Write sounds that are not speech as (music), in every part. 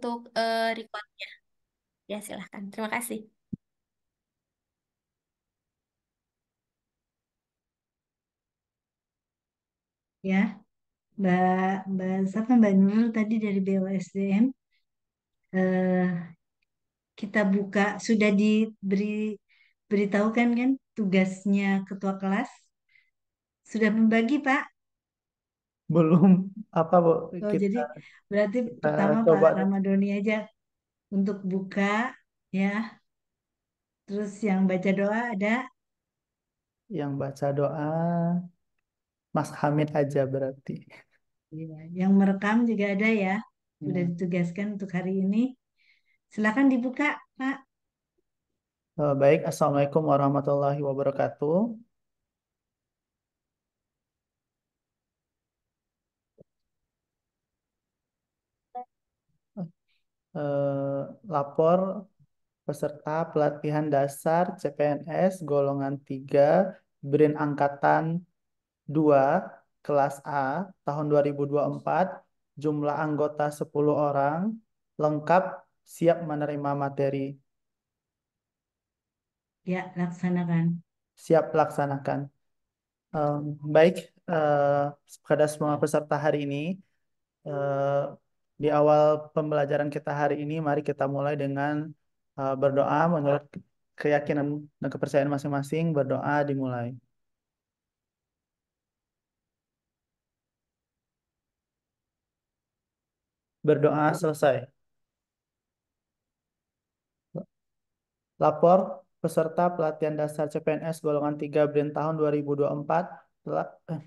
untuk uh, recordnya. Ya, silahkan. Terima kasih. Ya, Mbak, Mbak Safa, Mbak Nurul tadi dari BOSDM, Uh, eh, kita buka, sudah diberi beritahukan kan tugasnya ketua kelas? Sudah membagi, Pak? belum apa Bu, Oh, kita jadi berarti kita pertama Pak Ramadoni Ramadhani aja untuk buka ya. Terus yang baca doa ada yang baca doa Mas Hamid aja berarti. Iya, yang merekam juga ada ya. Iya. Sudah hmm. ditugaskan untuk hari ini. Silakan dibuka, Pak. Eh, baik, Assalamualaikum warahmatullahi wabarakatuh. Eh, lapor peserta pelatihan dasar CPNS golongan 3 BRIN angkatan 2 kelas A tahun 2024 jumlah anggota 10 orang lengkap siap menerima materi. Ya, laksanakan. Siap laksanakan. Um, baik, uh, eh, kepada semua ya. peserta hari ini, uh, di awal pembelajaran kita hari ini, mari kita mulai dengan uh, berdoa menurut keyakinan dan kepercayaan masing-masing. Berdoa dimulai. Berdoa selesai. Lapor peserta pelatihan dasar CPNS golongan 3 BRIN tahun 2024 telah eh,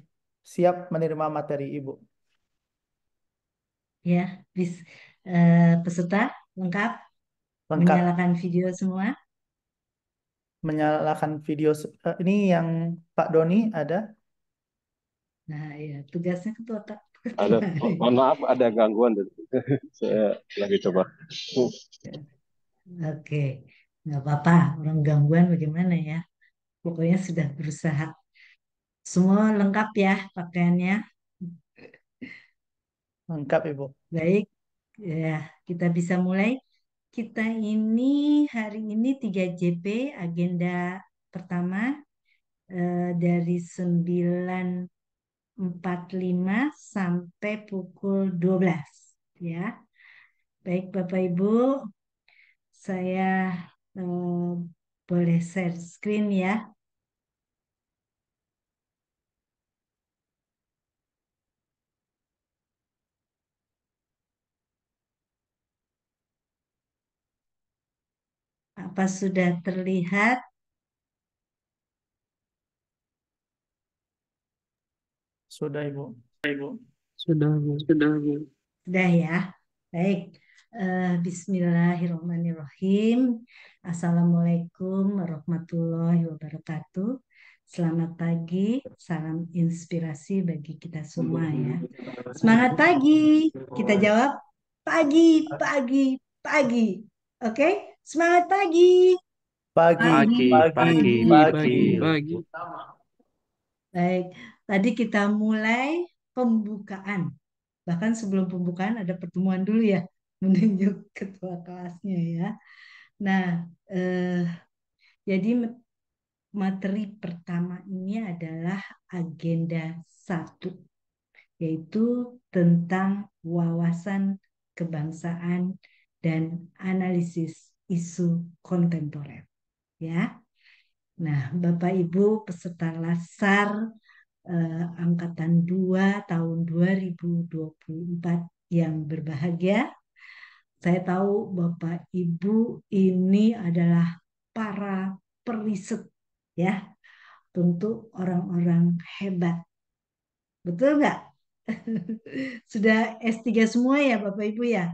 siap menerima materi Ibu. Ya, bis eh, peserta lengkap, Lengkap menyalakan video semua. menyalakan video uh, ini yang Pak Doni ada. Nah, ya tugasnya ketua tak Ada, oh, maaf ada gangguan dari (laughs) saya lagi coba. (laughs) Oke, nggak apa-apa. Orang gangguan bagaimana ya? Pokoknya sudah berusaha. Semua lengkap ya pakaiannya. Lengkap, Ibu. Ya, Baik, ya, kita bisa mulai. Kita ini hari ini 3JP, agenda pertama eh, dari 9.45 sampai pukul 12. Ya. Baik, Bapak Ibu, saya eh, boleh share screen ya. Apa sudah terlihat? Sudah, Ibu. Ibu. Sudah, ibu Sudah, ibu Sudah ya. Baik. Uh, Bismillahirrahmanirrahim. Assalamualaikum warahmatullahi wabarakatuh. Selamat pagi, salam inspirasi bagi kita semua ya. Semangat pagi. Kita jawab pagi, pagi, pagi. Oke? Okay? Semangat pagi. Pagi, Pagi, pagi, pagi, pagi, pagi. Baik, tadi kita mulai pembukaan. Bahkan sebelum pembukaan ada pertemuan dulu ya, (laughs) menunjuk ketua kelasnya ya. Nah, eh, jadi materi pertama ini adalah agenda satu, yaitu tentang wawasan kebangsaan dan analisis isu kontemporer. Ya. Nah, Bapak Ibu peserta Lasar eh, angkatan 2 tahun 2024 yang berbahagia. Saya tahu Bapak Ibu ini adalah para periset ya. Tentu orang-orang hebat. Betul nggak? (laughs) Sudah S3 semua ya Bapak Ibu ya?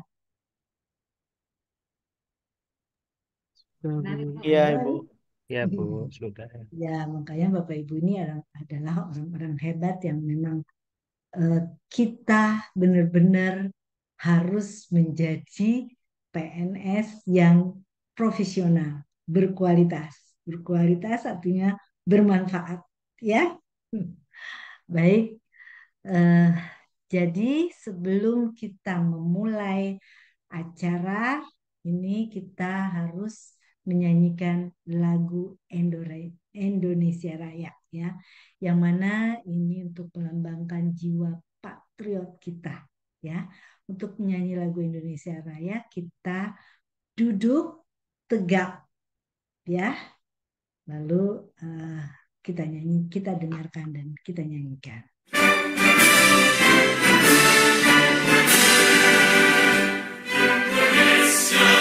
Hmm. Iya, Ibu. Iya, Bu, iya. sudah. Ya, iya, makanya Bapak Ibu ini adalah orang-orang hebat yang memang uh, kita benar-benar harus menjadi PNS yang profesional, berkualitas. Berkualitas artinya bermanfaat, ya. (laughs) Baik. Uh, jadi sebelum kita memulai acara ini kita harus menyanyikan lagu Indonesia Raya ya yang mana ini untuk melambangkan jiwa patriot kita ya untuk menyanyi lagu Indonesia Raya kita duduk tegak ya lalu uh, kita nyanyi kita dengarkan dan kita nyanyikan Indonesia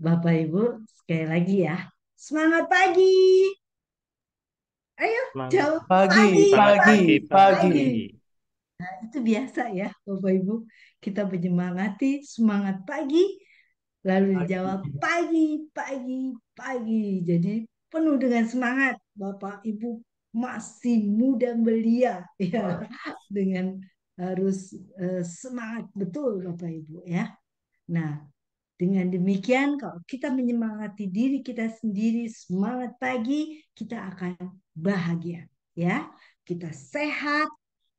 Bapak Ibu sekali lagi ya. Semangat pagi. Ayo Semangat. jawab pagi, pagi, pagi, pagi. pagi. Nah, itu biasa ya Bapak Ibu. Kita menyemangati semangat pagi lalu pagi. dijawab pagi, pagi, pagi. Jadi penuh dengan semangat Bapak Ibu masih muda belia ya dengan harus uh, semangat betul Bapak Ibu ya. Nah, dengan demikian, kalau kita menyemangati diri kita sendiri, semangat pagi, kita akan bahagia, ya. Kita sehat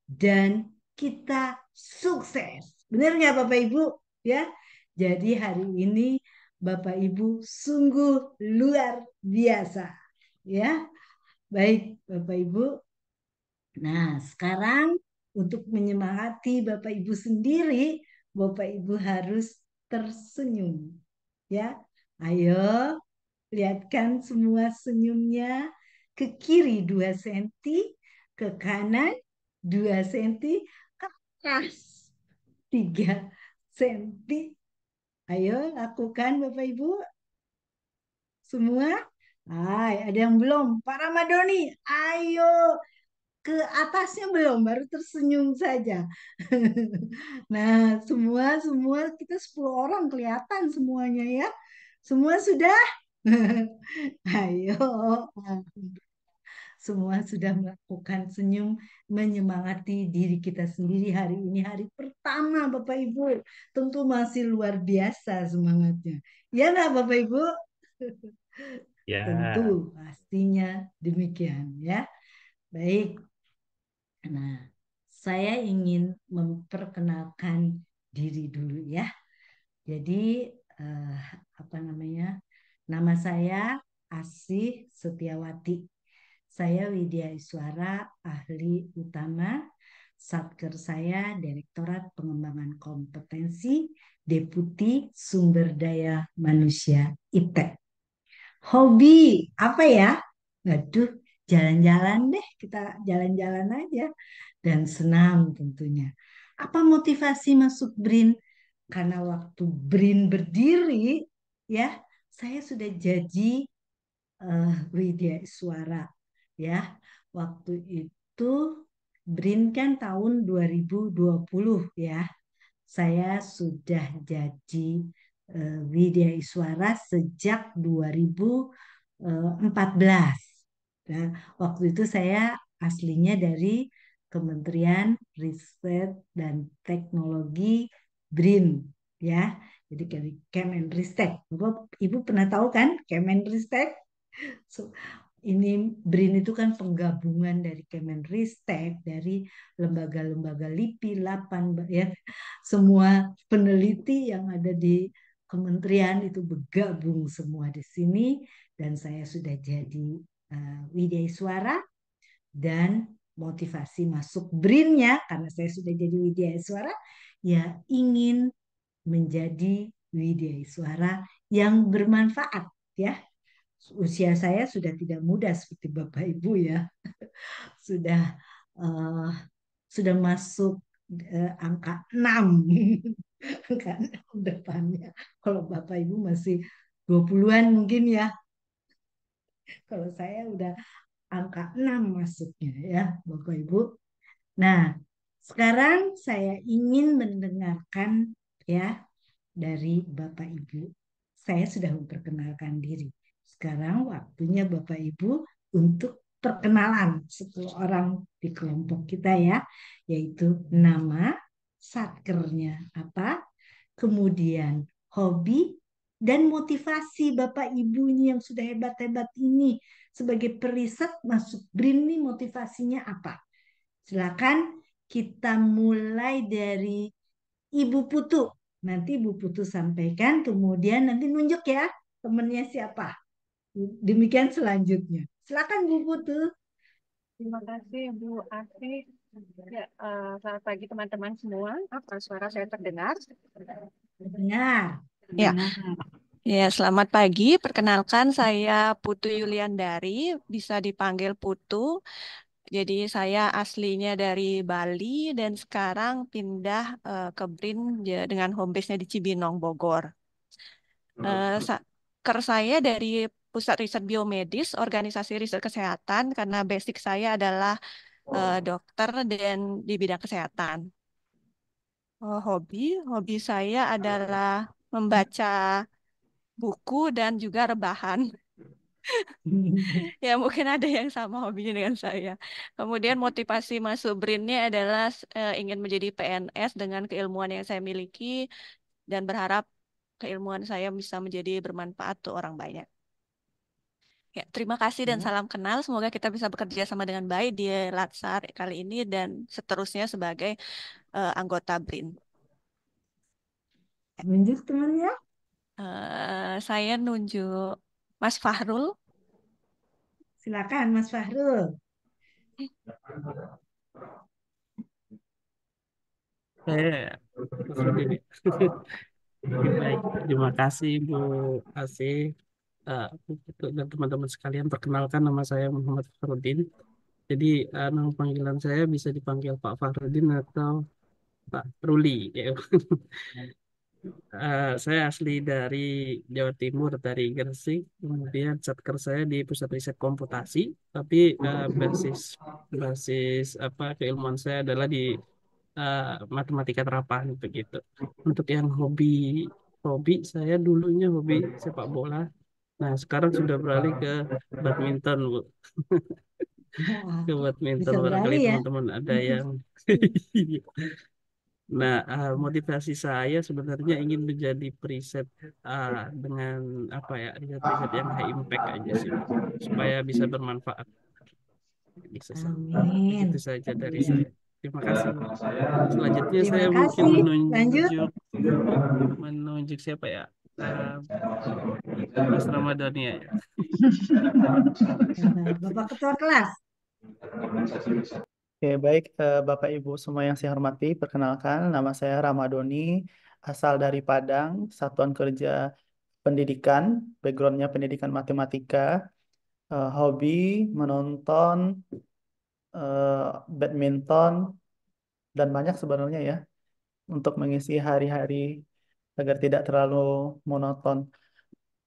dan kita sukses. Benar nggak Bapak Ibu? Ya. Jadi hari ini Bapak Ibu sungguh luar biasa, ya. Baik, Bapak Ibu. Nah, sekarang untuk menyemangati Bapak Ibu sendiri, Bapak Ibu harus tersenyum. Ya, ayo lihatkan semua senyumnya ke kiri dua senti, ke kanan dua senti, ke atas 3 cm. Ayo lakukan Bapak Ibu. Semua. Hai, ada yang belum? Para Madoni, ayo ke atasnya belum baru tersenyum saja (laughs) nah semua semua kita 10 orang kelihatan semuanya ya semua sudah (laughs) ayo semua sudah melakukan senyum menyemangati diri kita sendiri hari ini hari pertama Bapak Ibu tentu masih luar biasa semangatnya ya nggak Bapak Ibu ya. tentu pastinya demikian ya baik Nah, saya ingin memperkenalkan diri dulu ya. Jadi eh, apa namanya? Nama saya Asih Setiawati. Saya Widya Iswara, ahli utama Satker saya Direktorat Pengembangan Kompetensi Deputi Sumber Daya Manusia ITEK. Hobi apa ya? Gaduh jalan-jalan deh, kita jalan-jalan aja dan senam tentunya. Apa motivasi masuk BRIN? Karena waktu BRIN berdiri ya, saya sudah jadi uh, Widya Iswara ya. Waktu itu BRIN kan tahun 2020 ya. Saya sudah jadi eh, Widya Iswara sejak 2014 Nah, waktu itu saya aslinya dari Kementerian Riset dan Teknologi BRIN ya. Jadi dari Kemenristek. ibu Ibu pernah tahu kan Kemenristek? So, ini BRIN itu kan penggabungan dari Kemenristek, dari lembaga-lembaga LIPI, LAPAN, ya, semua peneliti yang ada di kementerian itu bergabung semua di sini dan saya sudah jadi uh, Widya Suara dan motivasi masuk brinnya karena saya sudah jadi Widya Suara ya ingin menjadi Widya Suara yang bermanfaat ya usia saya sudah tidak muda seperti bapak ibu ya (laughs) sudah uh, sudah masuk uh, angka 6 (laughs) angka depannya kalau bapak ibu masih 20-an mungkin ya (laughs) Kalau saya udah angka 6 masuknya ya Bapak Ibu. Nah, sekarang saya ingin mendengarkan ya dari Bapak Ibu. Saya sudah memperkenalkan diri. Sekarang waktunya Bapak Ibu untuk perkenalan satu orang di kelompok kita ya, yaitu nama, satkernya apa, kemudian hobi, dan motivasi Bapak Ibunya yang sudah hebat-hebat ini sebagai periset masuk BRIN ini motivasinya apa? Silakan kita mulai dari Ibu Putu. Nanti Ibu Putu sampaikan, kemudian nanti nunjuk ya temennya siapa. Demikian selanjutnya. Silakan Bu Putu. Terima kasih Bu Asih. Ya, uh, selamat pagi teman-teman semua. Apa suara saya terdengar? Terdengar. Ya. Ya, selamat pagi. Perkenalkan saya Putu Yuliandari, bisa dipanggil Putu. Jadi saya aslinya dari Bali dan sekarang pindah uh, ke BRIN ya, dengan homebase nya di Cibinong, Bogor. Uh, ker saya dari Pusat Riset Biomedis, organisasi riset kesehatan karena basic saya adalah uh, dokter dan di bidang kesehatan. Uh, hobi, hobi saya adalah membaca buku dan juga rebahan. (laughs) ya mungkin ada yang sama hobinya dengan saya. Kemudian motivasi masuk brin ini adalah uh, ingin menjadi PNS dengan keilmuan yang saya miliki dan berharap keilmuan saya bisa menjadi bermanfaat untuk orang banyak. Ya, terima kasih dan hmm. salam kenal. Semoga kita bisa bekerja sama dengan baik di Latsar kali ini dan seterusnya sebagai uh, anggota BRIN. Nunjuk temennya? uh, saya nunjuk Mas Fahrul. Silakan Mas Fahrul. Eh, (laughs) Baik, terima kasih Bu Asih. Uh, dan teman-teman sekalian perkenalkan nama saya Muhammad Farudin. Jadi uh, nama panggilan saya bisa dipanggil Pak Farudin atau Pak Ruli. Ya. (laughs) Uh, saya asli dari Jawa Timur, dari Gresik. Kemudian satker saya di Pusat Riset Komputasi, tapi uh, basis basis apa keilmuan saya adalah di uh, matematika terapan begitu. Untuk yang hobi hobi saya dulunya hobi sepak bola. Nah, sekarang sudah beralih ke badminton, Bu. (laughs) ke badminton barangkali ya. teman-teman ada yang (laughs) (laughs) Nah, uh, motivasi saya sebenarnya ingin menjadi preset uh, dengan apa ya, ya riset-riset yang high impact aja sih, supaya bisa bermanfaat. Bisa Amin. Itu saja dari Amin. saya. Terima kasih. Selanjutnya Terima saya kasih. mungkin menunjuk Lanjut. menunjuk siapa ya? Eh, Mas Ramadhani ya. Bapak Ketua Kelas. Oke, baik eh, Bapak Ibu semua yang saya hormati, perkenalkan nama saya Ramadoni, asal dari Padang, Satuan Kerja Pendidikan, backgroundnya pendidikan matematika, eh, hobi menonton eh, badminton dan banyak sebenarnya ya untuk mengisi hari-hari agar tidak terlalu monoton.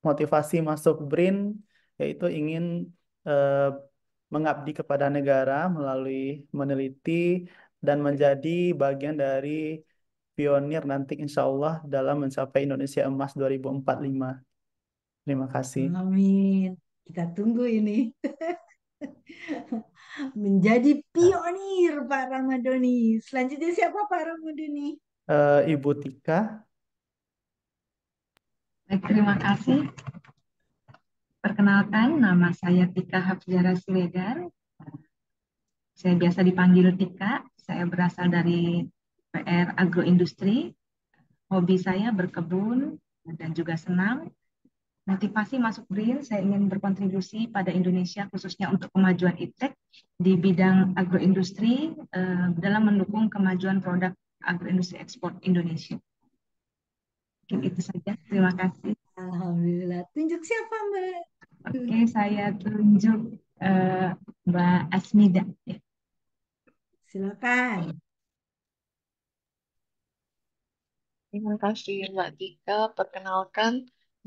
Motivasi masuk BRIN yaitu ingin mengabdi kepada negara melalui meneliti dan menjadi bagian dari pionir nanti insya Allah dalam mencapai Indonesia Emas 2045. Terima kasih. Amin. Kita tunggu ini. (laughs) menjadi pionir Pak Ramadhani. Selanjutnya siapa Pak Ramadhani? Uh, Ibu Tika. terima kasih. Perkenalkan, nama saya Tika Hafjara Siregar. Saya biasa dipanggil Tika. Saya berasal dari PR Agroindustri. Hobi saya berkebun dan juga senang. Motivasi masuk BRIN, saya ingin berkontribusi pada Indonesia khususnya untuk kemajuan iptek di bidang agroindustri eh, dalam mendukung kemajuan produk agroindustri ekspor Indonesia. Mungkin itu saja. Terima kasih. Alhamdulillah. Tunjuk siapa, Mbak? Oke, saya tunjuk uh, Mbak Asmida. Ya. Silakan. Terima kasih Mbak Tika. Perkenalkan,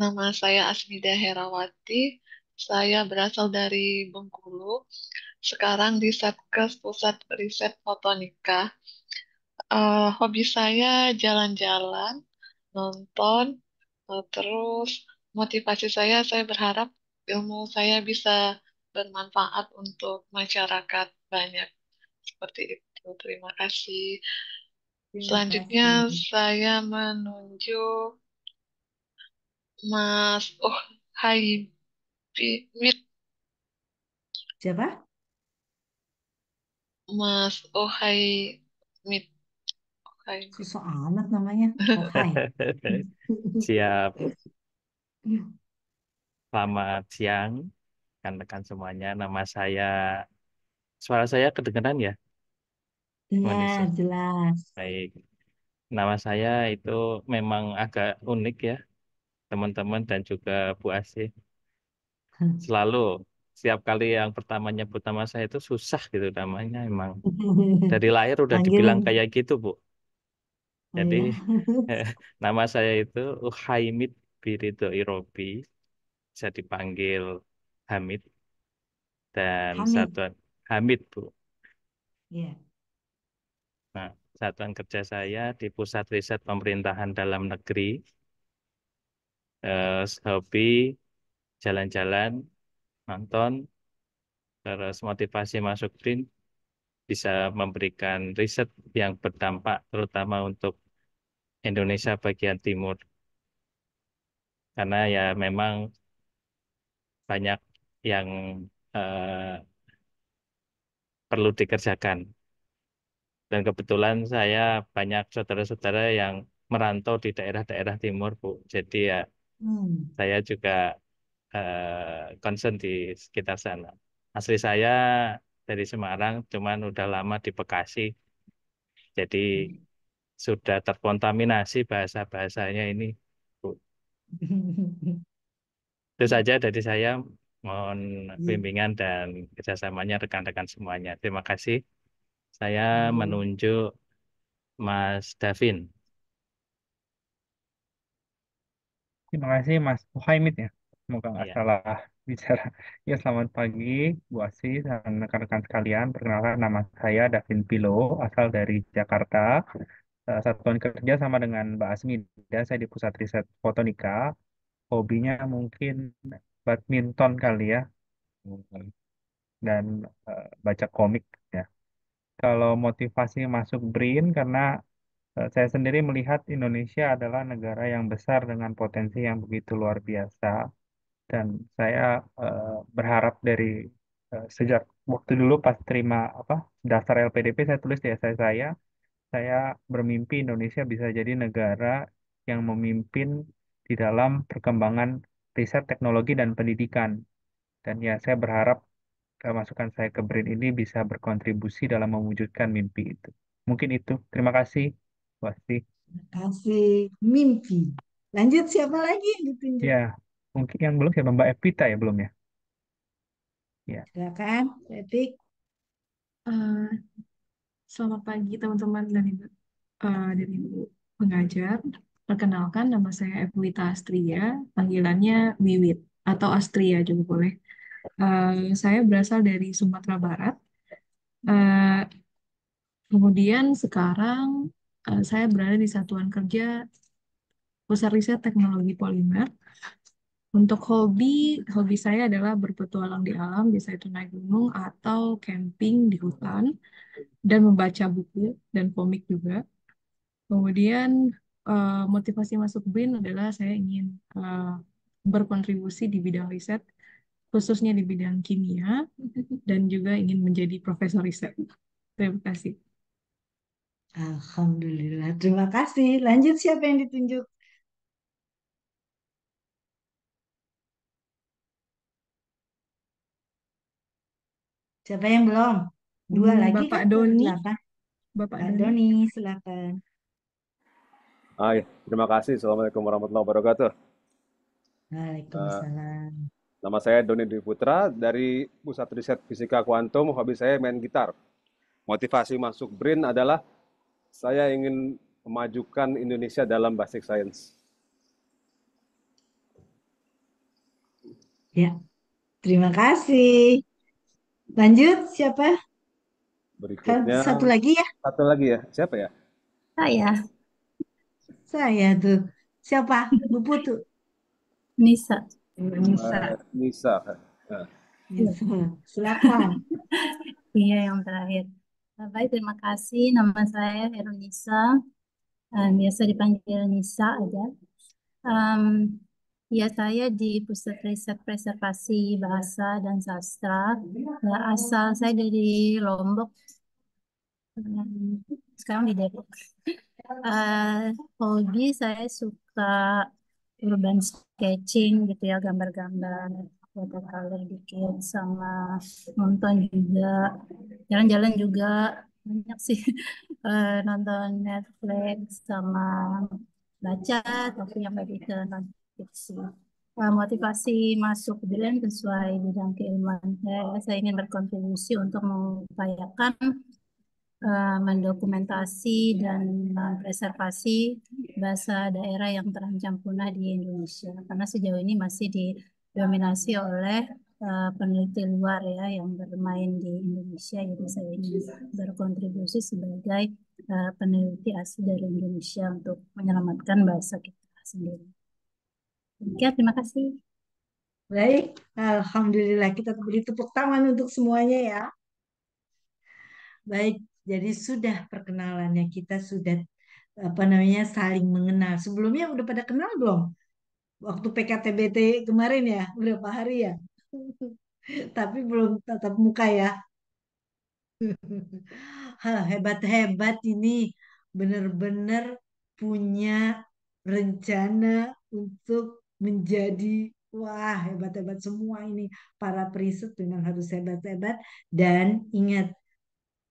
nama saya Asmida Herawati. Saya berasal dari Bengkulu. Sekarang di satkes Pusat Riset Fotonika. Uh, hobi saya jalan-jalan, nonton, uh, terus motivasi saya, saya berharap ilmu saya bisa bermanfaat untuk masyarakat banyak. Seperti itu. Terima kasih. Selanjutnya saya menunjuk Mas Oh Bimit. Siapa? Mas Ohai oh, Mit. Ohai. Oh, Susah amat namanya. Oh, hai. (laughs) Siap. (laughs) Selamat siang, rekan-rekan semuanya. Nama saya, suara saya kedengeran ya, Manisa? Iya, jelas. Baik. Nama saya itu memang agak unik ya, teman-teman dan juga Bu Asih. Selalu, setiap kali yang pertama nyebut nama saya itu susah gitu namanya emang. (laughs) Dari lahir udah dibilang kayak gitu, Bu. Oh, iya. Jadi, (laughs) (laughs) nama saya itu Uhaimid Birido Irobi bisa dipanggil Hamid dan Hamid. satuan Hamid Bu. Yeah. Nah, satuan kerja saya di Pusat Riset Pemerintahan Dalam Negeri. Terus eh, hobi jalan-jalan, nonton, terus motivasi masuk print bisa memberikan riset yang berdampak terutama untuk Indonesia bagian timur. Karena ya memang banyak yang uh, perlu dikerjakan. Dan kebetulan saya banyak saudara-saudara yang merantau di daerah-daerah timur, Bu. Jadi ya hmm. saya juga uh, concern di sekitar sana. Asli saya dari Semarang, cuman udah lama di Bekasi. Jadi hmm. sudah terkontaminasi bahasa-bahasanya ini, Bu. (laughs) Itu saja hmm. dari saya. Mohon hmm. bimbingan dan kerjasamanya rekan-rekan semuanya. Terima kasih. Saya hmm. menunjuk Mas Davin. Terima kasih Mas Muhaimid ya. Semoga nggak ya. salah bicara. Ya selamat pagi Bu Asi dan rekan-rekan sekalian. Perkenalkan nama saya Davin Pilo, asal dari Jakarta. Eh, Satuan kerja sama dengan Mbak Asmi dan saya di Pusat Riset Fotonika hobinya mungkin badminton kali ya hmm. dan uh, baca komik ya. Kalau motivasi masuk BRIN karena uh, saya sendiri melihat Indonesia adalah negara yang besar dengan potensi yang begitu luar biasa dan saya uh, berharap dari uh, sejak waktu dulu pas terima apa dasar LPDP saya tulis di esai saya saya bermimpi Indonesia bisa jadi negara yang memimpin di dalam perkembangan riset teknologi dan pendidikan. Dan ya, saya berharap masukan saya ke BRIN ini bisa berkontribusi dalam mewujudkan mimpi itu. Mungkin itu. Terima kasih, Wasti. Terima kasih. Mimpi. Lanjut siapa lagi yang ditunjuk? Ya, mungkin yang belum siapa Mbak evita ya belum ya? Ya. Silakan, Etik. Uh, selamat pagi teman-teman dan ibu uh, dan ibu pengajar. Perkenalkan, nama saya Evita Astria, panggilannya Wiwit atau Astria juga boleh. Uh, saya berasal dari Sumatera Barat. Uh, kemudian sekarang uh, saya berada di Satuan Kerja Pusat Riset Teknologi Polimer. Untuk hobi, hobi saya adalah berpetualang di alam, bisa itu naik gunung atau camping di hutan, dan membaca buku dan komik juga. Kemudian Eh, motivasi masuk BIN adalah saya ingin eh, berkontribusi di bidang riset khususnya di bidang kimia dan juga ingin menjadi profesor riset. Terima kasih. Alhamdulillah, terima kasih. Lanjut siapa yang ditunjuk? Siapa yang belum? Dua hmm, lagi. Bapak kan? Doni. Silakan. Bapak, Doni. Doni, silakan. Hai, ah, iya. terima kasih. Assalamualaikum warahmatullahi wabarakatuh. Waalaikumsalam. Eh, nama saya Doni Dwi Putra dari Pusat Riset Fisika Kuantum. Hobi saya main gitar. Motivasi masuk BRIN adalah saya ingin memajukan Indonesia dalam basic science. Ya, terima kasih. Lanjut, siapa? Berikutnya. Satu lagi ya. Satu lagi ya. Siapa ya? Saya. Saya tuh. Siapa? (laughs) Bu Putu. Nisa. Nisa. Ah, Nisa. Ah. Iya. Silakan. (laughs) iya yang terakhir. Ah, baik, terima kasih. Nama saya Eronisa. Um, biasa dipanggil Nisa aja. Um, ya, saya di Pusat Riset Preservasi Bahasa dan Sastra. Ya, asal saya dari Lombok, Hmm, sekarang di Depok. Uh, hobi saya suka urban sketching gitu ya, gambar-gambar watercolor dikit sama nonton juga, jalan-jalan juga banyak sih uh, (laughs) nonton Netflix sama baca tapi yang lebih ke fiksi Uh, eh, motivasi masuk Brilliant sesuai bidang keilmuan saya. Saya ingin berkontribusi untuk mengupayakan Eh, mendokumentasi dan mempreservasi bahasa daerah yang terancam punah di Indonesia karena sejauh ini masih didominasi oleh eh, peneliti luar ya yang bermain di Indonesia jadi gitu. saya ingin berkontribusi sebagai eh, peneliti asli dari Indonesia untuk menyelamatkan bahasa kita sendiri. Oke, terima kasih. Baik, Alhamdulillah kita beri tepuk tangan untuk semuanya ya. Baik, jadi sudah perkenalannya kita sudah apa namanya saling mengenal. Sebelumnya udah pada kenal belum? Waktu PKTBT kemarin ya, berapa hari ya? (laughs) Tapi belum tatap muka ya. (laughs) Hebat-hebat ini benar-benar punya rencana untuk menjadi wah hebat-hebat semua ini para periset memang harus hebat-hebat dan ingat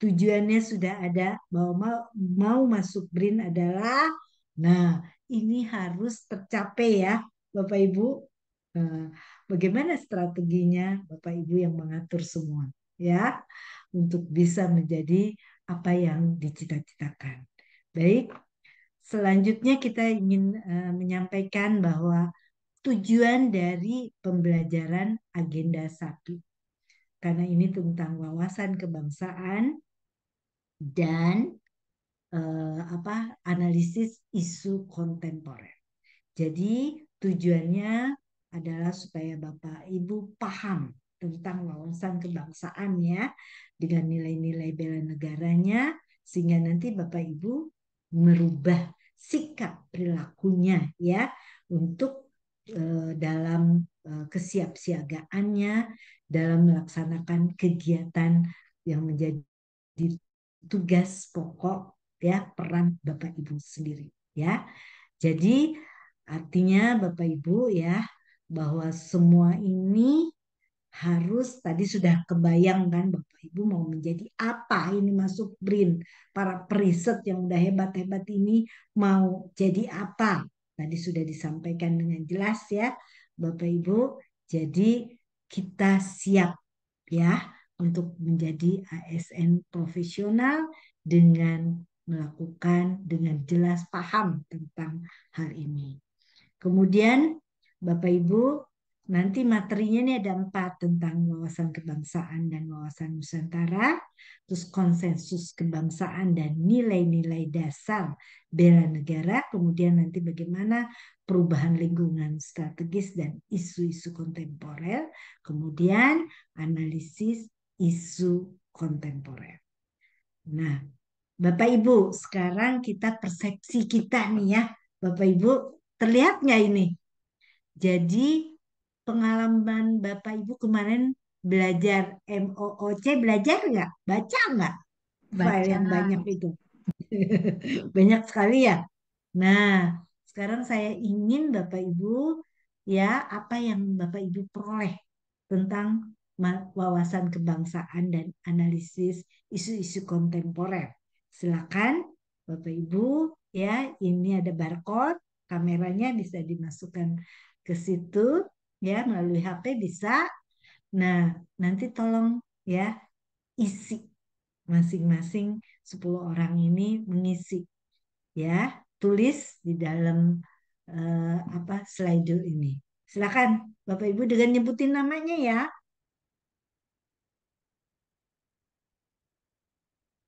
tujuannya sudah ada bahwa mau, mau masuk BRIN adalah nah ini harus tercapai ya Bapak Ibu. Eh, bagaimana strateginya Bapak Ibu yang mengatur semua ya untuk bisa menjadi apa yang dicita-citakan. Baik, selanjutnya kita ingin uh, menyampaikan bahwa tujuan dari pembelajaran agenda satu karena ini tentang wawasan kebangsaan dan uh, apa analisis isu kontemporer. Jadi tujuannya adalah supaya Bapak Ibu paham tentang wawasan kebangsaan ya dengan nilai-nilai bela negaranya sehingga nanti Bapak Ibu merubah sikap perilakunya ya untuk eh, dalam eh, kesiapsiagaannya dalam melaksanakan kegiatan yang menjadi tugas pokok ya peran Bapak Ibu sendiri ya. Jadi artinya Bapak Ibu ya bahwa semua ini harus tadi sudah kebayang kan Bapak Ibu mau menjadi apa ini masuk BRIN para periset yang udah hebat-hebat ini mau jadi apa tadi sudah disampaikan dengan jelas ya Bapak Ibu jadi kita siap ya untuk menjadi ASN profesional dengan melakukan dengan jelas paham tentang hal ini. Kemudian Bapak Ibu, nanti materinya ini ada empat tentang wawasan kebangsaan dan wawasan Nusantara, terus konsensus kebangsaan dan nilai-nilai dasar bela negara, kemudian nanti bagaimana perubahan lingkungan strategis dan isu-isu kontemporer, kemudian analisis isu kontemporer. Nah, Bapak Ibu, sekarang kita persepsi kita nih ya. Bapak Ibu, terlihatnya ini? Jadi pengalaman Bapak Ibu kemarin belajar MOOC, belajar nggak? Baca nggak? File yang banyak itu. (laughs) banyak sekali ya. Nah, sekarang saya ingin Bapak Ibu ya apa yang Bapak Ibu peroleh tentang wawasan kebangsaan dan analisis isu-isu kontemporer. Silakan Bapak Ibu ya, ini ada barcode, kameranya bisa dimasukkan ke situ ya melalui HP bisa. Nah, nanti tolong ya isi masing-masing 10 orang ini mengisi ya, tulis di dalam uh, apa slide ini. Silakan Bapak Ibu dengan nyebutin namanya ya.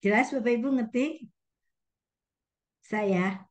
Jelas Bapak Ibu ngerti? Saya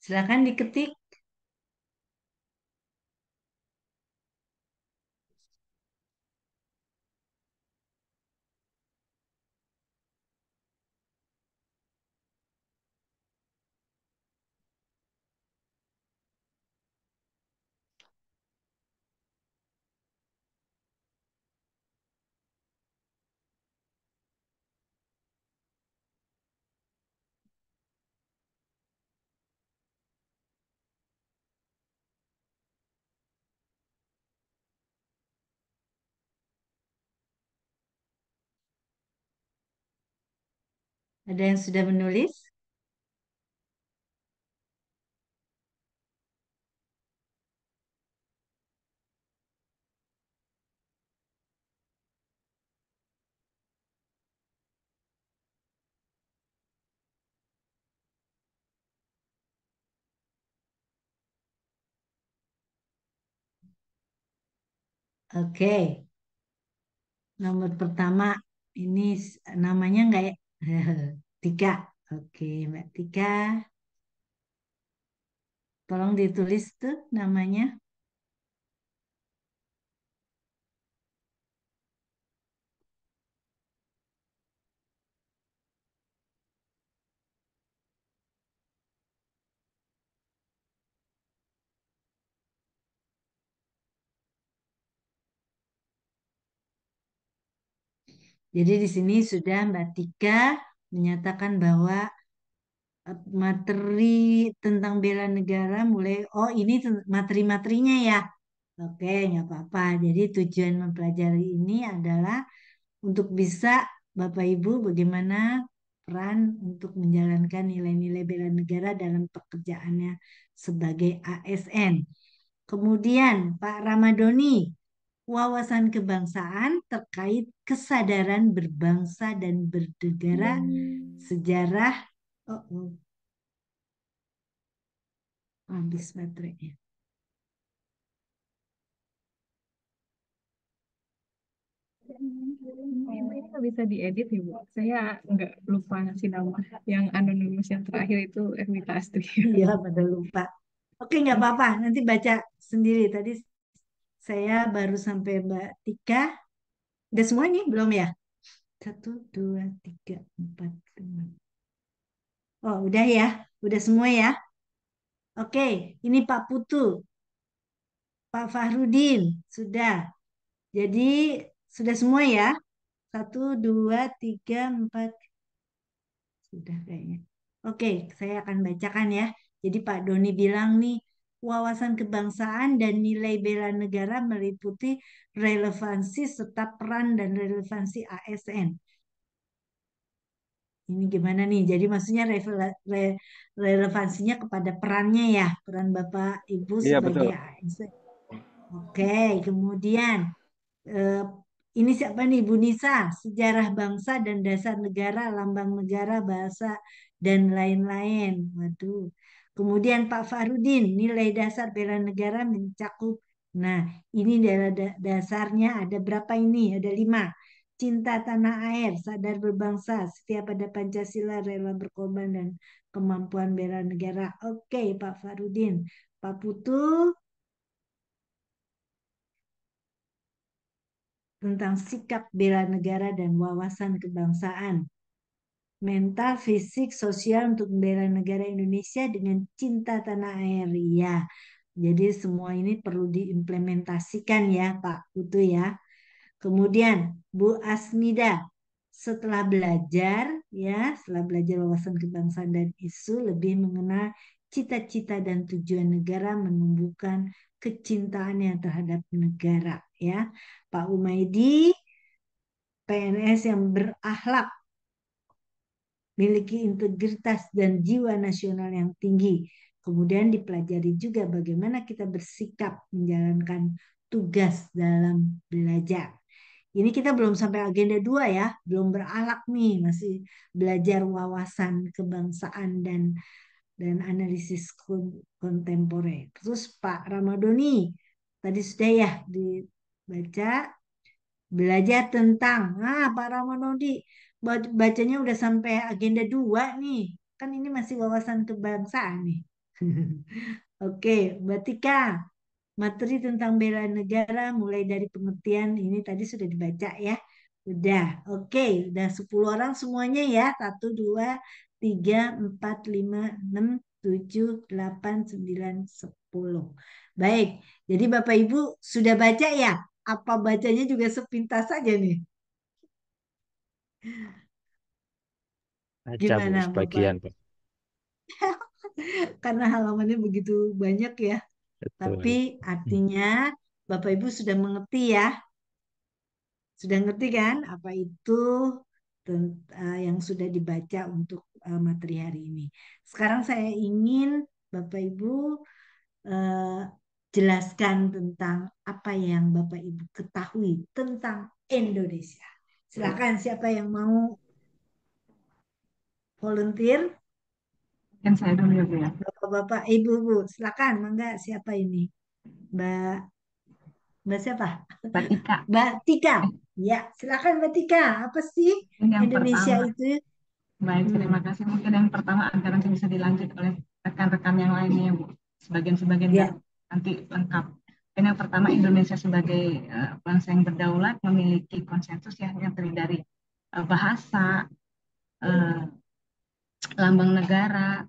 silahkan diketik Ada yang sudah menulis? Oke. Okay. Nomor pertama ini namanya nggak ya? (laughs) Tiga. Oke, Mbak Tika. Tolong ditulis tuh namanya. Jadi di sini sudah Mbak Tika menyatakan bahwa eh, materi tentang bela negara mulai oh ini materi-materinya ya. Oke, nggak apa-apa. Jadi tujuan mempelajari ini adalah untuk bisa Bapak Ibu bagaimana peran untuk menjalankan nilai-nilai bela negara dalam pekerjaannya sebagai ASN. Kemudian Pak Ramadoni, wawasan kebangsaan terkait kesadaran berbangsa dan bernegara, hmm. sejarah. Oh, oh. Habis baterainya. Ini bisa diedit ya Bu. Saya nggak lupa ngasih nama yang anonimus yang terakhir itu Ernita Astri. Iya, pada lupa. Oke, nggak apa-apa. Nanti baca sendiri. Tadi saya baru sampai Mbak Tika. Udah semuanya belum ya? Satu, dua, tiga, empat, lima. Oh, udah ya? Udah semua ya? Oke, ini Pak Putu. Pak Fahrudin, sudah. Jadi, sudah semua ya? Satu, dua, tiga, empat. Sudah kayaknya. Oke, saya akan bacakan ya. Jadi Pak Doni bilang nih, wawasan kebangsaan dan nilai bela negara meliputi relevansi serta peran dan relevansi ASN. Ini gimana nih? Jadi maksudnya relevansinya kepada perannya ya, peran Bapak Ibu iya, sebagai betul. ASN. Oke, kemudian eh, ini siapa nih Bu Nisa? Sejarah bangsa dan dasar negara, lambang negara, bahasa dan lain-lain. Waduh. Kemudian Pak Farudin, nilai dasar bela negara mencakup. Nah, ini dasarnya ada berapa ini? Ada lima. Cinta tanah air, sadar berbangsa, setia pada Pancasila, rela berkorban, dan kemampuan bela negara. Oke, Pak Farudin. Pak Putu, tentang sikap bela negara dan wawasan kebangsaan mental, fisik, sosial untuk membela negara Indonesia dengan cinta tanah air. Ya, jadi semua ini perlu diimplementasikan ya Pak Putu ya. Kemudian Bu Asmida, setelah belajar ya, setelah belajar wawasan kebangsaan dan isu lebih mengenal cita-cita dan tujuan negara menumbuhkan kecintaan yang terhadap negara ya. Pak Umaydi PNS yang berakhlak memiliki integritas dan jiwa nasional yang tinggi. Kemudian dipelajari juga bagaimana kita bersikap menjalankan tugas dalam belajar. Ini kita belum sampai agenda dua ya, belum beralak nih, masih belajar wawasan kebangsaan dan dan analisis kontemporer. Terus Pak Ramadoni tadi sudah ya dibaca belajar tentang ah Pak Ramadoni bacanya udah sampai agenda dua nih. Kan ini masih wawasan kebangsaan nih. (laughs) Oke, Mbak Tika. Materi tentang bela negara mulai dari pengertian ini tadi sudah dibaca ya. Udah, oke. Okay. Udah 10 orang semuanya ya. 1, 2, 3, 4, 5, 6, 7, 8, 9, 10. Baik, jadi Bapak Ibu sudah baca ya? Apa bacanya juga sepintas saja nih? Aja Bu, Gimana Bapak? sebagian Pak. (laughs) Karena halamannya begitu banyak ya. Betul. Tapi artinya Bapak Ibu sudah mengerti ya. Sudah ngerti kan apa itu eh, yang sudah dibaca untuk eh, materi hari ini. Sekarang saya ingin Bapak Ibu eh, jelaskan tentang apa yang Bapak Ibu ketahui tentang Indonesia. Silakan siapa yang mau volunteer? kan saya dulu ya, Bu ya. Bapak-bapak, Ibu-ibu, silakan. Mangga siapa ini? Mbak Mbak siapa? Mbak Tika. Mbak Tika. Ya, silakan Mbak Tika. Apa sih yang Indonesia pertama. itu? Baik, terima hmm. kasih. Mungkin yang pertama agar nanti bisa dilanjut oleh rekan-rekan yang lainnya ya, Bu. Sebagian-sebagian ya. nanti lengkap yang pertama Indonesia sebagai eh, bangsa yang berdaulat memiliki konsensus ya yang terdiri dari eh, bahasa, eh, lambang negara,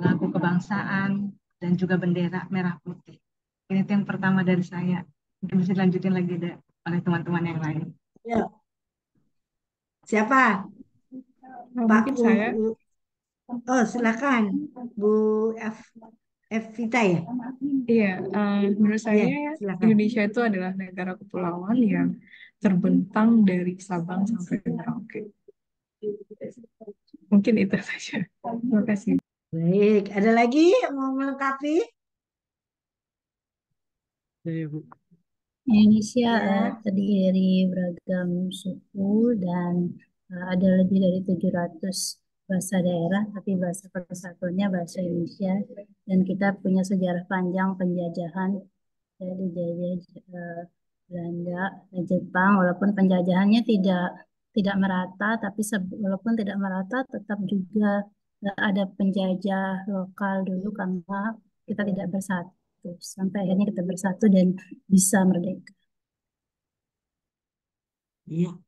lagu kebangsaan, dan juga bendera merah putih. Ini yang pertama dari saya. Mungkin bisa dilanjutin lagi deh oleh teman-teman yang lain. Ya. Siapa? Pak saya. Bu, oh, silakan Bu F. Evita ya? Iya, uh, menurut iya, saya ya, Indonesia itu adalah negara kepulauan yang terbentang dari Sabang sampai Merauke. Mungkin itu saja. Terima kasih. Baik, ada lagi yang mau melengkapi? Ya, Bu. Indonesia ya. terdiri dari beragam suku dan eh, ada lebih dari 700 bahasa daerah, tapi bahasa persatuannya bahasa Indonesia. Dan kita punya sejarah panjang penjajahan ya, dari Jaya eh, Belanda, eh, Jepang, walaupun penjajahannya tidak tidak merata, tapi walaupun tidak merata, tetap juga eh, ada penjajah lokal dulu karena kita tidak bersatu. Sampai akhirnya kita bersatu dan bisa merdeka. Iya,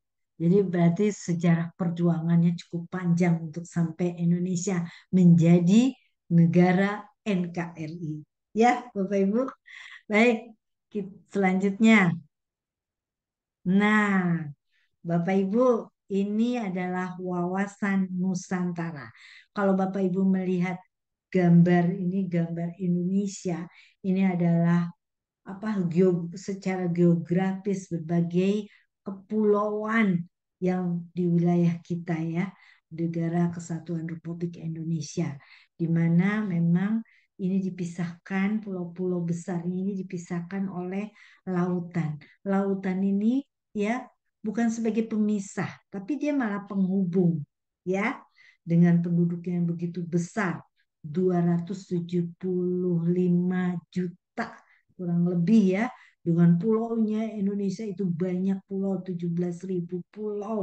jadi berarti sejarah perjuangannya cukup panjang untuk sampai Indonesia menjadi negara NKRI. Ya, Bapak Ibu. Baik, selanjutnya. Nah, Bapak Ibu, ini adalah wawasan Nusantara. Kalau Bapak Ibu melihat gambar ini, gambar Indonesia, ini adalah apa geog secara geografis berbagai kepulauan yang di wilayah kita ya, negara kesatuan Republik Indonesia, di mana memang ini dipisahkan, pulau-pulau besar ini dipisahkan oleh lautan. Lautan ini ya bukan sebagai pemisah, tapi dia malah penghubung ya dengan penduduk yang begitu besar, 275 juta kurang lebih ya dengan pulaunya Indonesia itu banyak pulau 17.000 pulau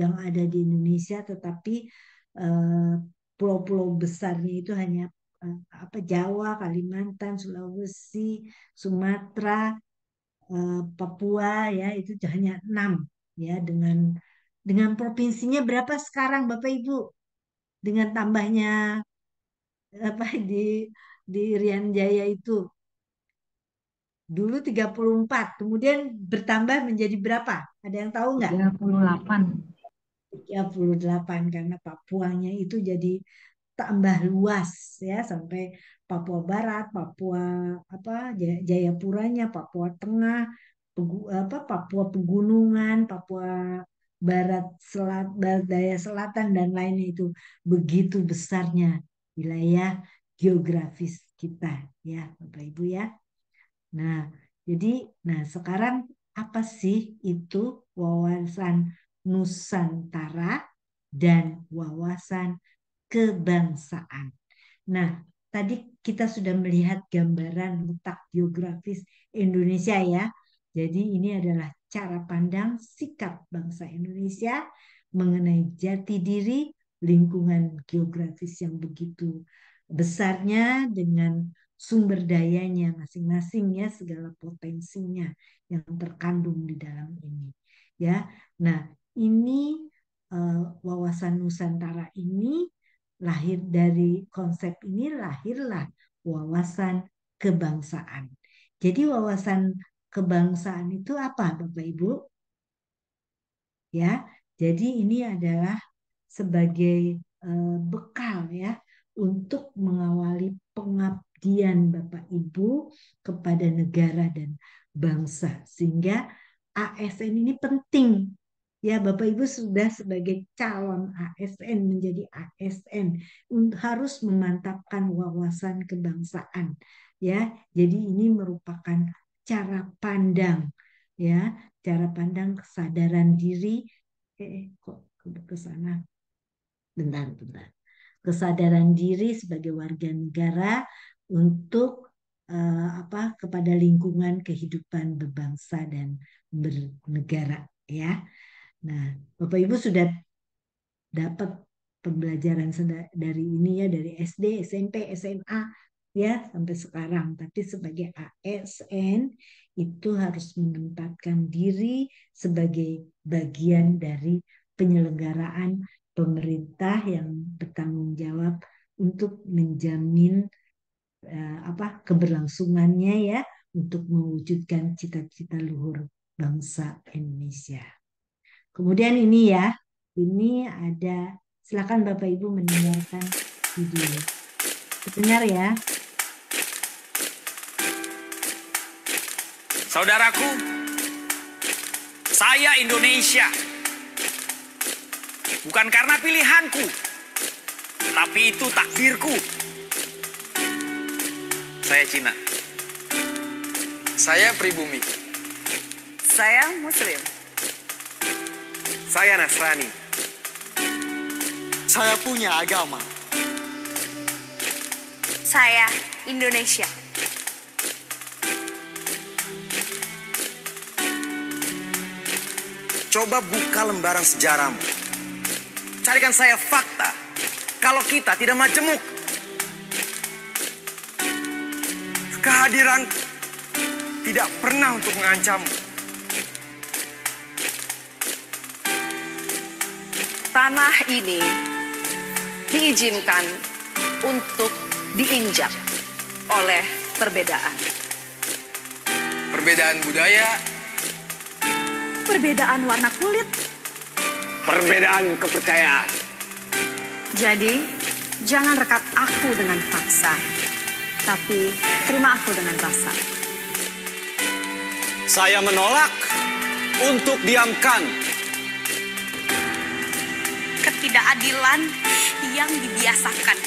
yang ada di Indonesia tetapi eh, pulau-pulau besarnya itu hanya eh, apa Jawa, Kalimantan, Sulawesi, Sumatera, eh, Papua ya itu hanya enam ya dengan dengan provinsinya berapa sekarang Bapak Ibu dengan tambahnya apa di di Rian Jaya itu dulu 34, kemudian bertambah menjadi berapa? Ada yang tahu nggak? 38. 38 karena Papuanya itu jadi tambah luas ya sampai Papua Barat, Papua apa Jayapuranya, Papua Tengah, Pegu, apa Papua Pegunungan, Papua Barat Selat, Barat Daya Selatan dan lainnya itu begitu besarnya wilayah geografis kita ya Bapak Ibu ya. Nah, jadi nah sekarang apa sih itu wawasan Nusantara dan wawasan kebangsaan. Nah, tadi kita sudah melihat gambaran letak geografis Indonesia ya. Jadi ini adalah cara pandang sikap bangsa Indonesia mengenai jati diri, lingkungan geografis yang begitu besarnya dengan sumber dayanya masing-masing ya segala potensinya yang terkandung di dalam ini ya. Nah, ini uh, wawasan Nusantara ini lahir dari konsep ini lahirlah wawasan kebangsaan. Jadi wawasan kebangsaan itu apa Bapak Ibu? Ya, jadi ini adalah sebagai uh, bekal ya untuk mengawali pengap pengabdian Bapak Ibu kepada negara dan bangsa. Sehingga ASN ini penting. Ya, Bapak Ibu sudah sebagai calon ASN menjadi ASN harus memantapkan wawasan kebangsaan. Ya, jadi ini merupakan cara pandang ya, cara pandang kesadaran diri eh kok ke sana. Bentar, bentar kesadaran diri sebagai warga negara untuk uh, apa kepada lingkungan kehidupan berbangsa dan bernegara ya. Nah, Bapak Ibu sudah dapat pembelajaran dari ini ya dari SD, SMP, SMA ya sampai sekarang. Tapi sebagai ASN itu harus menempatkan diri sebagai bagian dari penyelenggaraan pemerintah yang bertanggung jawab untuk menjamin eh, apa keberlangsungannya ya untuk mewujudkan cita-cita luhur bangsa Indonesia. Kemudian ini ya, ini ada silakan Bapak Ibu mendengarkan video. Dengar ya. Saudaraku, saya Indonesia. Bukan karena pilihanku, tapi itu takdirku saya Cina. Saya pribumi. Saya Muslim. Saya Nasrani. Saya punya agama. Saya Indonesia. Coba buka lembaran sejarahmu. Carikan saya fakta kalau kita tidak majemuk. Kehadiranku tidak pernah untuk mengancam Tanah ini diizinkan untuk diinjak oleh perbedaan. Perbedaan budaya. Perbedaan warna kulit. Perbedaan kepercayaan. Jadi, jangan rekat aku dengan paksa tapi terima aku dengan rasa. Saya menolak untuk diamkan ketidakadilan yang dibiasakan.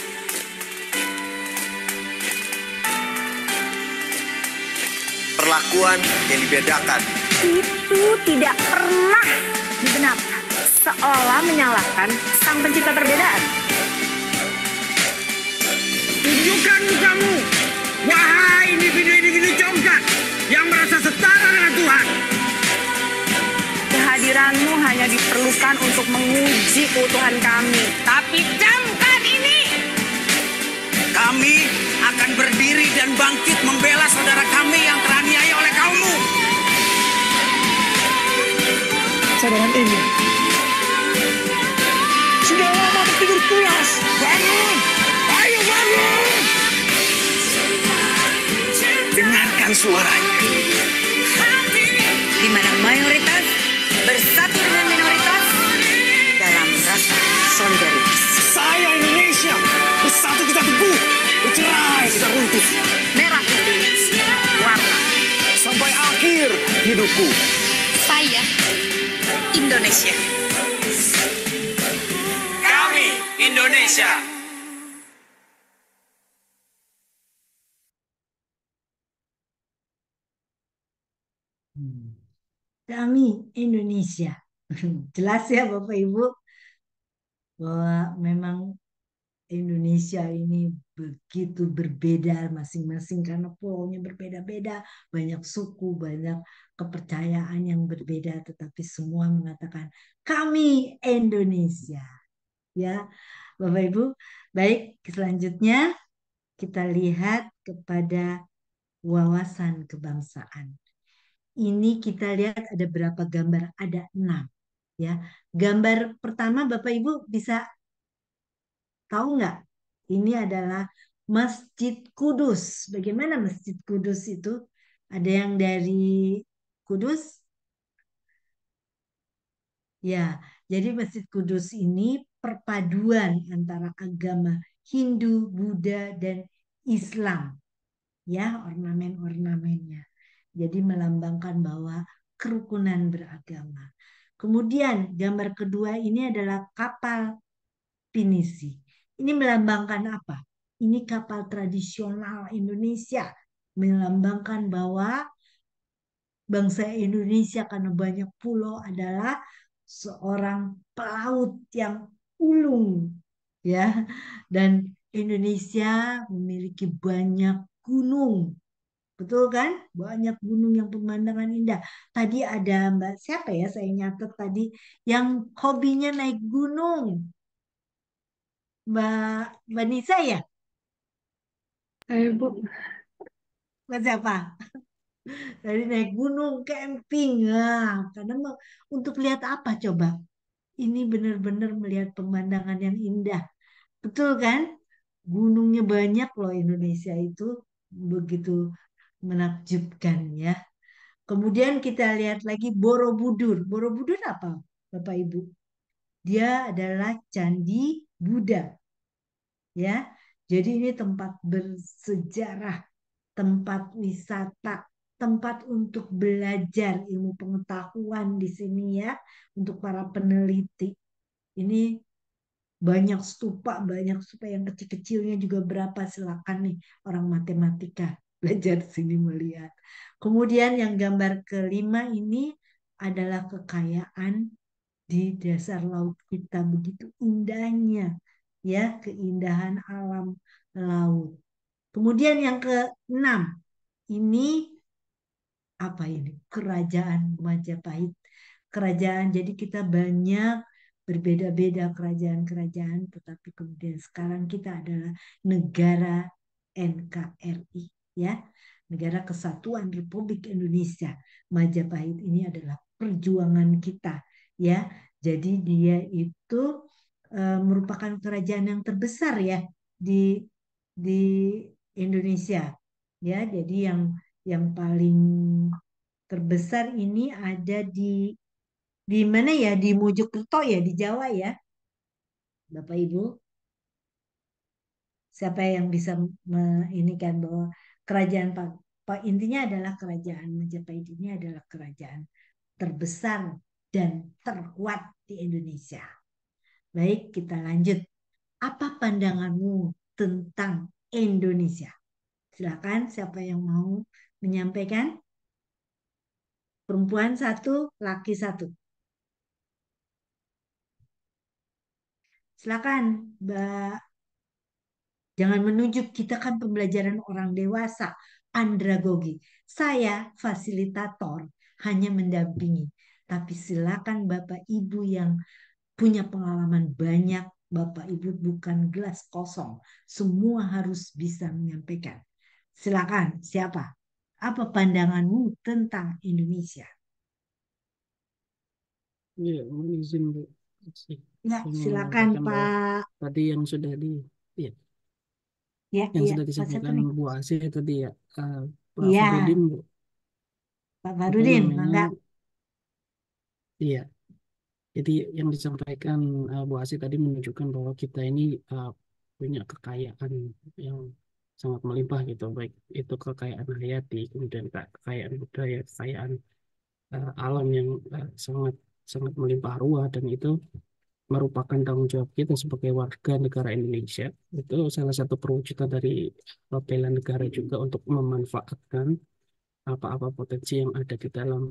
Perlakuan yang dibedakan. Itu tidak pernah dibenarkan. Seolah menyalahkan sang pencipta perbedaan. Tunjukkan mukamu, wahai individu-individu congkak yang merasa setara dengan Tuhan. Kehadiranmu hanya diperlukan untuk menguji keutuhan kami. Tapi jamkan ini. Kami akan berdiri dan bangkit membela saudara kami yang teraniaya oleh kaummu. Cadangan ini sudah lama tidur pulas. Bangun! Dengarkan suaranya. Di mana mayoritas bersatu dengan minoritas dalam rasa solidaritas. Saya Indonesia, bersatu kita teguh, bercerai kita runtuh. Merah putih, warna. Sampai akhir hidupku. Saya Indonesia. Kami Indonesia. Indonesia. (laughs) Jelas ya Bapak Ibu bahwa memang Indonesia ini begitu berbeda masing-masing karena pulaunya berbeda-beda, banyak suku, banyak kepercayaan yang berbeda tetapi semua mengatakan kami Indonesia. Ya. Bapak Ibu, baik selanjutnya kita lihat kepada wawasan kebangsaan ini kita lihat ada berapa gambar? Ada enam. Ya, gambar pertama Bapak Ibu bisa tahu nggak? Ini adalah Masjid Kudus. Bagaimana Masjid Kudus itu? Ada yang dari Kudus? Ya, jadi Masjid Kudus ini perpaduan antara agama Hindu, Buddha, dan Islam. Ya, ornamen-ornamennya. Jadi melambangkan bahwa kerukunan beragama. Kemudian gambar kedua ini adalah kapal pinisi. Ini melambangkan apa? Ini kapal tradisional Indonesia. Melambangkan bahwa bangsa Indonesia karena banyak pulau adalah seorang pelaut yang ulung ya dan Indonesia memiliki banyak gunung Betul kan? Banyak gunung yang pemandangan indah. Tadi ada Mbak siapa ya saya nyatet tadi yang hobinya naik gunung. Mbak Mbak Nisa ya? Eh, Bu. Mbak siapa? (laughs) Dari naik gunung, camping. Nah, mau, untuk lihat apa coba? Ini benar-benar melihat pemandangan yang indah. Betul kan? Gunungnya banyak loh Indonesia itu begitu menakjubkan ya. Kemudian kita lihat lagi Borobudur. Borobudur apa, Bapak Ibu? Dia adalah candi Buddha. Ya. Jadi ini tempat bersejarah, tempat wisata, tempat untuk belajar ilmu pengetahuan di sini ya, untuk para peneliti. Ini banyak stupa, banyak stupa yang kecil-kecilnya juga berapa silakan nih orang matematika belajar sini melihat. Kemudian yang gambar kelima ini adalah kekayaan di dasar laut kita begitu indahnya ya keindahan alam laut. Kemudian yang keenam ini apa ini? Kerajaan Majapahit. Kerajaan jadi kita banyak berbeda-beda kerajaan-kerajaan tetapi kemudian sekarang kita adalah negara NKRI ya negara kesatuan Republik Indonesia Majapahit ini adalah perjuangan kita ya jadi dia itu e, merupakan kerajaan yang terbesar ya di di Indonesia ya jadi yang yang paling terbesar ini ada di di mana ya di Mojokerto ya di Jawa ya Bapak Ibu siapa yang bisa ini kan bahwa kerajaan Pak intinya adalah kerajaan Majapahit ini adalah kerajaan terbesar dan terkuat di Indonesia. Baik, kita lanjut. Apa pandanganmu tentang Indonesia? Silakan siapa yang mau menyampaikan? Perempuan satu, laki satu. Silakan, Mbak Jangan menunjuk kita kan pembelajaran orang dewasa, andragogi. Saya fasilitator, hanya mendampingi. Tapi silakan Bapak Ibu yang punya pengalaman banyak, Bapak Ibu bukan gelas kosong. Semua harus bisa menyampaikan. Silakan, siapa? Apa pandanganmu tentang Indonesia? Ya, mohon izin Bu. Ya, silakan Pak. Tadi yang sudah di ya. Ya, yang iya. sudah disampaikan Bu Asih tadi ya, uh, Pak Iya, Bu. Pak Farudin, Hmm, memang iya. Jadi yang disampaikan uh, Bu Asih tadi menunjukkan bahwa kita ini uh, punya kekayaan yang sangat melimpah gitu, baik itu kekayaan hayati, kemudian kekayaan budaya, kekayaan uh, alam yang uh, sangat sangat melimpah ruah dan itu merupakan tanggung jawab kita sebagai warga negara Indonesia. Itu salah satu perwujudan dari bela negara juga untuk memanfaatkan apa-apa potensi yang ada di dalam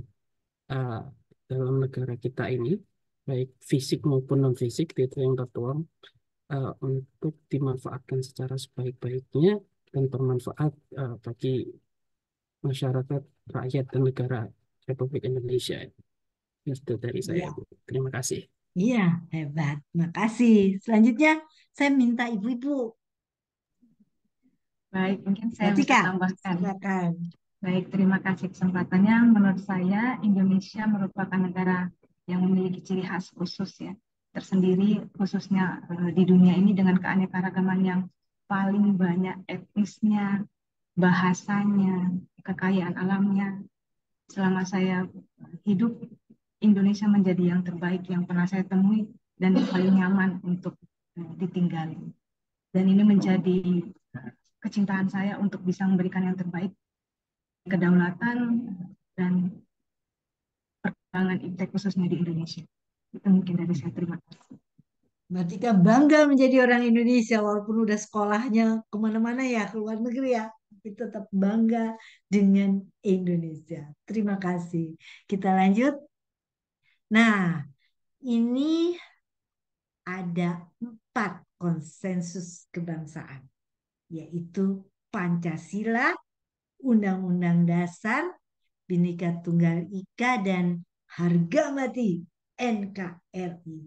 uh, dalam negara kita ini, baik fisik maupun non fisik, itu yang tertuang uh, untuk dimanfaatkan secara sebaik-baiknya dan bermanfaat uh, bagi masyarakat, rakyat dan negara Republik Indonesia. Itu dari saya. Ya. Terima kasih. Iya, hebat. Makasih. Selanjutnya saya minta ibu-ibu. Baik, mungkin saya Ketika. bisa tambahkan. Silakan. Baik, terima kasih kesempatannya. Menurut saya Indonesia merupakan negara yang memiliki ciri khas khusus ya, tersendiri khususnya eh, di dunia ini dengan keanekaragaman yang paling banyak etnisnya, bahasanya, kekayaan alamnya. Selama saya hidup Indonesia menjadi yang terbaik yang pernah saya temui dan paling nyaman untuk eh, ditinggali. Dan ini menjadi kecintaan saya untuk bisa memberikan yang terbaik kedaulatan dan perkembangan iptek khususnya di Indonesia. Itu mungkin dari saya terima kasih. Berarti kan bangga menjadi orang Indonesia walaupun udah sekolahnya kemana-mana ya, ke luar negeri ya tapi tetap bangga dengan Indonesia. Terima kasih. Kita lanjut Nah, ini ada empat konsensus kebangsaan, yaitu Pancasila, Undang-Undang Dasar, Bhinneka Tunggal Ika, dan harga mati NKRI.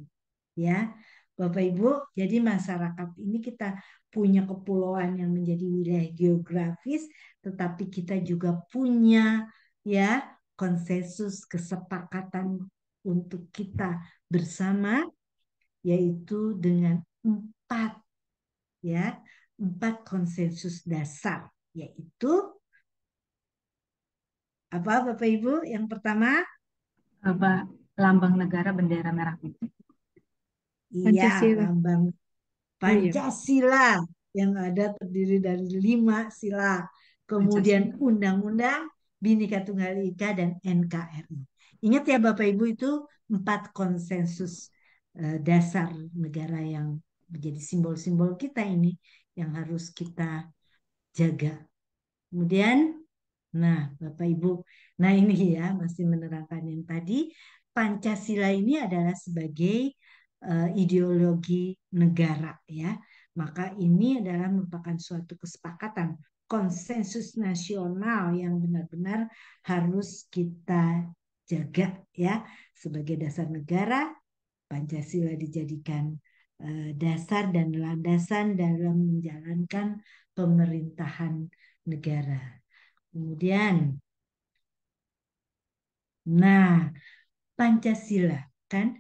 Ya, Bapak Ibu, jadi masyarakat ini kita punya kepulauan yang menjadi wilayah geografis, tetapi kita juga punya ya konsensus kesepakatan untuk kita bersama yaitu dengan empat ya empat konsensus dasar yaitu apa Bapak Ibu? Yang pertama apa lambang negara bendera merah putih. Iya, Pancasila. lambang oh, iya. Pancasila yang ada terdiri dari lima sila. Kemudian undang-undang bhinneka Tunggal Ika dan NKRI. Ingat ya Bapak Ibu itu empat konsensus eh, dasar negara yang menjadi simbol-simbol kita ini yang harus kita jaga. Kemudian, nah Bapak Ibu, nah ini ya masih menerangkan yang tadi, Pancasila ini adalah sebagai uh, ideologi negara ya. Maka ini adalah merupakan suatu kesepakatan konsensus nasional yang benar-benar harus kita jaga ya sebagai dasar negara Pancasila dijadikan eh, dasar dan landasan dalam menjalankan pemerintahan negara. Kemudian nah Pancasila kan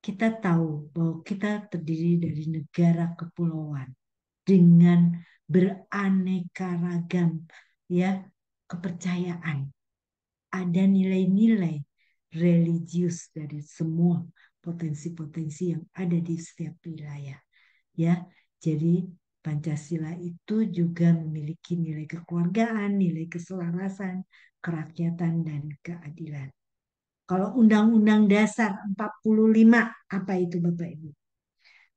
kita tahu bahwa kita terdiri dari negara kepulauan dengan beraneka ragam ya kepercayaan ada nilai-nilai religius dari semua potensi-potensi yang ada di setiap wilayah. Ya, jadi Pancasila itu juga memiliki nilai kekeluargaan, nilai keselarasan, kerakyatan dan keadilan. Kalau Undang-Undang Dasar 45 apa itu Bapak Ibu?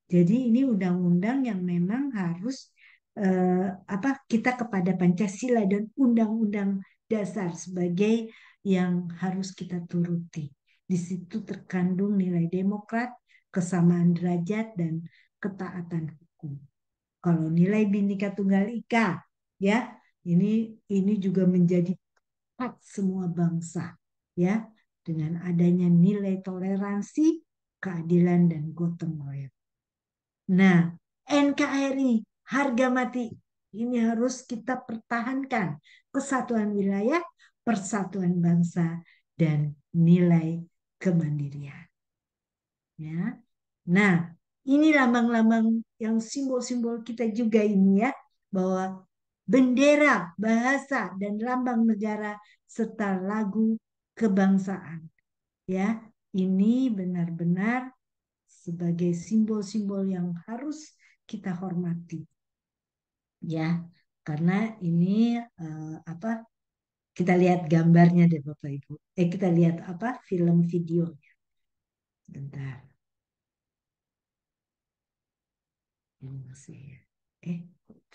Jadi ini undang-undang yang memang harus eh, apa kita kepada Pancasila dan undang-undang dasar sebagai yang harus kita turuti. Di situ terkandung nilai demokrat, kesamaan derajat, dan ketaatan hukum. Kalau nilai binika tunggal ika, ya ini ini juga menjadi hak semua bangsa, ya dengan adanya nilai toleransi, keadilan, dan gotong royong. Nah, NKRI harga mati ini harus kita pertahankan kesatuan wilayah, persatuan bangsa, dan nilai kemandirian. Ya. Nah, ini lambang-lambang yang simbol-simbol kita juga ini ya, bahwa bendera, bahasa, dan lambang negara serta lagu kebangsaan. Ya, ini benar-benar sebagai simbol-simbol yang harus kita hormati ya karena ini eh, apa kita lihat gambarnya deh Bapak Ibu. Eh kita lihat apa film videonya. Bentar. ya. Eh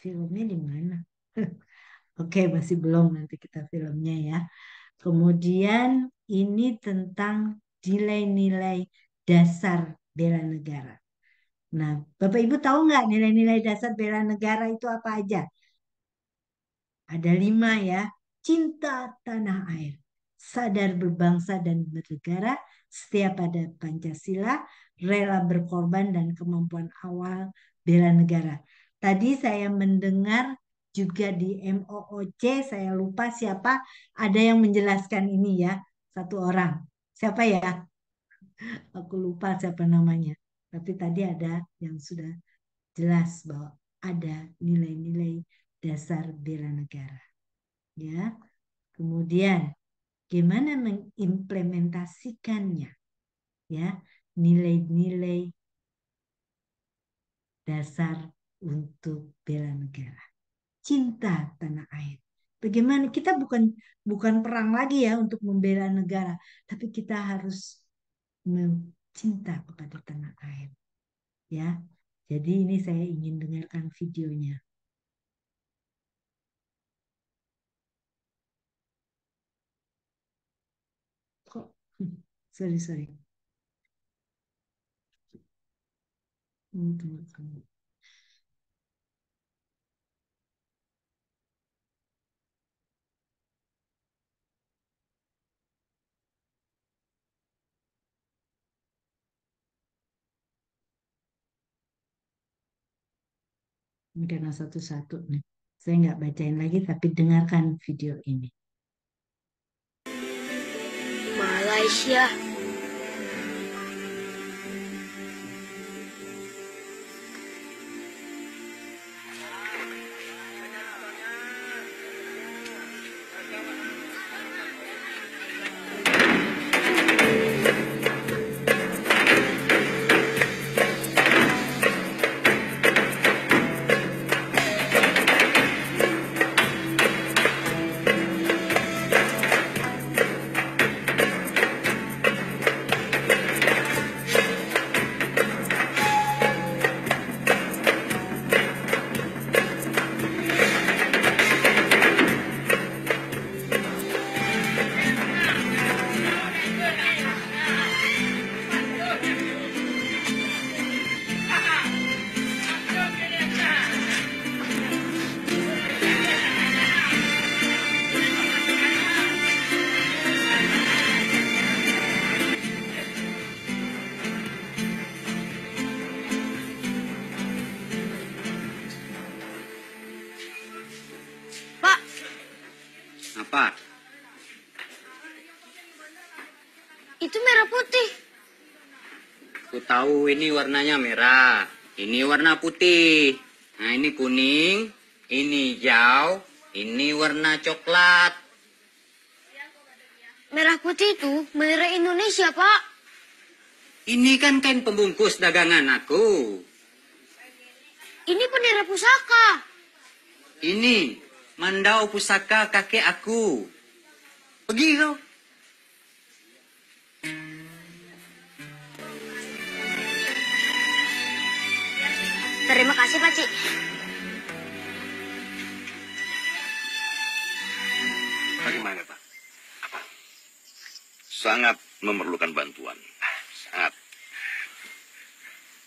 filmnya di mana? (laughs) Oke, masih belum nanti kita filmnya ya. Kemudian ini tentang nilai-nilai dasar bela negara. Nah, Bapak Ibu tahu nggak nilai-nilai dasar bela negara itu apa aja? Ada lima ya. Cinta tanah air, sadar berbangsa dan bernegara, setia pada Pancasila, rela berkorban dan kemampuan awal bela negara. Tadi saya mendengar juga di MOOC, saya lupa siapa, ada yang menjelaskan ini ya, satu orang. Siapa ya? Aku lupa siapa namanya. Tapi tadi ada yang sudah jelas bahwa ada nilai-nilai dasar bela negara. Ya. Kemudian gimana mengimplementasikannya? Ya, nilai-nilai dasar untuk bela negara. Cinta tanah air. Bagaimana kita bukan bukan perang lagi ya untuk membela negara, tapi kita harus cinta kepada tanah air. Ya. Jadi ini saya ingin dengarkan videonya. Kok hmm, sorry sorry. Tunggu, tunggu, tunggu. karena satu-satu nih. Saya nggak bacain lagi, tapi dengarkan video ini. Malaysia tahu ini warnanya merah, ini warna putih, nah ini kuning, ini hijau, ini warna coklat. Merah putih itu merah Indonesia, Pak. Ini kan kain pembungkus dagangan aku. Ini bendera pusaka. Ini mandau pusaka kakek aku. Pergi kau. Terima kasih Pak Cik. Bagaimana Pak? Apa? Sangat memerlukan bantuan. Ah, sangat.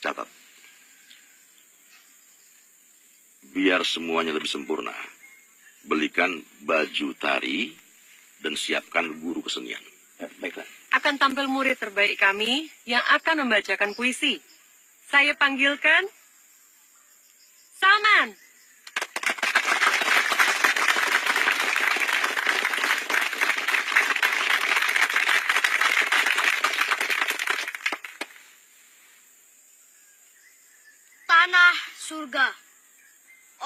Catat. Biar semuanya lebih sempurna. Belikan baju tari dan siapkan guru kesenian. Ya, baiklah. Akan tampil murid terbaik kami yang akan membacakan puisi. Saya panggilkan Salman, Tanah Surga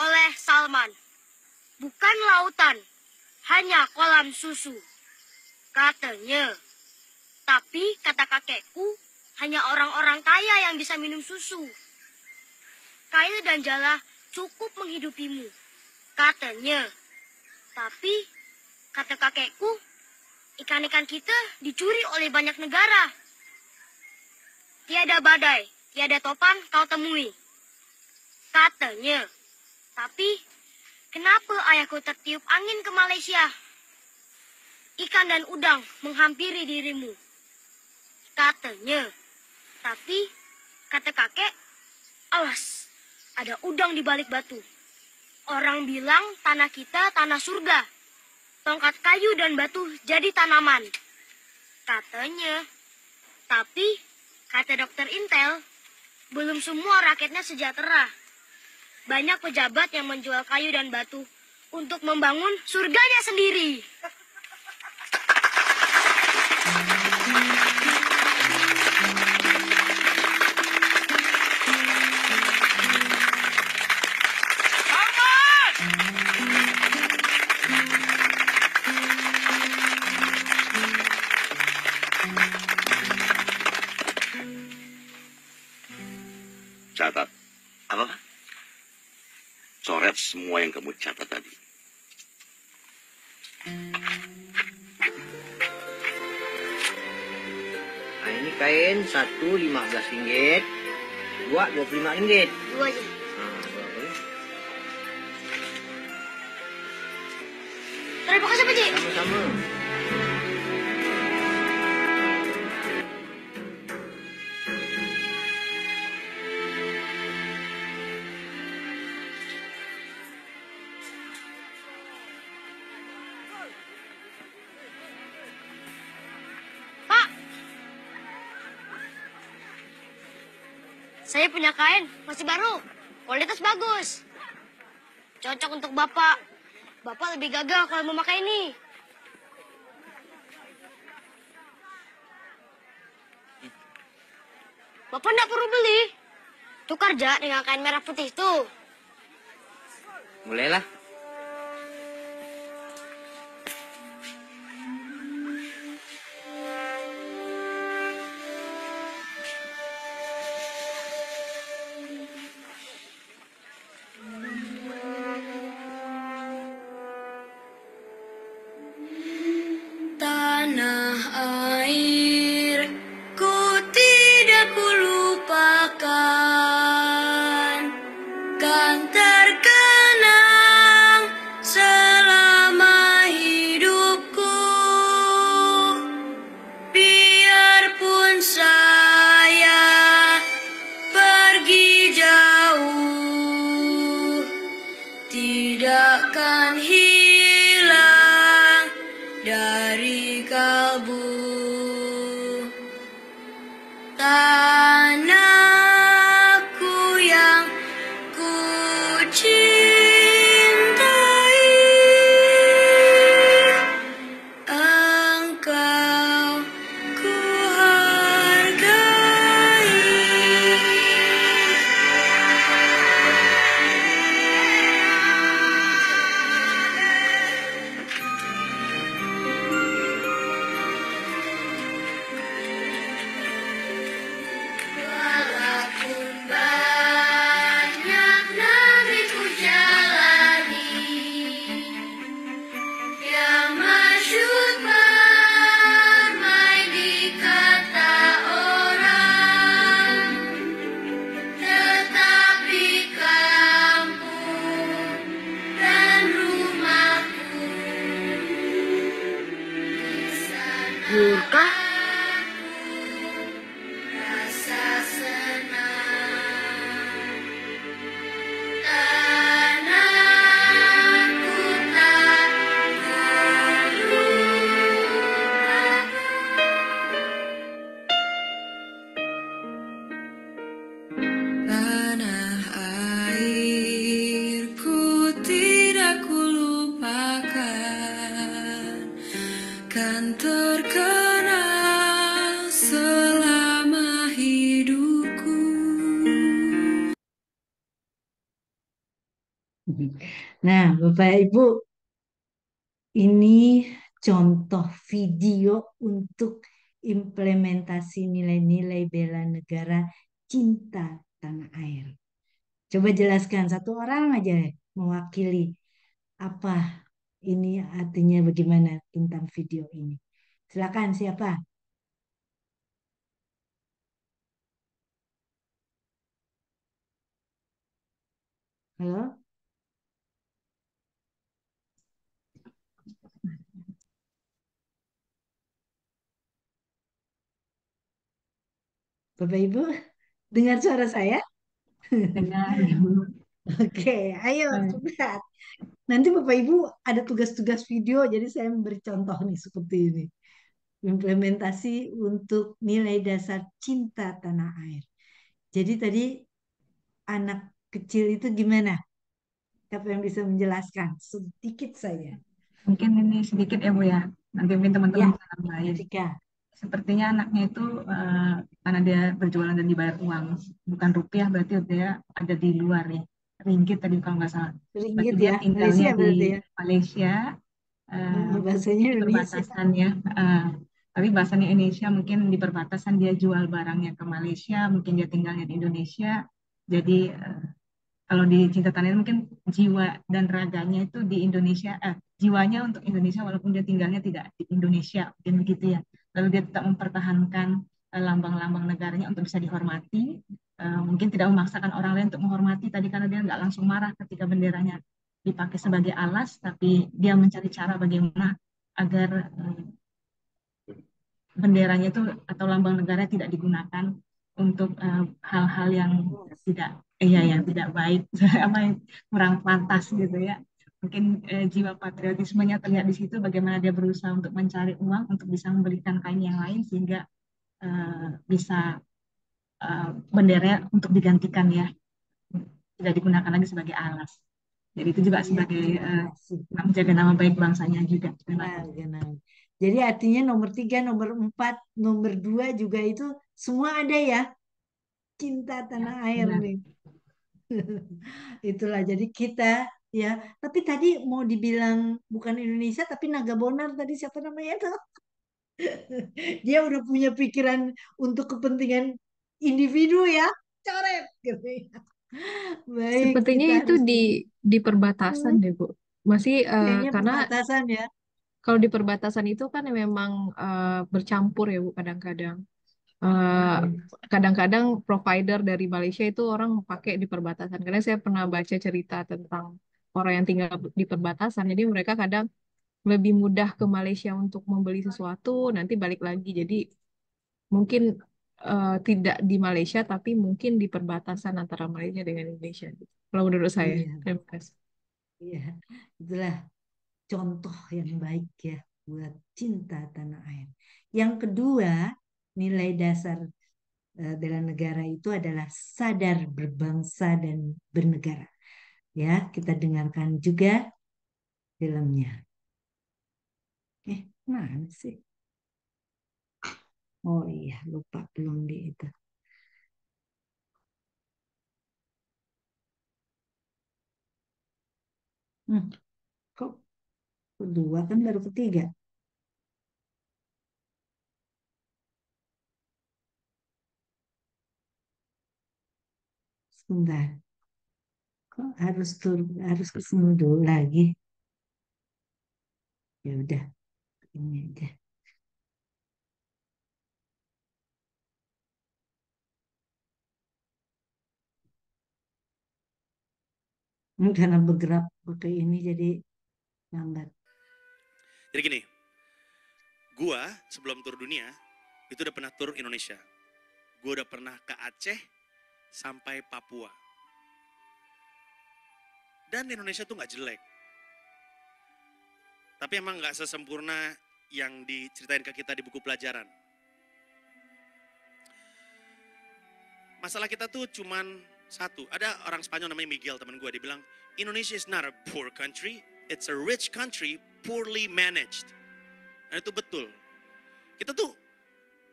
oleh Salman. Bukan lautan, hanya kolam susu. Katanya. Tapi kata kakekku, hanya orang-orang kaya yang bisa minum susu kayu dan jala cukup menghidupimu, katanya. Tapi, kata kakekku, ikan-ikan kita dicuri oleh banyak negara. Tiada badai, tiada topan kau temui, katanya. Tapi, kenapa ayahku tertiup angin ke Malaysia? Ikan dan udang menghampiri dirimu, katanya. Tapi, kata kakek, awas ada udang di balik batu. Orang bilang tanah kita tanah surga. Tongkat kayu dan batu jadi tanaman. Katanya. Tapi, kata dokter Intel, belum semua rakyatnya sejahtera. Banyak pejabat yang menjual kayu dan batu untuk membangun surganya sendiri. kamu catat tadi. Nah, ini kain satu lima belas ringgit, dua dua puluh lima ringgit. Dua iya. punya kain masih baru, kualitas bagus. Cocok untuk bapak. Bapak lebih gagah kalau memakai ini. Bapak tidak perlu beli. Tukar jak dengan kain merah putih itu. Mulailah. jelaskan satu orang aja mewakili apa ini artinya bagaimana tentang video ini. Silakan siapa? Halo? Bapak Ibu, dengar suara saya? (laughs) Oke, ayo cepat. Nanti Bapak Ibu ada tugas-tugas video, jadi saya memberi contoh nih seperti ini. Implementasi untuk nilai dasar cinta tanah air. Jadi tadi anak kecil itu gimana? Siapa yang bisa menjelaskan? Sedikit saja. Mungkin ini sedikit ya Bu ya. Nanti mungkin teman-teman ya, bisa sepertinya anaknya itu uh, eh, karena dia berjualan dan dibayar uang bukan rupiah berarti dia ada di luar ya ringgit tadi kalau nggak salah ringgit berarti ya dia tinggalnya di ya. Malaysia eh, hmm, bahasanya di perbatasan ya uh, eh, tapi bahasanya Indonesia mungkin di perbatasan dia jual barangnya ke Malaysia mungkin dia tinggalnya di Indonesia jadi uh, kalau di cinta tanah mungkin jiwa dan raganya itu di Indonesia eh, jiwanya untuk Indonesia walaupun dia tinggalnya tidak di Indonesia mungkin begitu ya lalu dia tetap mempertahankan eh, lambang-lambang negaranya untuk bisa dihormati. Eh, mungkin tidak memaksakan orang lain untuk menghormati tadi karena dia nggak langsung marah ketika benderanya dipakai sebagai alas, tapi dia mencari cara bagaimana agar eh, benderanya itu atau lambang negara tidak digunakan untuk hal-hal yang tidak iya yang tidak baik (laughs) kurang pantas gitu ya mungkin eh, jiwa patriotismenya terlihat di situ bagaimana dia berusaha untuk mencari uang untuk bisa membelikan kain yang lain sehingga eh, bisa eh, bendera untuk digantikan ya tidak digunakan lagi sebagai alas jadi itu juga iya, sebagai iya. eh, menjaga nama baik bangsanya juga benar, benar. jadi artinya nomor tiga nomor empat nomor dua juga itu semua ada ya cinta tanah ya, air ya, nih (laughs) itulah jadi kita ya tapi tadi mau dibilang bukan Indonesia tapi naga bonar tadi siapa namanya itu (laughs) dia udah punya pikiran untuk kepentingan individu ya coret gitu ya baik sepertinya itu di di perbatasan hmm. deh bu masih uh, karena perbatasan ya kalau di perbatasan itu kan memang uh, bercampur ya bu kadang-kadang eh, kadang-kadang uh, provider dari Malaysia itu orang pakai di perbatasan. Karena saya pernah baca cerita tentang orang yang tinggal di perbatasan. Jadi mereka kadang lebih mudah ke Malaysia untuk membeli sesuatu, nanti balik lagi. Jadi mungkin uh, tidak di Malaysia, tapi mungkin di perbatasan antara Malaysia dengan Indonesia. Kalau menurut saya. Iya. Terima kasih. Iya, itulah contoh yang baik ya buat cinta tanah air. Yang kedua, nilai dasar eh, bela negara itu adalah sadar berbangsa dan bernegara. Ya, kita dengarkan juga filmnya. Eh, mana sih? Oh iya, lupa belum di itu. Hmm. Kok kedua kan baru ketiga? Sebentar harus tur harus ke sini dulu lagi ya udah ini aja ini karena bergerak pakai ini jadi lambat jadi gini gua sebelum tur dunia itu udah pernah tur Indonesia gua udah pernah ke Aceh sampai Papua dan Indonesia tuh nggak jelek. Tapi emang nggak sesempurna yang diceritain ke kita di buku pelajaran. Masalah kita tuh cuman satu. Ada orang Spanyol namanya Miguel, teman gue, dibilang, Indonesia is not a poor country, it's a rich country poorly managed. Dan nah, itu betul. Kita tuh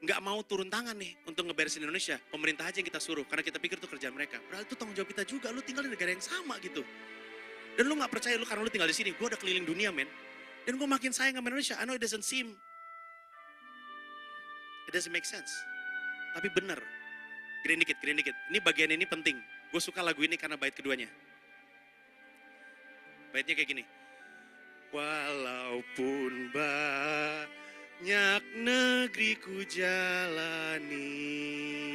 nggak mau turun tangan nih untuk ngeberesin Indonesia. Pemerintah aja yang kita suruh, karena kita pikir itu kerjaan mereka. Padahal itu tanggung jawab kita juga, lu tinggal di negara yang sama gitu. Dan lu gak percaya lu karena lu tinggal di sini. Gue udah keliling dunia men. Dan gue makin sayang sama Indonesia. I know it doesn't seem. It doesn't make sense. Tapi bener. green dikit, green dikit. Ini bagian ini penting. Gue suka lagu ini karena bait keduanya. Baitnya kayak gini. Walaupun banyak negeriku jalani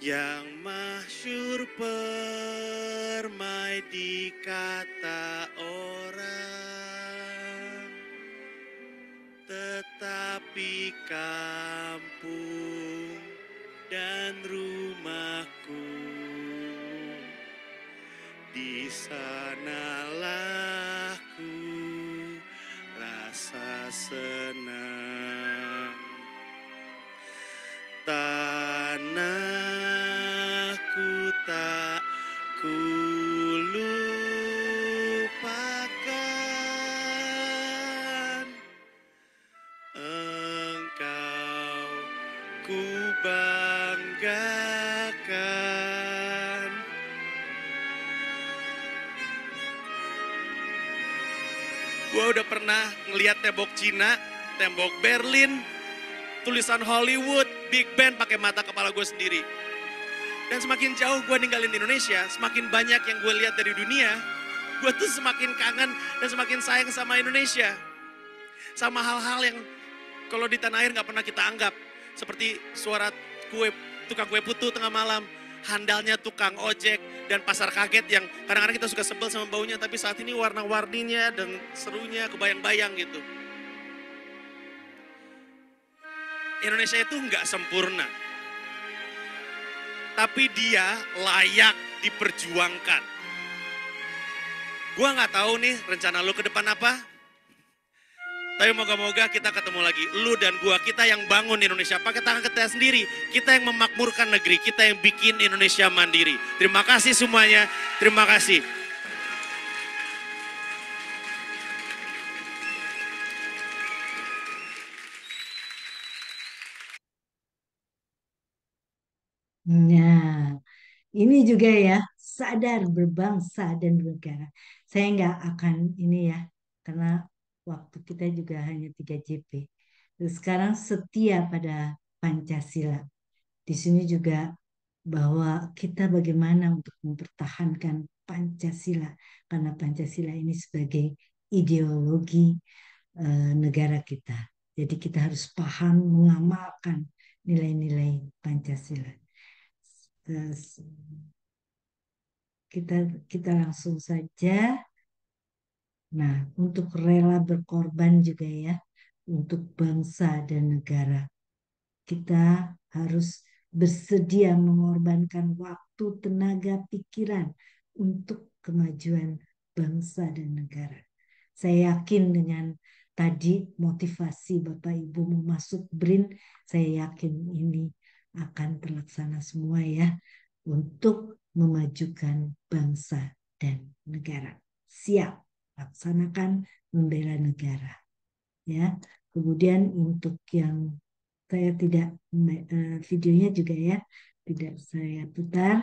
yang masyur permai di kata orang tetapi kampung dan rumahku di sanalah ku rasa senang pernah ngelihat tembok Cina, tembok Berlin, tulisan Hollywood, Big Ben pakai mata kepala gue sendiri. Dan semakin jauh gue ninggalin Indonesia, semakin banyak yang gue lihat dari dunia, gue tuh semakin kangen dan semakin sayang sama Indonesia. Sama hal-hal yang kalau di tanah air nggak pernah kita anggap. Seperti suara kue, tukang kue putu tengah malam, handalnya tukang ojek dan pasar kaget yang kadang-kadang kita suka sebel sama baunya tapi saat ini warna-warninya dan serunya kebayang-bayang gitu. Indonesia itu nggak sempurna. Tapi dia layak diperjuangkan. Gua nggak tahu nih rencana lo ke depan apa, tapi moga-moga kita ketemu lagi. Lu dan gua, kita yang bangun Indonesia. Pakai tangan kita sendiri. Kita yang memakmurkan negeri. Kita yang bikin Indonesia mandiri. Terima kasih semuanya. Terima kasih. Nah, ini juga ya, sadar berbangsa dan negara. Saya nggak akan ini ya, karena waktu kita juga hanya 3 JP. Sekarang setia pada Pancasila. Di sini juga bahwa kita bagaimana untuk mempertahankan Pancasila karena Pancasila ini sebagai ideologi e, negara kita. Jadi kita harus paham mengamalkan nilai-nilai Pancasila. Kita kita langsung saja Nah, untuk rela berkorban juga ya untuk bangsa dan negara. Kita harus bersedia mengorbankan waktu, tenaga, pikiran untuk kemajuan bangsa dan negara. Saya yakin dengan tadi motivasi Bapak Ibu mau masuk BRIN, saya yakin ini akan terlaksana semua ya untuk memajukan bangsa dan negara. Siap laksanakan membela negara. Ya. Kemudian untuk yang saya tidak eh, videonya juga ya tidak saya putar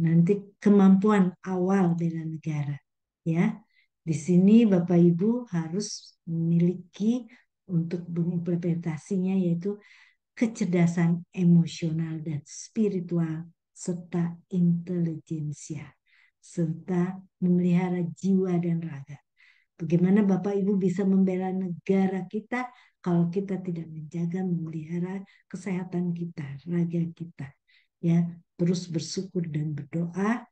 nanti kemampuan awal bela negara ya di sini Bapak Ibu harus memiliki untuk mengimplementasinya yaitu kecerdasan emosional dan spiritual serta intelijensia serta memelihara jiwa dan raga. Bagaimana Bapak Ibu bisa membela negara kita kalau kita tidak menjaga memelihara kesehatan kita, raga kita. Ya, terus bersyukur dan berdoa,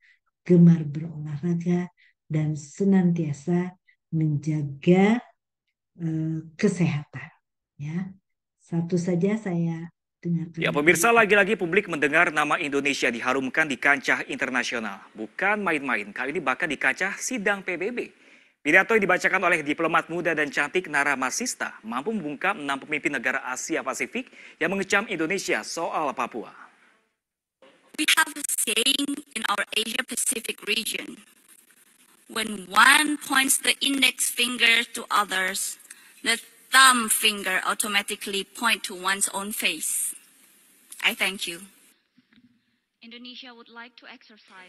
gemar berolahraga dan senantiasa menjaga eh, kesehatan, ya. Satu saja saya dengar. Ya pemirsa lagi-lagi publik mendengar nama Indonesia diharumkan di kancah internasional. Bukan main-main, kali ini bahkan di kancah sidang PBB. Pidato yang dibacakan oleh diplomat muda dan cantik Nara Masista mampu membungkam enam pemimpin negara Asia Pasifik yang mengecam Indonesia soal Papua. We have a saying in our Asia Pacific region. When one points the index finger to others, the thumb finger automatically point to one's own face. I thank you.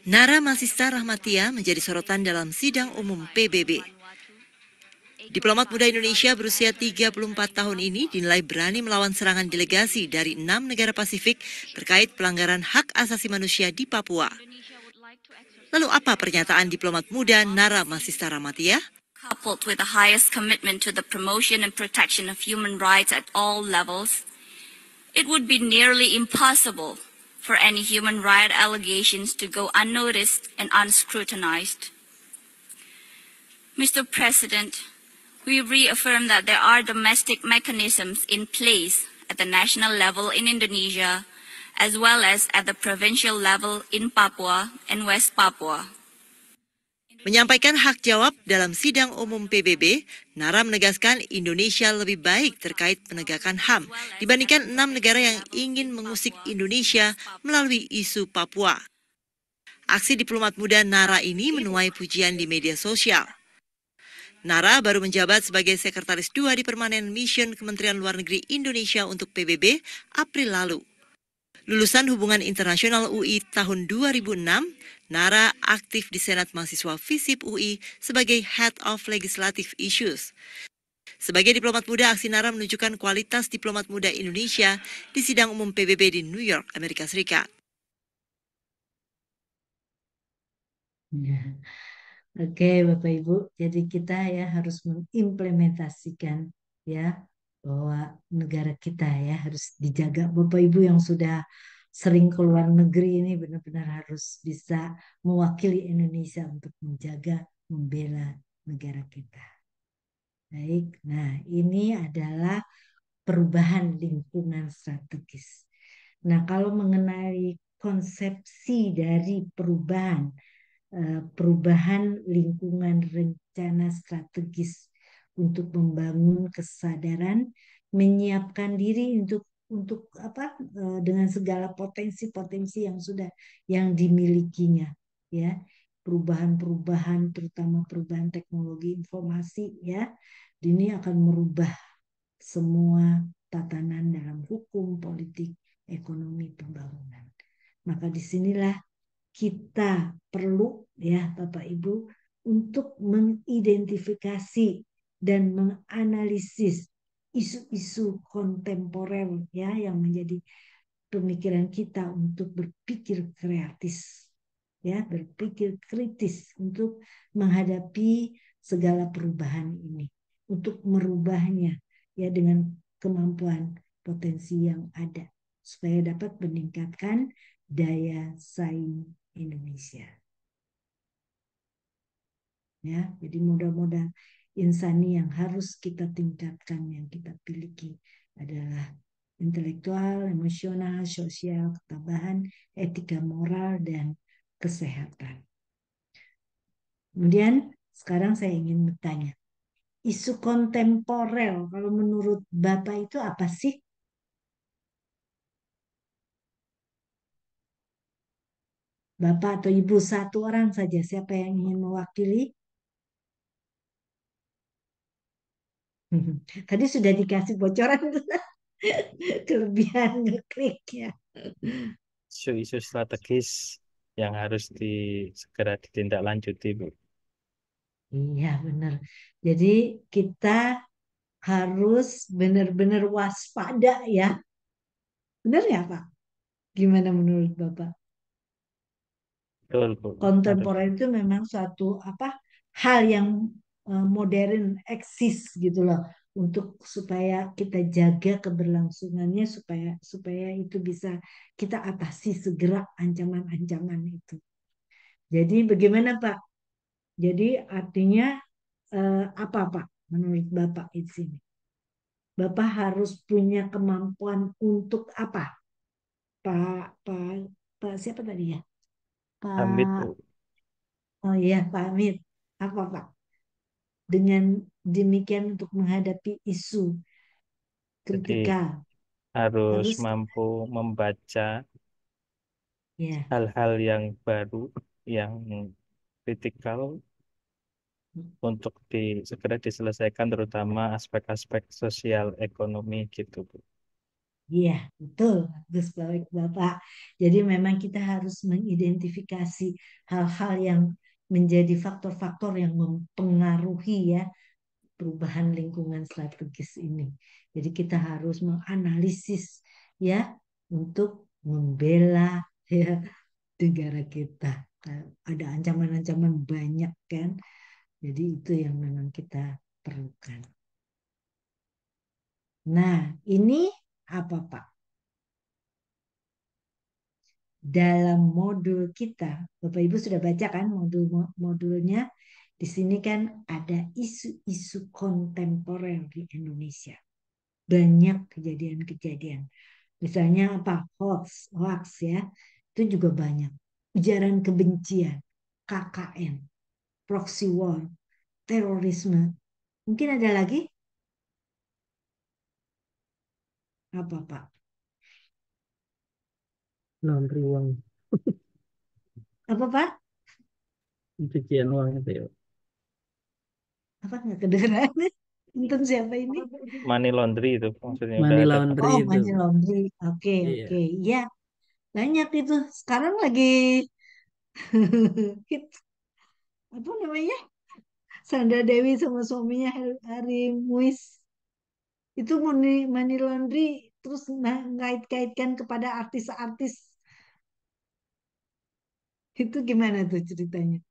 Nara Masista Rahmatia menjadi sorotan dalam sidang umum PBB. Diplomat muda Indonesia berusia 34 tahun ini dinilai berani melawan serangan delegasi dari enam negara Pasifik terkait pelanggaran hak asasi manusia di Papua. Lalu apa pernyataan diplomat muda Nara Masista Rahmatia? Coupled with the highest commitment to the promotion and protection of human rights at all levels, It would be nearly impossible for any human rights allegations to go unnoticed and unscrutinized. Mr. President, we reaffirm that there are domestic mechanisms in place at the national level in Indonesia, as well as at the provincial level in Papua and West Papua Menyampaikan hak jawab dalam sidang umum PBB, Nara menegaskan Indonesia lebih baik terkait penegakan HAM dibandingkan enam negara yang ingin mengusik Indonesia melalui isu Papua. Aksi diplomat muda Nara ini menuai pujian di media sosial. Nara baru menjabat sebagai Sekretaris dua di Permanen Mission Kementerian Luar Negeri Indonesia untuk PBB April lalu. Lulusan Hubungan Internasional UI tahun 2006, Nara aktif di Senat Mahasiswa FISIP UI sebagai Head of Legislative Issues. Sebagai diplomat muda, aksi Nara menunjukkan kualitas diplomat muda Indonesia di sidang umum PBB di New York, Amerika Serikat. Ya. Oke, Bapak Ibu. Jadi kita ya harus mengimplementasikan ya bahwa negara kita ya harus dijaga Bapak Ibu yang sudah sering ke luar negeri ini benar-benar harus bisa mewakili Indonesia untuk menjaga, membela negara kita. Baik, nah ini adalah perubahan lingkungan strategis. Nah, kalau mengenai konsepsi dari perubahan eh, perubahan lingkungan rencana strategis untuk membangun kesadaran, menyiapkan diri untuk untuk apa eh, dengan segala potensi-potensi yang sudah yang dimilikinya ya perubahan-perubahan terutama perubahan teknologi informasi ya ini akan merubah semua tatanan dalam hukum politik ekonomi pembangunan maka disinilah kita perlu ya Bapak Ibu untuk mengidentifikasi dan menganalisis isu-isu kontemporer ya yang menjadi pemikiran kita untuk berpikir kreatif ya berpikir kritis untuk menghadapi segala perubahan ini untuk merubahnya ya dengan kemampuan potensi yang ada supaya dapat meningkatkan daya saing Indonesia. Ya, jadi mudah-mudahan insani yang harus kita tingkatkan, yang kita miliki adalah intelektual, emosional, sosial, ketabahan, etika moral, dan kesehatan. Kemudian sekarang saya ingin bertanya, isu kontemporer kalau menurut Bapak itu apa sih? Bapak atau Ibu satu orang saja, siapa yang ingin mewakili? Mhm. Tadi sudah dikasih bocoran (laughs) kelebihan ngeklik ya. Isu-isu strategis yang harus di, segera ditindaklanjuti, Bu. Iya, benar. Jadi kita harus benar-benar waspada ya. Benar ya, Pak? Gimana menurut Bapak? Betul, Kontemporer itu memang suatu apa hal yang Eh, modern eksis gitu loh untuk supaya kita jaga keberlangsungannya supaya supaya itu bisa kita atasi segera ancaman-ancaman itu. Jadi bagaimana Pak? Jadi artinya eh, apa Pak menurut Bapak di sini? Bapak harus punya kemampuan untuk apa? Pak Pak Pak siapa tadi ya? Pak Amit. Oh iya Pak Amit. Apa Pak? dengan demikian untuk menghadapi isu ketika harus, harus mampu membaca hal ya. hal-hal yang baru yang kritikal hmm. untuk di, segera diselesaikan terutama aspek-aspek sosial ekonomi gitu Bu. Iya, betul Gus Bapak. Jadi memang kita harus mengidentifikasi hal-hal yang menjadi faktor-faktor yang mempengaruhi ya perubahan lingkungan strategis ini. Jadi kita harus menganalisis ya untuk membela (laughs) ya negara kita. Nah, ada ancaman-ancaman banyak kan. Jadi itu yang memang kita perlukan. Nah, ini apa Pak? dalam modul kita. Bapak Ibu sudah baca kan modul-modulnya. Di sini kan ada isu-isu kontemporer di Indonesia. Banyak kejadian-kejadian. Misalnya apa? Hoax, hoax ya. Itu juga banyak. Ujaran kebencian, KKN, proxy war, terorisme. Mungkin ada lagi? Apa Pak? laundry uang (laughs) apa pak pencucian uang itu ya apa nggak kedengeran Enten (laughs) siapa ini money laundry itu maksudnya money laundry oh itu. money laundry oke okay, iya. oke okay. ya banyak itu sekarang lagi (laughs) apa namanya Sandra Dewi sama suaminya Hari muis itu money, money laundry terus nah, ngait-kaitkan kepada artis-artis itu gimana tuh ceritanya?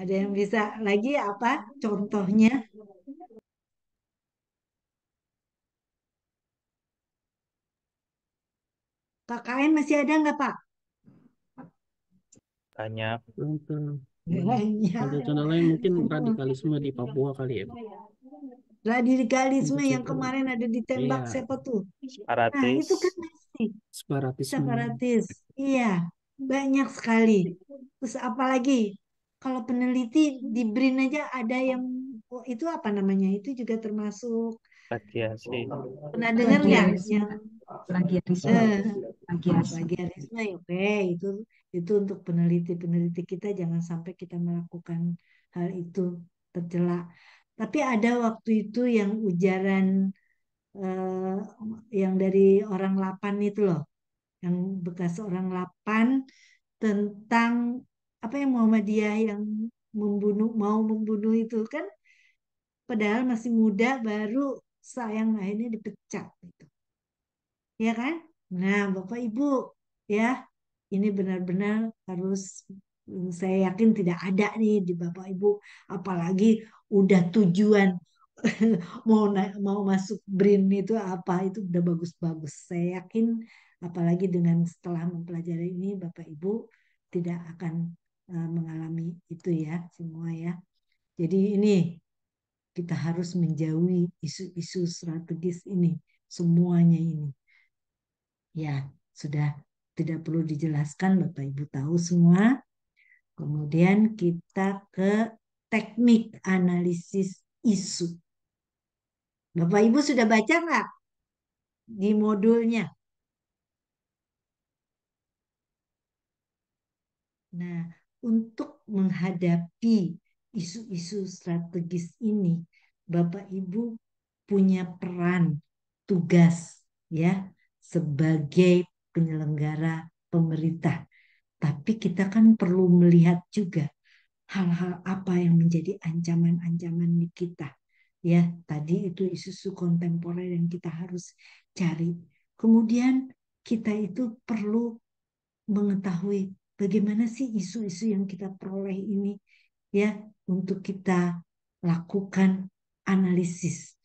Ada yang bisa lagi apa contohnya? KKN masih ada nggak Pak? Banyak. Banyak. Ada channel lain mungkin radikalisme di Papua kali ya radikalisme yang kemarin ada ditembak iya. siapa tuh? Nah, Separatis. Nah, itu kan masih. Separatis. Separatis. Iya, banyak sekali. Terus apalagi kalau peneliti di BRIN aja ada yang oh, itu apa namanya? Itu juga termasuk plagiasi. Pernah dengar nggak yang plagiarisme? Eh, radikalisme ya, Oke, okay. itu itu untuk peneliti-peneliti kita jangan sampai kita melakukan hal itu tercela. Tapi ada waktu itu yang ujaran eh, yang dari orang lapan itu loh, yang bekas orang lapan tentang apa yang Muhammadiyah yang membunuh mau membunuh itu kan padahal masih muda baru sayang akhirnya dipecat gitu. Ya kan? Nah, Bapak Ibu, ya ini benar-benar harus Hmm, saya yakin tidak ada nih di Bapak Ibu apalagi udah tujuan (laughs) mau mau masuk BRIN itu apa itu udah bagus-bagus. Saya yakin apalagi dengan setelah mempelajari ini Bapak Ibu tidak akan eh, mengalami itu ya semua ya. Jadi ini kita harus menjauhi isu-isu strategis ini semuanya ini. Ya, sudah tidak perlu dijelaskan Bapak Ibu tahu semua Kemudian kita ke teknik analisis isu. Bapak Ibu sudah baca nggak di modulnya? Nah, untuk menghadapi isu-isu strategis ini, Bapak Ibu punya peran tugas ya sebagai penyelenggara pemerintah tapi kita kan perlu melihat juga hal-hal apa yang menjadi ancaman-ancaman di kita. Ya, tadi itu isu-isu kontemporer yang kita harus cari. Kemudian kita itu perlu mengetahui bagaimana sih isu-isu yang kita peroleh ini ya untuk kita lakukan analisis.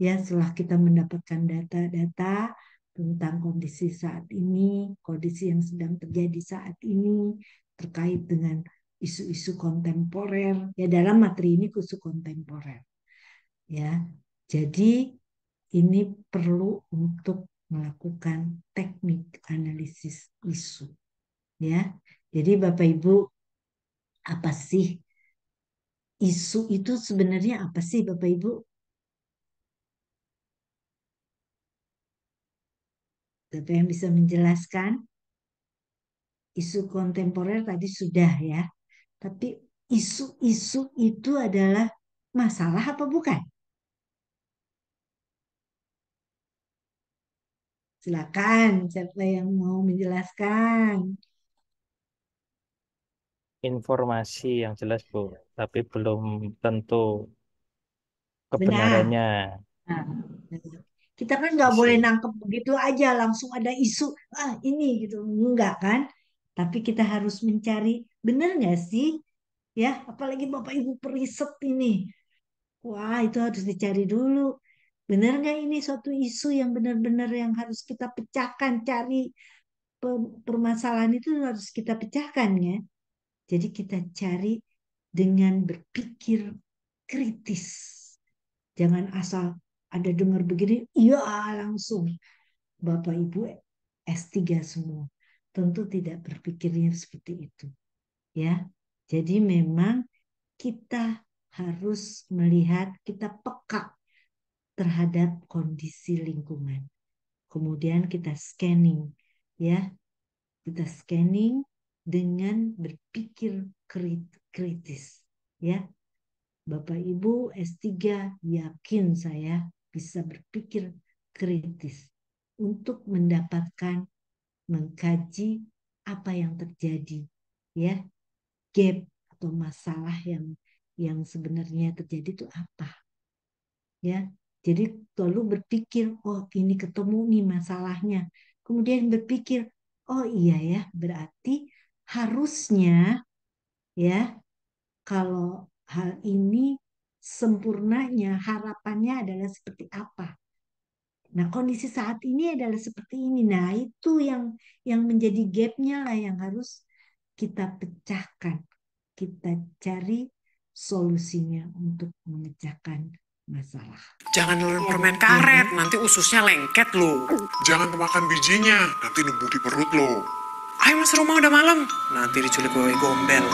Ya, setelah kita mendapatkan data-data tentang kondisi saat ini, kondisi yang sedang terjadi saat ini terkait dengan isu-isu kontemporer. Ya dalam materi ini khusus kontemporer. Ya. Jadi ini perlu untuk melakukan teknik analisis isu. Ya. Jadi Bapak Ibu apa sih isu itu sebenarnya apa sih Bapak Ibu? Siapa yang bisa menjelaskan? Isu kontemporer tadi sudah ya. Tapi isu-isu itu adalah masalah apa bukan? Silakan siapa yang mau menjelaskan. Informasi yang jelas Bu, tapi belum tentu kebenarannya. Nah, benar. Nah. Kita kan nggak boleh nangkep begitu aja langsung ada isu ah ini gitu enggak kan? Tapi kita harus mencari benar nggak sih ya apalagi bapak ibu periset ini wah itu harus dicari dulu benar nggak ini suatu isu yang benar-benar yang harus kita pecahkan cari permasalahan itu harus kita pecahkan ya jadi kita cari dengan berpikir kritis jangan asal ada dengar begini, iya langsung. Bapak Ibu S3 semua. Tentu tidak berpikirnya seperti itu. Ya. Jadi memang kita harus melihat, kita peka terhadap kondisi lingkungan. Kemudian kita scanning ya. Kita scanning dengan berpikir kritis ya. Bapak Ibu S3 yakin saya bisa berpikir kritis untuk mendapatkan mengkaji apa yang terjadi ya gap atau masalah yang yang sebenarnya terjadi itu apa ya jadi lalu berpikir oh ini ketemu nih masalahnya kemudian berpikir oh iya ya berarti harusnya ya kalau hal ini sempurnanya harapannya adalah seperti apa. Nah, kondisi saat ini adalah seperti ini. Nah, itu yang yang menjadi gapnya lah yang harus kita pecahkan. Kita cari solusinya untuk memecahkan masalah. Jangan lalu iya, permen iya. karet, nanti ususnya lengket lo. Jangan kemakan bijinya, nanti nubu di perut lo. Ayo mas rumah udah malam, nanti diculik oleh gombel.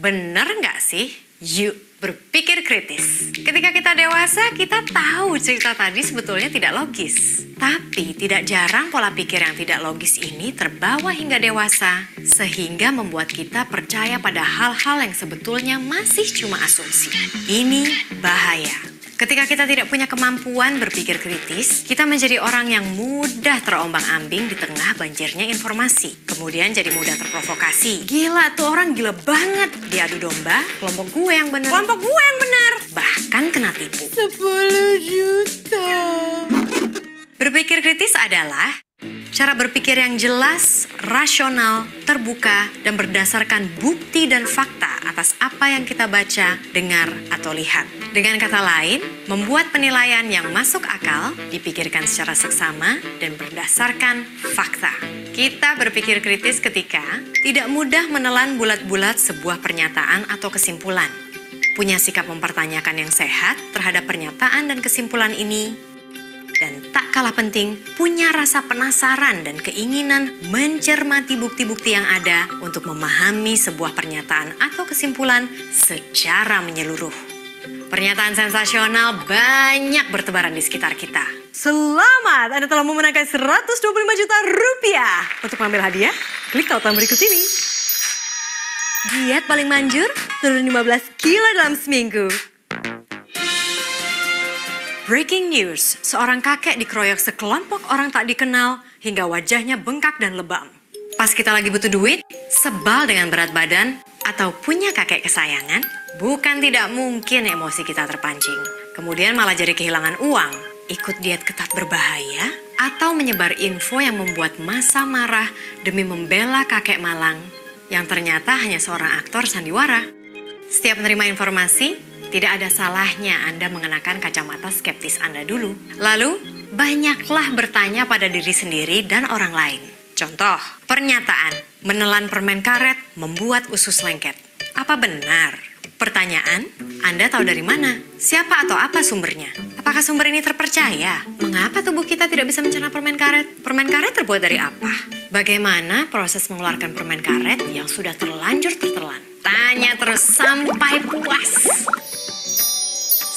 Bener nggak sih? Yuk berpikir kritis. Ketika kita dewasa, kita tahu cerita tadi sebetulnya tidak logis. Tapi tidak jarang pola pikir yang tidak logis ini terbawa hingga dewasa, sehingga membuat kita percaya pada hal-hal yang sebetulnya masih cuma asumsi. Ini bahaya. Ketika kita tidak punya kemampuan berpikir kritis, kita menjadi orang yang mudah terombang-ambing di tengah banjirnya informasi. Kemudian jadi mudah terprovokasi. Gila tuh orang gila banget. Diadu domba, kelompok gue yang benar. Kelompok gue yang benar. Bahkan kena tipu. 10 juta. Berpikir kritis adalah Cara berpikir yang jelas, rasional, terbuka, dan berdasarkan bukti dan fakta atas apa yang kita baca, dengar, atau lihat. Dengan kata lain, membuat penilaian yang masuk akal, dipikirkan secara seksama, dan berdasarkan fakta. Kita berpikir kritis ketika tidak mudah menelan bulat-bulat sebuah pernyataan atau kesimpulan. Punya sikap mempertanyakan yang sehat terhadap pernyataan dan kesimpulan ini dan tak kalah penting punya rasa penasaran dan keinginan mencermati bukti-bukti yang ada untuk memahami sebuah pernyataan atau kesimpulan secara menyeluruh. Pernyataan sensasional banyak bertebaran di sekitar kita. Selamat, Anda telah memenangkan 125 juta rupiah. Untuk mengambil hadiah, klik tautan berikut ini. Diet paling manjur, turun 15 kilo dalam seminggu. Breaking news, seorang kakek dikeroyok sekelompok orang tak dikenal hingga wajahnya bengkak dan lebam. Pas kita lagi butuh duit, sebal dengan berat badan, atau punya kakek kesayangan, bukan tidak mungkin emosi kita terpancing. Kemudian malah jadi kehilangan uang, ikut diet ketat berbahaya, atau menyebar info yang membuat masa marah demi membela kakek malang yang ternyata hanya seorang aktor sandiwara. Setiap menerima informasi, tidak ada salahnya Anda mengenakan kacamata skeptis Anda dulu. Lalu, banyaklah bertanya pada diri sendiri dan orang lain. Contoh, pernyataan, menelan permen karet membuat usus lengket. Apa benar? Pertanyaan, Anda tahu dari mana? Siapa atau apa sumbernya? Apakah sumber ini terpercaya? Mengapa tubuh kita tidak bisa mencerna permen karet? Permen karet terbuat dari apa? Bagaimana proses mengeluarkan permen karet yang sudah terlanjur tertelan? Tanya terus sampai puas.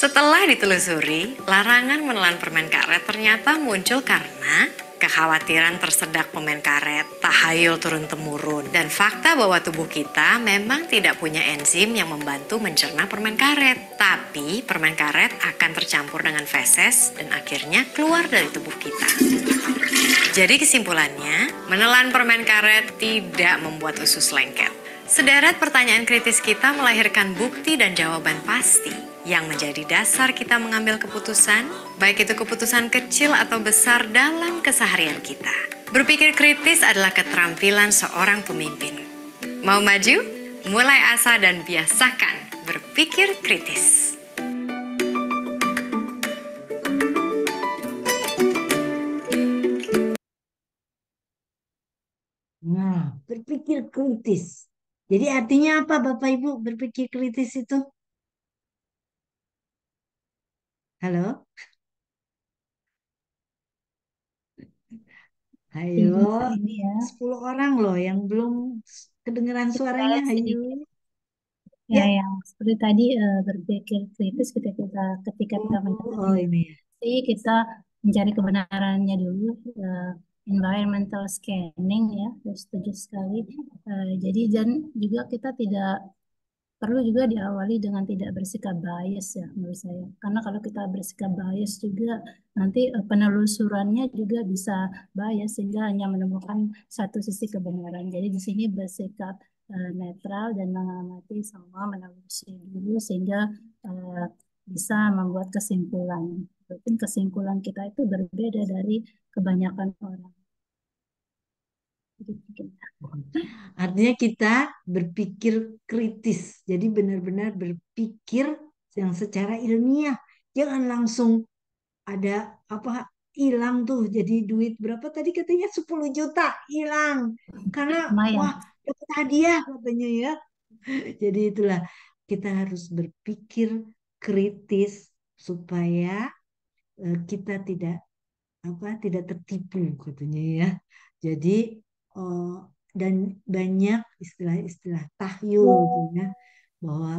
Setelah ditelusuri, larangan menelan permen karet ternyata muncul karena kekhawatiran tersedak permen karet, tahayul turun-temurun, dan fakta bahwa tubuh kita memang tidak punya enzim yang membantu mencerna permen karet. Tapi permen karet akan tercampur dengan feses dan akhirnya keluar dari tubuh kita. Jadi kesimpulannya, menelan permen karet tidak membuat usus lengket. Sederet pertanyaan kritis kita melahirkan bukti dan jawaban pasti yang menjadi dasar kita mengambil keputusan, baik itu keputusan kecil atau besar dalam keseharian kita. Berpikir kritis adalah keterampilan seorang pemimpin. Mau maju? Mulai asa dan biasakan berpikir kritis. Nah, berpikir kritis jadi artinya apa Bapak Ibu berpikir kritis itu? Halo? Ayo, ini ya. 10 orang loh yang belum kedengeran suaranya. Ayo. Ya, ya. yang seperti tadi uh, berpikir kritis kita kita ketika kita oh, oh mencari, oh, ini. Ya. kita mencari kebenarannya dulu. Uh, environmental scanning ya, setuju sekali. Uh, jadi dan juga kita tidak perlu juga diawali dengan tidak bersikap bias ya menurut saya. Karena kalau kita bersikap bias juga nanti eh, penelusurannya juga bisa bias sehingga hanya menemukan satu sisi kebenaran. Jadi di sini bersikap uh, netral dan mengamati semua menelusuri dulu sehingga uh, bisa membuat kesimpulan. Mungkin kesimpulan kita itu berbeda dari kebanyakan orang. Artinya kita berpikir kritis. Jadi benar-benar berpikir yang secara ilmiah. Jangan langsung ada apa hilang tuh jadi duit berapa tadi katanya 10 juta hilang karena Maya. wah dapat hadiah katanya ya. (laughs) Jadi itulah kita harus berpikir kritis supaya eh, kita tidak apa tidak tertipu katanya ya. Jadi uh, dan banyak istilah-istilah tahyul gitu oh. ya bahwa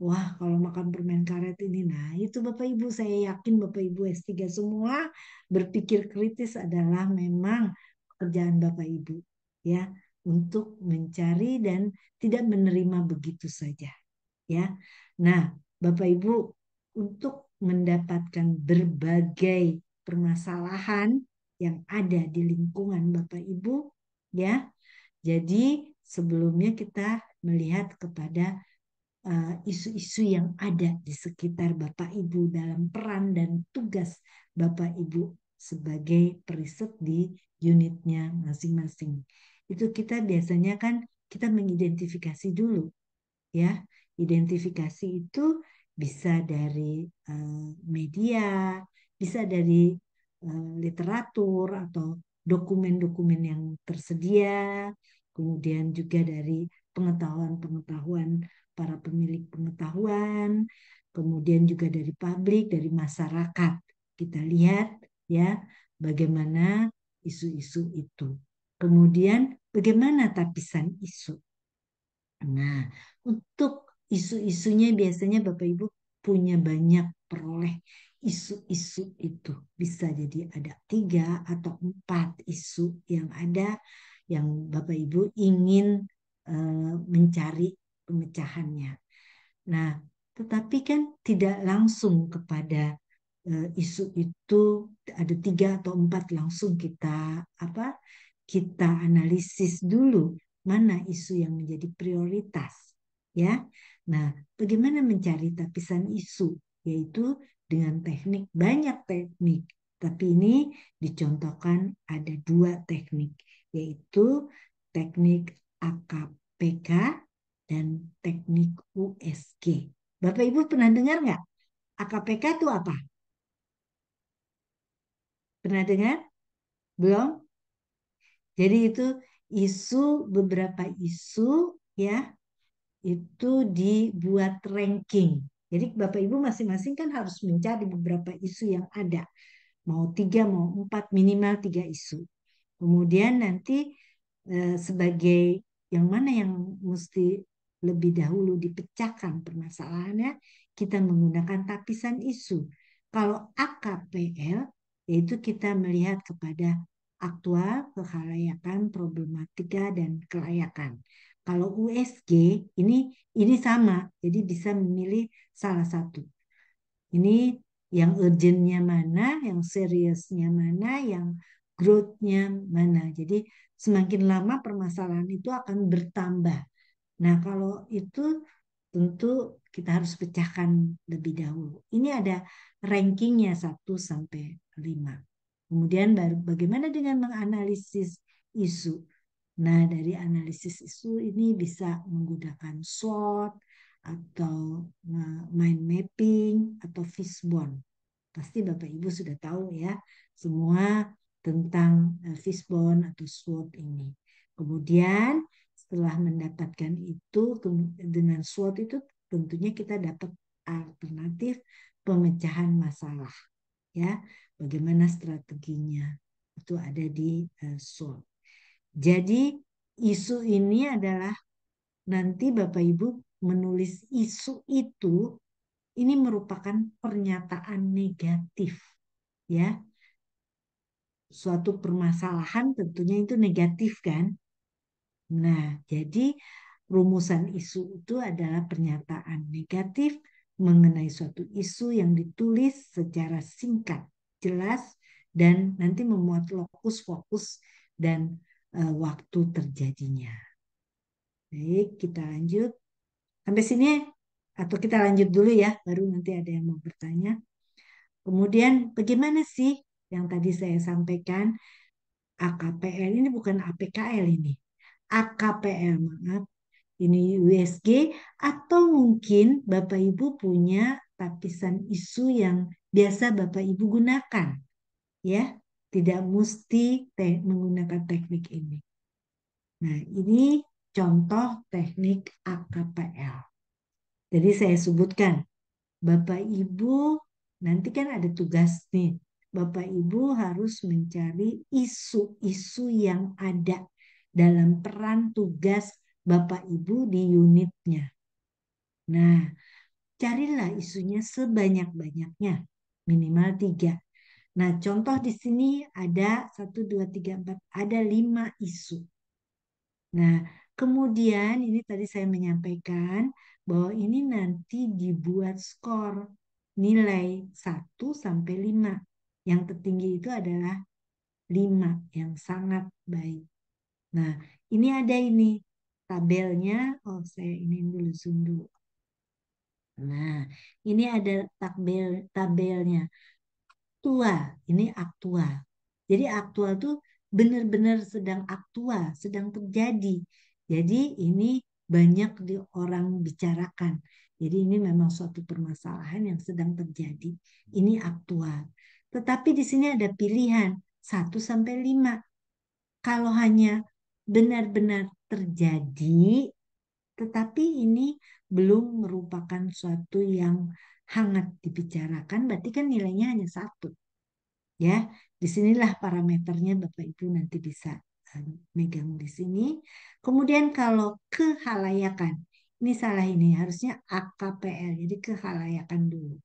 wah kalau makan permen karet ini nah itu Bapak Ibu saya yakin Bapak Ibu S3 semua berpikir kritis adalah memang pekerjaan Bapak Ibu ya untuk mencari dan tidak menerima begitu saja ya. Nah, Bapak Ibu untuk mendapatkan berbagai permasalahan yang ada di lingkungan Bapak Ibu ya. Jadi sebelumnya kita melihat kepada eh, isu-isu yang ada di sekitar Bapak Ibu dalam peran dan tugas Bapak Ibu sebagai periset di unitnya masing-masing. Itu kita biasanya kan kita mengidentifikasi dulu ya. Identifikasi itu bisa dari uh, media, bisa dari uh, literatur atau dokumen-dokumen yang tersedia, kemudian juga dari pengetahuan-pengetahuan para pemilik pengetahuan, kemudian juga dari publik, dari masyarakat. Kita lihat ya bagaimana isu-isu itu. Kemudian bagaimana tapisan isu. Nah, untuk isu-isunya biasanya Bapak Ibu punya banyak peroleh isu-isu itu. Bisa jadi ada tiga atau empat isu yang ada yang Bapak Ibu ingin eh, mencari pemecahannya. Nah, tetapi kan tidak langsung kepada eh, isu itu ada tiga atau empat langsung kita apa kita analisis dulu mana isu yang menjadi prioritas ya. Nah, bagaimana mencari tapisan isu? yaitu dengan teknik banyak teknik. Tapi ini dicontohkan ada dua teknik, yaitu teknik AKPK dan teknik USG. Bapak Ibu pernah dengar nggak? AKPK itu apa? Pernah dengar? Belum? Jadi itu isu beberapa isu ya itu dibuat ranking jadi Bapak Ibu masing-masing kan harus mencari beberapa isu yang ada. Mau tiga, mau empat, minimal tiga isu. Kemudian nanti eh, sebagai yang mana yang mesti lebih dahulu dipecahkan permasalahannya, kita menggunakan tapisan isu. Kalau AKPL, yaitu kita melihat kepada aktual, kekelayakan, problematika, dan kelayakan. Kalau USG ini ini sama, jadi bisa memilih salah satu. Ini yang urgentnya mana, yang seriusnya mana, yang growthnya mana. Jadi semakin lama permasalahan itu akan bertambah. Nah kalau itu tentu kita harus pecahkan lebih dahulu. Ini ada rankingnya 1 sampai 5. Kemudian baru bagaimana dengan menganalisis isu. Nah, dari analisis isu ini bisa menggunakan SWOT atau eh, mind mapping atau fishbone. Pasti Bapak Ibu sudah tahu ya semua tentang eh, fishbone atau SWOT ini. Kemudian setelah mendapatkan itu dengan SWOT itu tentunya kita dapat alternatif pemecahan masalah ya bagaimana strateginya itu ada di eh, SWOT. Jadi isu ini adalah nanti Bapak Ibu menulis isu itu ini merupakan pernyataan negatif ya. Suatu permasalahan tentunya itu negatif kan? Nah, jadi rumusan isu itu adalah pernyataan negatif mengenai suatu isu yang ditulis secara singkat, jelas dan nanti memuat lokus fokus dan Eh, waktu terjadinya. Baik, kita lanjut. Sampai sini atau kita lanjut dulu ya, baru nanti ada yang mau bertanya. Kemudian bagaimana sih yang tadi saya sampaikan AKPL ini bukan APKL ini. AKPL maaf, ini USG atau mungkin Bapak Ibu punya tapisan isu yang biasa Bapak Ibu gunakan. Ya, tidak mesti te menggunakan teknik ini. Nah, ini contoh teknik AKPL. Jadi saya sebutkan, Bapak Ibu nanti kan ada tugas nih. Bapak Ibu harus mencari isu-isu yang ada dalam peran tugas Bapak Ibu di unitnya. Nah, carilah isunya sebanyak-banyaknya, minimal tiga. Nah, contoh di sini ada 1, 2, 3, 4, ada 5 isu. Nah, kemudian ini tadi saya menyampaikan bahwa ini nanti dibuat skor nilai 1 sampai 5. Yang tertinggi itu adalah 5 yang sangat baik. Nah, ini ada ini tabelnya. Oh, saya ini dulu zoom dulu. Nah, ini ada tabel tabelnya aktual. Ini aktual. Jadi aktual itu benar-benar sedang aktual, sedang terjadi. Jadi ini banyak di orang bicarakan. Jadi ini memang suatu permasalahan yang sedang terjadi. Ini aktual. Tetapi di sini ada pilihan satu sampai lima. Kalau hanya benar-benar terjadi tetapi ini belum merupakan suatu yang hangat dibicarakan berarti kan nilainya hanya satu. Ya, disinilah parameternya Bapak Ibu nanti bisa eh, megang di sini. Kemudian kalau kehalayakan, ini salah ini harusnya AKPL, jadi kehalayakan dulu.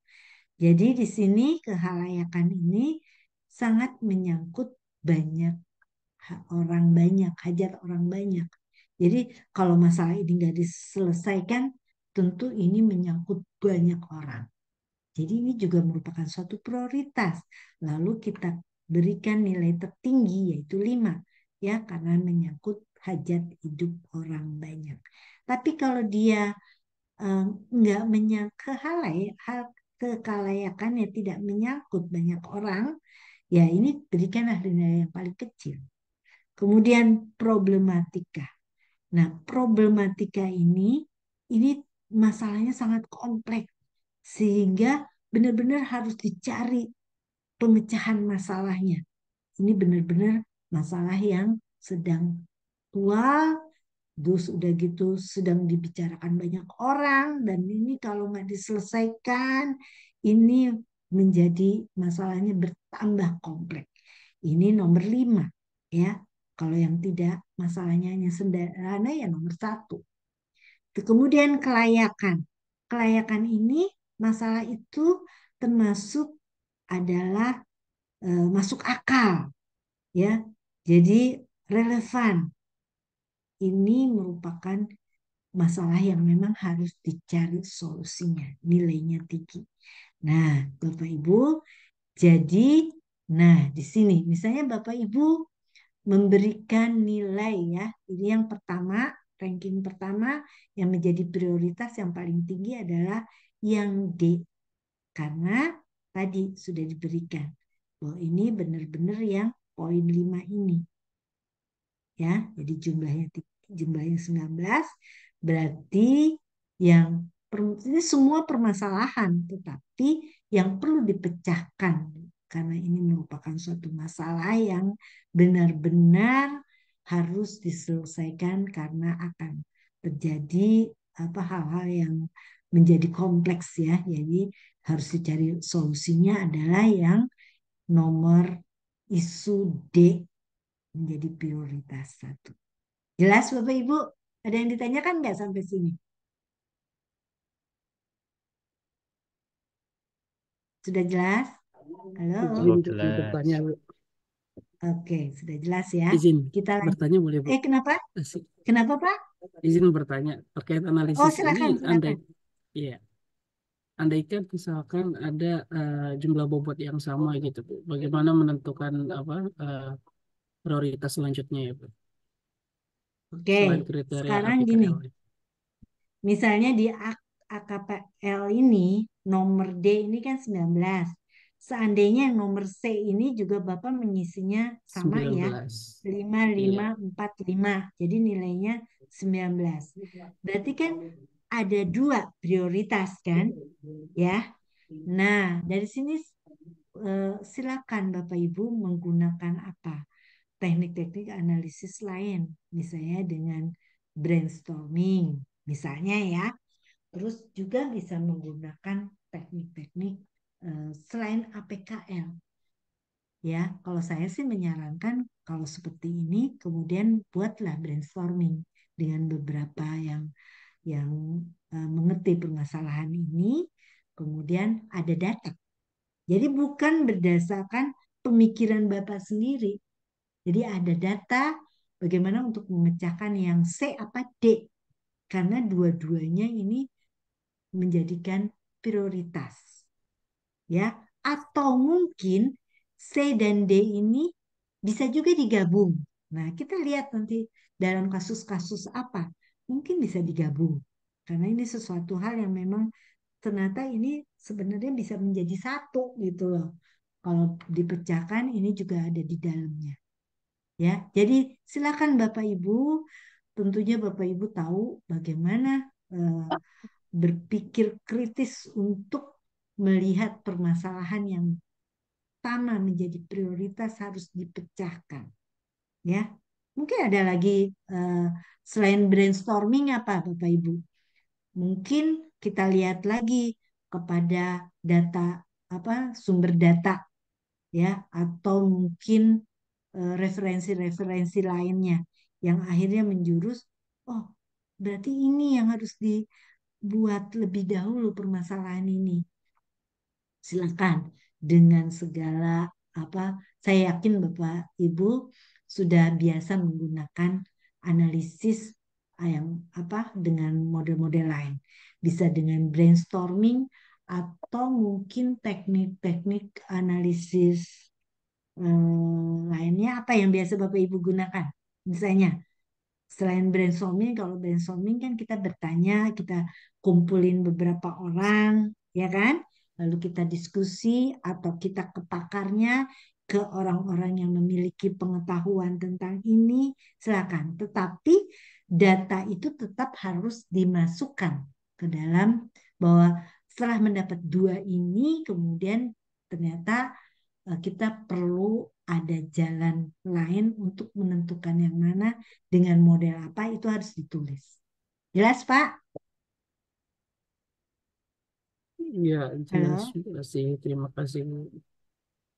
Jadi di sini kehalayakan ini sangat menyangkut banyak orang banyak, hajat orang banyak. Jadi kalau masalah ini nggak diselesaikan, tentu ini menyangkut banyak orang. Jadi ini juga merupakan suatu prioritas. Lalu kita berikan nilai tertinggi yaitu 5 ya karena menyangkut hajat hidup orang banyak. Tapi kalau dia eh, nggak um, menyangkut hal kekalayakannya tidak menyangkut banyak orang, ya ini berikanlah nilai yang paling kecil. Kemudian problematika. Nah, problematika ini ini masalahnya sangat kompleks sehingga benar-benar harus dicari pemecahan masalahnya. Ini benar-benar masalah yang sedang tua, terus udah gitu sedang dibicarakan banyak orang, dan ini kalau nggak diselesaikan, ini menjadi masalahnya bertambah kompleks. Ini nomor lima, ya. Kalau yang tidak masalahnya hanya sederhana ya nomor satu. Kemudian kelayakan. Kelayakan ini masalah itu termasuk adalah e, masuk akal ya jadi relevan ini merupakan masalah yang memang harus dicari solusinya nilainya tinggi nah bapak ibu jadi nah di sini misalnya bapak ibu memberikan nilai ya ini yang pertama ranking pertama yang menjadi prioritas yang paling tinggi adalah yang D. Karena tadi sudah diberikan bahwa ini benar-benar yang poin 5 ini. Ya, jadi jumlahnya jumlahnya 19 berarti yang ini semua permasalahan tetapi yang perlu dipecahkan karena ini merupakan suatu masalah yang benar-benar harus diselesaikan karena akan terjadi apa hal-hal yang menjadi kompleks ya. Jadi harus dicari solusinya adalah yang nomor isu D menjadi prioritas satu. Jelas Bapak Ibu? Ada yang ditanyakan nggak sampai sini? Sudah jelas? Halo? Jelas. Oke, sudah jelas ya. Izin kita bertanya boleh Bu. Eh kenapa? Eh, kenapa Pak? Izin bertanya terkait analisis oh, silakan, ini. Silakan. Andai Iya. Andaikan misalkan ada uh, jumlah bobot yang sama gitu, Bu. Bagaimana menentukan apa uh, prioritas selanjutnya ya, Bu? Oke, Selain sekarang AKPL. gini. Misalnya di AKPL ini nomor D ini kan 19. Seandainya nomor C ini juga Bapak mengisinya sama 19. ya. lima lima yeah. lima, Jadi nilainya 19. Berarti kan ada dua prioritas kan, iya. ya. Nah dari sini eh, silakan Bapak Ibu menggunakan apa teknik-teknik analisis lain, misalnya dengan brainstorming, misalnya ya. Terus juga bisa menggunakan teknik-teknik eh, selain APKL. Ya, kalau saya sih menyarankan kalau seperti ini kemudian buatlah brainstorming dengan beberapa yang yang eh, mengerti permasalahan ini, kemudian ada data. Jadi bukan berdasarkan pemikiran Bapak sendiri. Jadi ada data bagaimana untuk memecahkan yang C apa D. Karena dua-duanya ini menjadikan prioritas. Ya, atau mungkin C dan D ini bisa juga digabung. Nah, kita lihat nanti dalam kasus-kasus apa mungkin bisa digabung karena ini sesuatu hal yang memang ternyata ini sebenarnya bisa menjadi satu gitu loh kalau dipecahkan ini juga ada di dalamnya ya jadi silakan bapak ibu tentunya bapak ibu tahu bagaimana eh, berpikir kritis untuk melihat permasalahan yang utama menjadi prioritas harus dipecahkan ya Mungkin ada lagi uh, selain brainstorming apa Bapak Ibu? Mungkin kita lihat lagi kepada data apa sumber data ya atau mungkin eh, referensi-referensi uh, lainnya yang akhirnya menjurus oh berarti ini yang harus dibuat lebih dahulu permasalahan ini silakan dengan segala apa saya yakin Bapak Ibu sudah biasa menggunakan analisis ah, yang apa dengan model-model lain. Bisa dengan brainstorming atau mungkin teknik-teknik analisis eh, lainnya apa yang biasa Bapak Ibu gunakan? Misalnya selain brainstorming kalau brainstorming kan kita bertanya, kita kumpulin beberapa orang, ya kan? Lalu kita diskusi atau kita ke pakarnya, ke orang-orang yang memiliki pengetahuan tentang ini, silakan. Tetapi data itu tetap harus dimasukkan ke dalam bahwa setelah mendapat dua ini, kemudian ternyata e, kita perlu ada jalan lain untuk menentukan yang mana dengan model apa itu harus ditulis. Jelas, Pak? Iya, jelas terima kasih Terima kasih.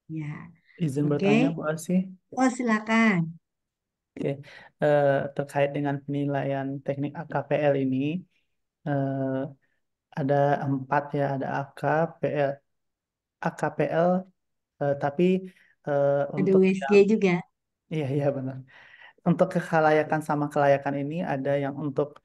Ya, Izin Oke. bertanya, Bu Asi. Oh, silakan. Oke, uh, terkait dengan penilaian teknik AKPL ini, uh, ada empat ya, ada AKPL, AKPL, uh, eh, tapi uh, Ada untuk USG yang, juga. iya iya benar. Untuk kelayakan sama kelayakan ini ada yang untuk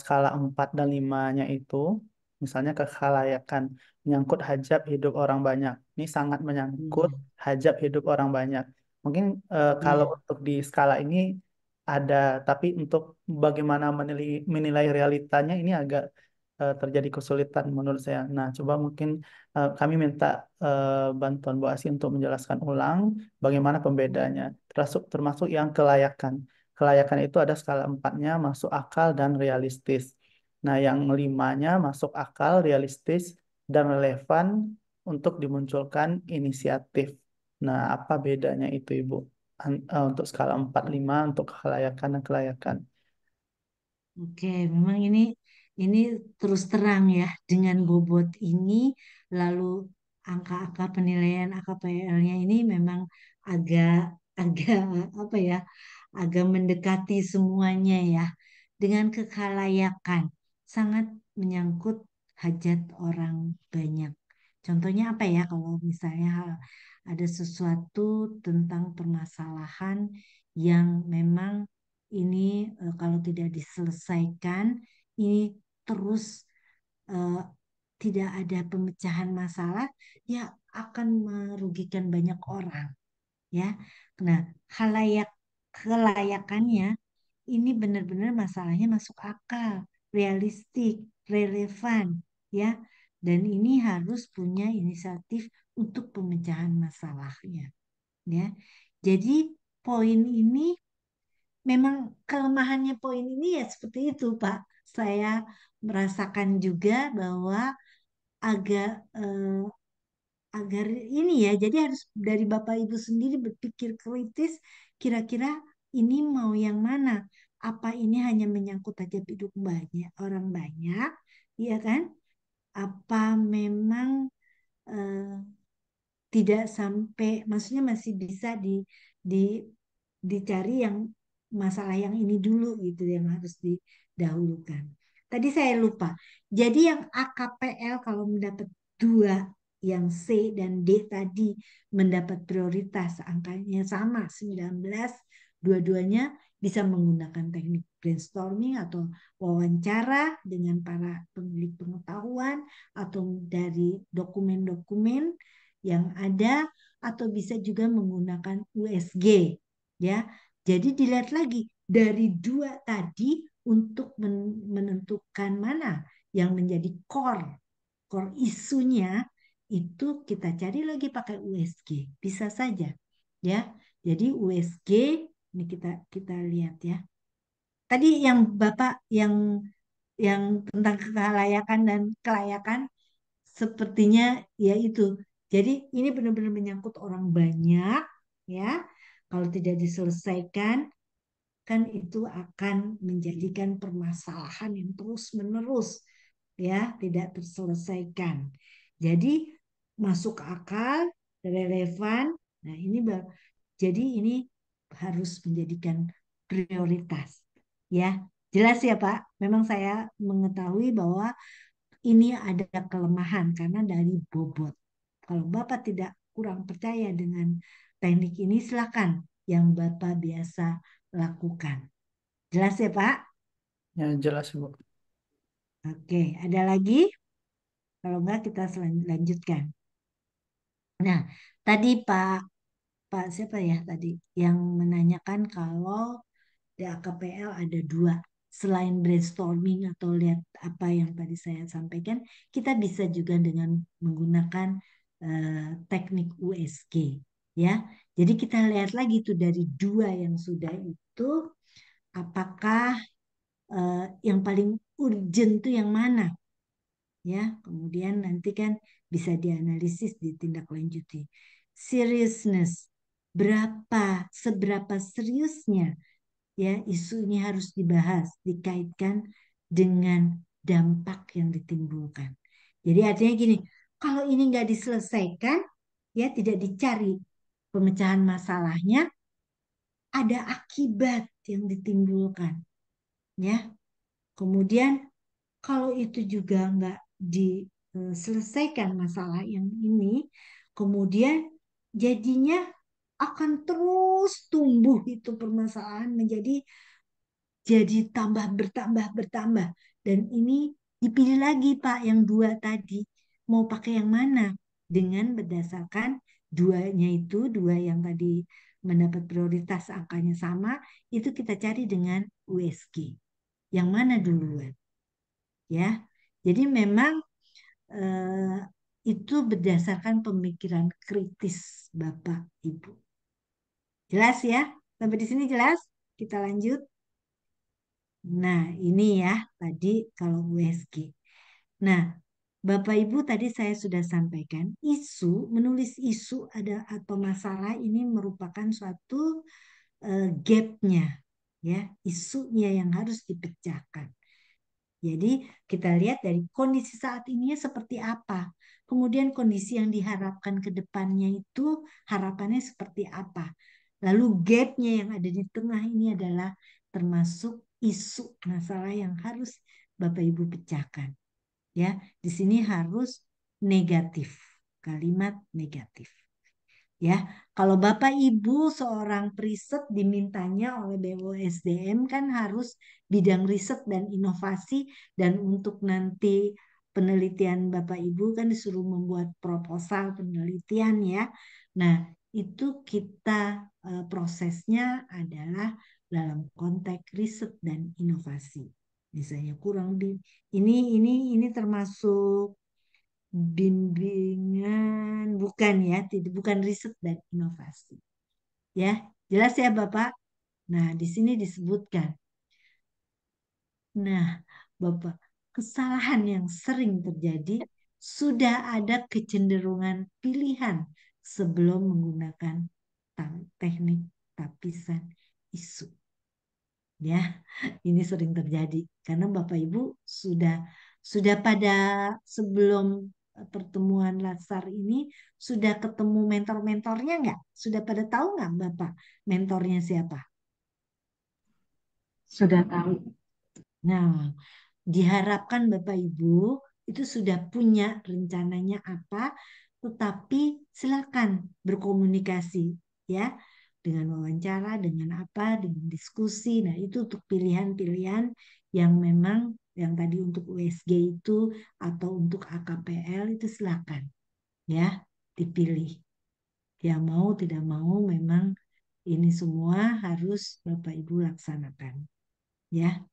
skala 4 dan 5-nya itu, misalnya kekhalayakan menyangkut hajab hidup orang banyak ini sangat menyangkut hmm. hajab hidup orang banyak mungkin uh, hmm. kalau untuk di skala ini ada tapi untuk bagaimana menilai menilai realitanya ini agak uh, terjadi kesulitan menurut saya nah coba mungkin uh, kami minta uh, bantuan Bu Asi untuk menjelaskan ulang bagaimana pembedanya termasuk termasuk yang kelayakan kelayakan itu ada skala empatnya masuk akal dan realistis Nah, yang limanya masuk akal, realistis, dan relevan untuk dimunculkan inisiatif. Nah, apa bedanya itu, Ibu? Eh, untuk skala 45, untuk kelayakan dan kelayakan. Oke, memang ini ini terus terang ya dengan bobot ini lalu angka-angka penilaian AKPL-nya ini memang agak agak apa ya agak mendekati semuanya ya dengan kekalayakan sangat menyangkut hajat orang banyak. Contohnya apa ya kalau misalnya ada sesuatu tentang permasalahan yang memang ini eh, kalau tidak diselesaikan ini terus eh, tidak ada pemecahan masalah ya akan merugikan banyak orang ya. Nah, halayak kelayakannya ini benar-benar masalahnya masuk akal realistik, relevan, ya. Dan ini harus punya inisiatif untuk pemecahan masalahnya, ya. Jadi poin ini memang kelemahannya poin ini ya seperti itu, Pak. Saya merasakan juga bahwa agak eh, agar ini ya jadi harus dari bapak ibu sendiri berpikir kritis kira-kira ini mau yang mana apa ini hanya menyangkut aja hidup banyak orang banyak iya kan apa memang eh, tidak sampai maksudnya masih bisa di di dicari yang masalah yang ini dulu gitu yang harus didahulukan tadi saya lupa jadi yang AKPL kalau mendapat dua yang C dan D tadi mendapat prioritas angkanya sama 19 dua-duanya bisa menggunakan teknik brainstorming atau wawancara dengan para pemilik pengetahuan atau dari dokumen-dokumen yang ada atau bisa juga menggunakan USG ya. Jadi dilihat lagi dari dua tadi untuk menentukan mana yang menjadi core core isunya itu kita cari lagi pakai USG bisa saja ya. Jadi USG ini kita kita lihat ya. Tadi yang Bapak yang yang tentang kelayakan dan kelayakan sepertinya ya itu jadi ini benar-benar menyangkut orang banyak ya. Kalau tidak diselesaikan kan itu akan menjadikan permasalahan yang terus-menerus ya, tidak terselesaikan. Jadi masuk akal, relevan. Nah, ini jadi ini harus menjadikan prioritas. Ya, jelas ya Pak. Memang saya mengetahui bahwa ini ada kelemahan karena dari bobot. Kalau Bapak tidak kurang percaya dengan teknik ini, silakan yang Bapak biasa lakukan. Jelas ya Pak? Ya jelas Bu. Oke, ada lagi? Kalau enggak kita lanjutkan. Nah, tadi Pak Pak siapa ya tadi yang menanyakan kalau di AKPL ada dua selain brainstorming atau lihat apa yang tadi saya sampaikan kita bisa juga dengan menggunakan uh, teknik USG ya jadi kita lihat lagi tuh dari dua yang sudah itu apakah uh, yang paling urgent tuh yang mana ya kemudian nanti kan bisa dianalisis ditindaklanjuti seriousness berapa seberapa seriusnya ya isu ini harus dibahas dikaitkan dengan dampak yang ditimbulkan. Jadi artinya gini, kalau ini nggak diselesaikan ya tidak dicari pemecahan masalahnya ada akibat yang ditimbulkan ya. Kemudian kalau itu juga nggak diselesaikan eh, masalah yang ini, kemudian jadinya akan terus tumbuh itu permasalahan menjadi jadi tambah bertambah bertambah dan ini dipilih lagi Pak yang dua tadi mau pakai yang mana dengan berdasarkan duanya itu dua yang tadi mendapat prioritas angkanya sama itu kita cari dengan USG yang mana duluan ya jadi memang eh, itu berdasarkan pemikiran kritis Bapak Ibu Jelas ya? Sampai di sini jelas? Kita lanjut. Nah, ini ya tadi kalau USG. Nah, Bapak Ibu tadi saya sudah sampaikan, isu, menulis isu ada atau masalah ini merupakan suatu uh, gapnya, ya, isunya yang harus dipecahkan. Jadi kita lihat dari kondisi saat ini seperti apa. Kemudian kondisi yang diharapkan ke depannya itu harapannya seperti apa. Lalu gapnya yang ada di tengah ini adalah termasuk isu masalah yang harus Bapak Ibu pecahkan. Ya, di sini harus negatif, kalimat negatif. Ya, kalau Bapak Ibu seorang riset dimintanya oleh BUSDM kan harus bidang riset dan inovasi dan untuk nanti penelitian Bapak Ibu kan disuruh membuat proposal penelitian ya. Nah, itu kita uh, prosesnya adalah dalam konteks riset dan inovasi. Misalnya kurang di ini ini ini termasuk bimbingan bukan ya tidak bukan riset dan inovasi ya jelas ya bapak nah di sini disebutkan nah bapak kesalahan yang sering terjadi sudah ada kecenderungan pilihan sebelum menggunakan teknik tapisan isu. Ya, ini sering terjadi karena Bapak Ibu sudah sudah pada sebelum pertemuan latar ini sudah ketemu mentor-mentornya nggak? Sudah pada tahu nggak Bapak mentornya siapa? Sudah tahu. Nah, diharapkan Bapak Ibu itu sudah punya rencananya apa tetapi silakan berkomunikasi ya dengan wawancara, dengan apa, dengan diskusi. Nah, itu untuk pilihan-pilihan yang memang yang tadi untuk USG itu atau untuk AKPL itu silakan ya dipilih. Ya mau tidak mau memang ini semua harus Bapak Ibu laksanakan. Ya.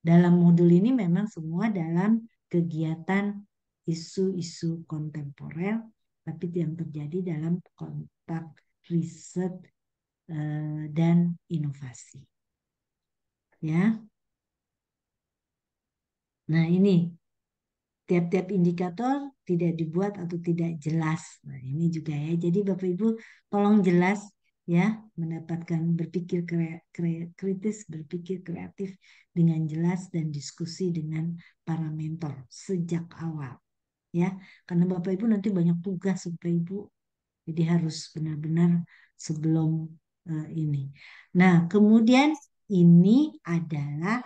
Dalam modul ini memang semua dalam kegiatan isu-isu kontemporer tapi yang terjadi dalam kontak riset uh, dan inovasi. Ya. Nah, ini tiap-tiap indikator tidak dibuat atau tidak jelas. Nah, ini juga ya. Jadi Bapak Ibu tolong jelas ya mendapatkan berpikir kre, kre, kritis, berpikir kreatif dengan jelas dan diskusi dengan para mentor sejak awal ya karena bapak ibu nanti banyak tugas bapak ibu jadi harus benar-benar sebelum uh, ini nah kemudian ini adalah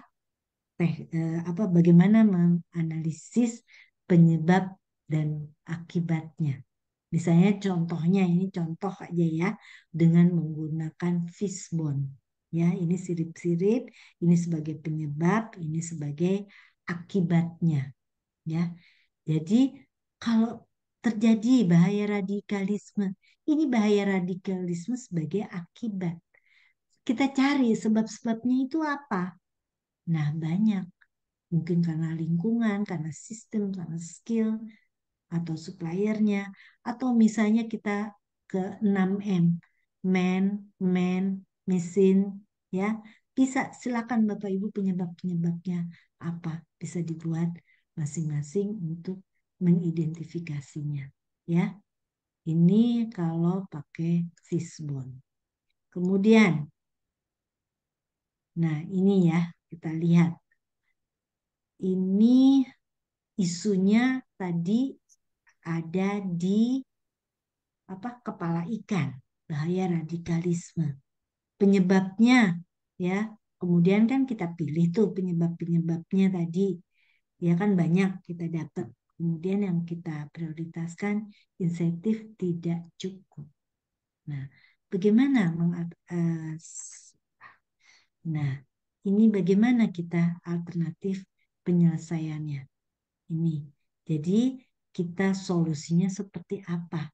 teh uh, apa bagaimana menganalisis penyebab dan akibatnya misalnya contohnya ini contoh aja ya dengan menggunakan fishbone ya ini sirip-sirip ini sebagai penyebab ini sebagai akibatnya ya jadi kalau terjadi bahaya radikalisme, ini bahaya radikalisme sebagai akibat. Kita cari sebab-sebabnya itu apa? Nah, banyak. Mungkin karena lingkungan, karena sistem, karena skill, atau suppliernya, atau misalnya kita ke 6M, man, man, mesin, ya. Bisa, silakan Bapak Ibu penyebab-penyebabnya apa bisa dibuat masing-masing untuk mengidentifikasinya ya. Ini kalau pakai fishbone. Kemudian nah ini ya kita lihat. Ini isunya tadi ada di apa kepala ikan bahaya radikalisme penyebabnya ya kemudian kan kita pilih tuh penyebab penyebabnya tadi ya kan banyak kita dapat. Kemudian yang kita prioritaskan insentif tidak cukup. Nah, bagaimana eh, Nah, ini bagaimana kita alternatif penyelesaiannya. Ini. Jadi kita solusinya seperti apa?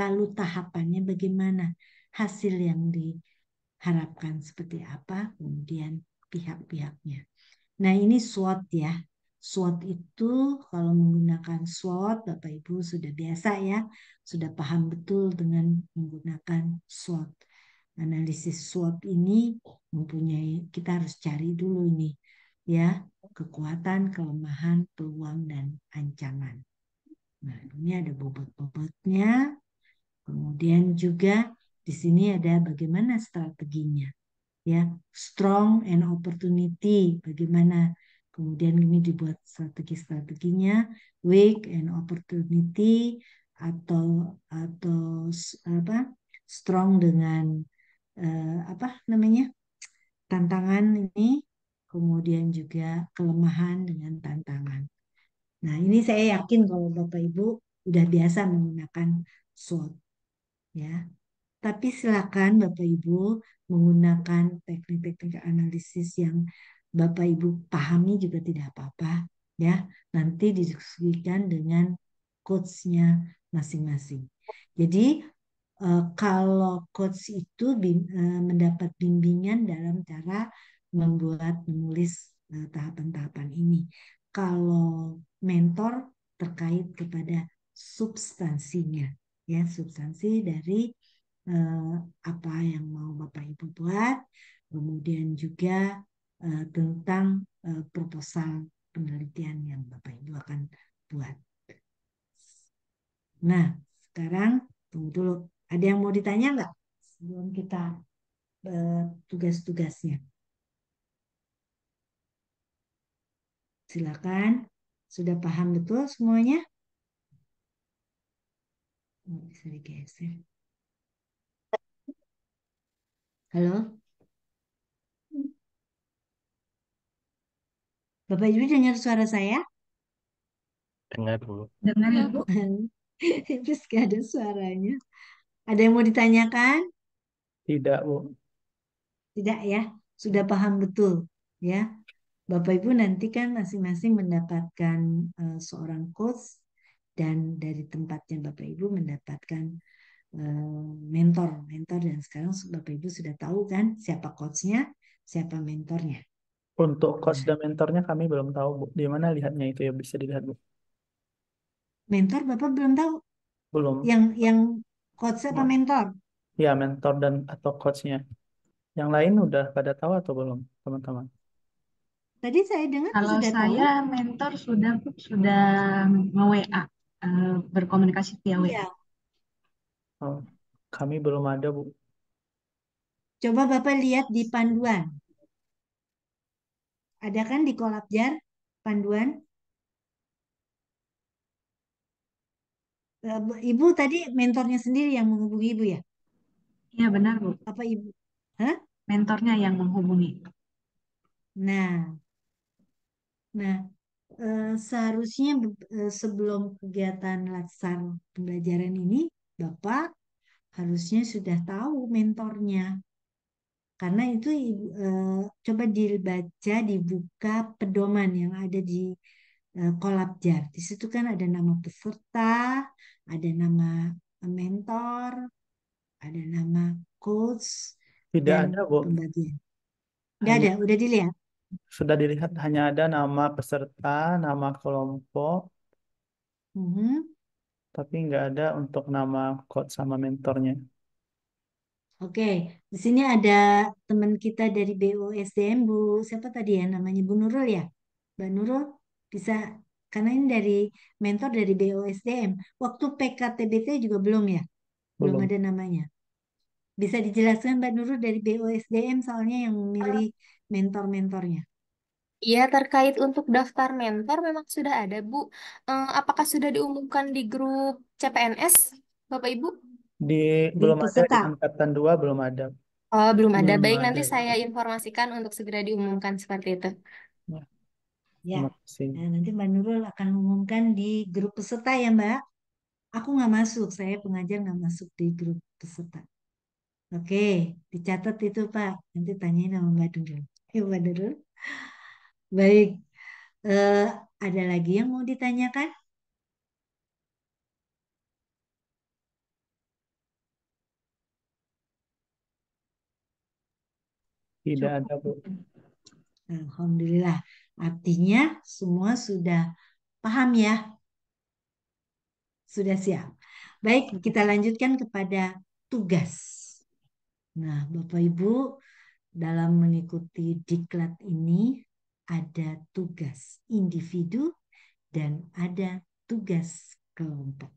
Lalu tahapannya bagaimana? Hasil yang diharapkan seperti apa? Kemudian pihak-pihaknya. Nah, ini SWOT ya. SWOT itu kalau menggunakan SWOT, Bapak Ibu sudah biasa ya, sudah paham betul dengan menggunakan SWOT. Analisis SWOT ini mempunyai, kita harus cari dulu ini ya, kekuatan, kelemahan, peluang, dan ancaman. Nah, ini ada bobot-bobotnya. Kemudian juga di sini ada bagaimana strateginya. Ya, strong and opportunity, bagaimana Kemudian ini dibuat strategi-strateginya, wake and opportunity atau atau apa strong dengan uh, apa namanya tantangan ini, kemudian juga kelemahan dengan tantangan. Nah ini saya yakin kalau bapak ibu sudah biasa menggunakan SWOT, ya. Tapi silakan bapak ibu menggunakan teknik-teknik analisis yang Bapak Ibu pahami juga tidak apa-apa ya. Nanti didiskusikan dengan coachnya masing-masing. Jadi eh, kalau coach itu eh, mendapat bimbingan dalam cara membuat menulis eh, tahapan-tahapan ini. Kalau mentor terkait kepada substansinya ya substansi dari apa yang mau Bapak Ibu buat kemudian juga Eh, tentang eh, proposal penelitian yang Bapak Ibu akan buat. Nah, sekarang tunggu dulu. Ada yang mau ditanya nggak sebelum kita eh, tugas-tugasnya? Silakan. Sudah paham betul semuanya? Oh, bisa digeser. Halo? Bapak Ibu dengar suara saya? Dengar, Bu. Dengar, ya, Bu. (laughs) Terus gak ada suaranya. Ada yang mau ditanyakan? Tidak, Bu. Tidak ya? Sudah paham betul ya? Bapak Ibu nanti kan masing-masing mendapatkan uh, seorang coach dan dari tempatnya Bapak Ibu mendapatkan eh, mentor, mentor dan sekarang Bapak Ibu sudah tahu kan siapa coachnya, siapa mentornya. Untuk iya. coach dan mentornya kami belum tahu, Bu. Di mana lihatnya itu ya bisa dilihat, Bu? Mentor Bapak belum tahu? Belum. Yang yang coach apa mentor? Ya, mentor dan atau coachnya. Yang lain udah pada tahu atau belum, teman-teman? Tadi saya dengar Kalau sudah saya tahu. mentor sudah sudah nge-WA, uh, eh, berkomunikasi via WA. Iya. Oh, kami belum ada, Bu. Coba Bapak lihat di panduan. Ada kan di kolab jar panduan? Eh, ibu tadi mentornya sendiri yang menghubungi ibu ya? Iya benar bu. Apa ibu? Hah? Mentornya yang menghubungi. Nah, nah eh, seharusnya eh, sebelum kegiatan laksana pembelajaran ini, bapak harusnya sudah tahu mentornya karena itu e, coba dibaca dibuka pedoman yang ada di e, eh, kolabjar di situ kan ada nama peserta ada nama mentor ada nama coach tidak ada bu pembagian tidak iya. ada udah dilihat sudah dilihat hanya ada nama peserta nama kelompok mm -hmm. tapi nggak ada untuk nama coach sama mentornya Oke, di sini ada teman kita dari BUSDM, Bu siapa tadi ya namanya Bu Nurul ya, Mbak Nurul bisa karena ini dari mentor dari BUSDM. Waktu PKTBT juga belum ya, belum, belum ada namanya. Bisa dijelaskan Mbak Nurul dari BUSDM soalnya yang memilih mentor-mentornya. Iya, terkait untuk daftar mentor memang sudah ada, Bu. Eh, apakah sudah diumumkan di grup CPNS, Bapak Ibu? Di belum ada di angkatan dua belum ada. Oh, belum ada. Belum Baik, nanti saya informasikan untuk segera diumumkan seperti itu. Ya, ya. nah, nanti Mbak Nurul akan mengumumkan di grup peserta ya Mbak. Aku nggak masuk, saya pengajar nggak masuk di grup peserta. Oke, dicatat itu Pak. Nanti tanyain sama Mbak Nurul. Ya, Mbak Nurul. Baik, uh, ada lagi yang mau ditanyakan? Tidak ada, Bu. Alhamdulillah. Artinya semua sudah paham ya? Sudah siap. Baik, kita lanjutkan kepada tugas. Nah, Bapak Ibu, dalam mengikuti diklat ini ada tugas individu dan ada tugas kelompok.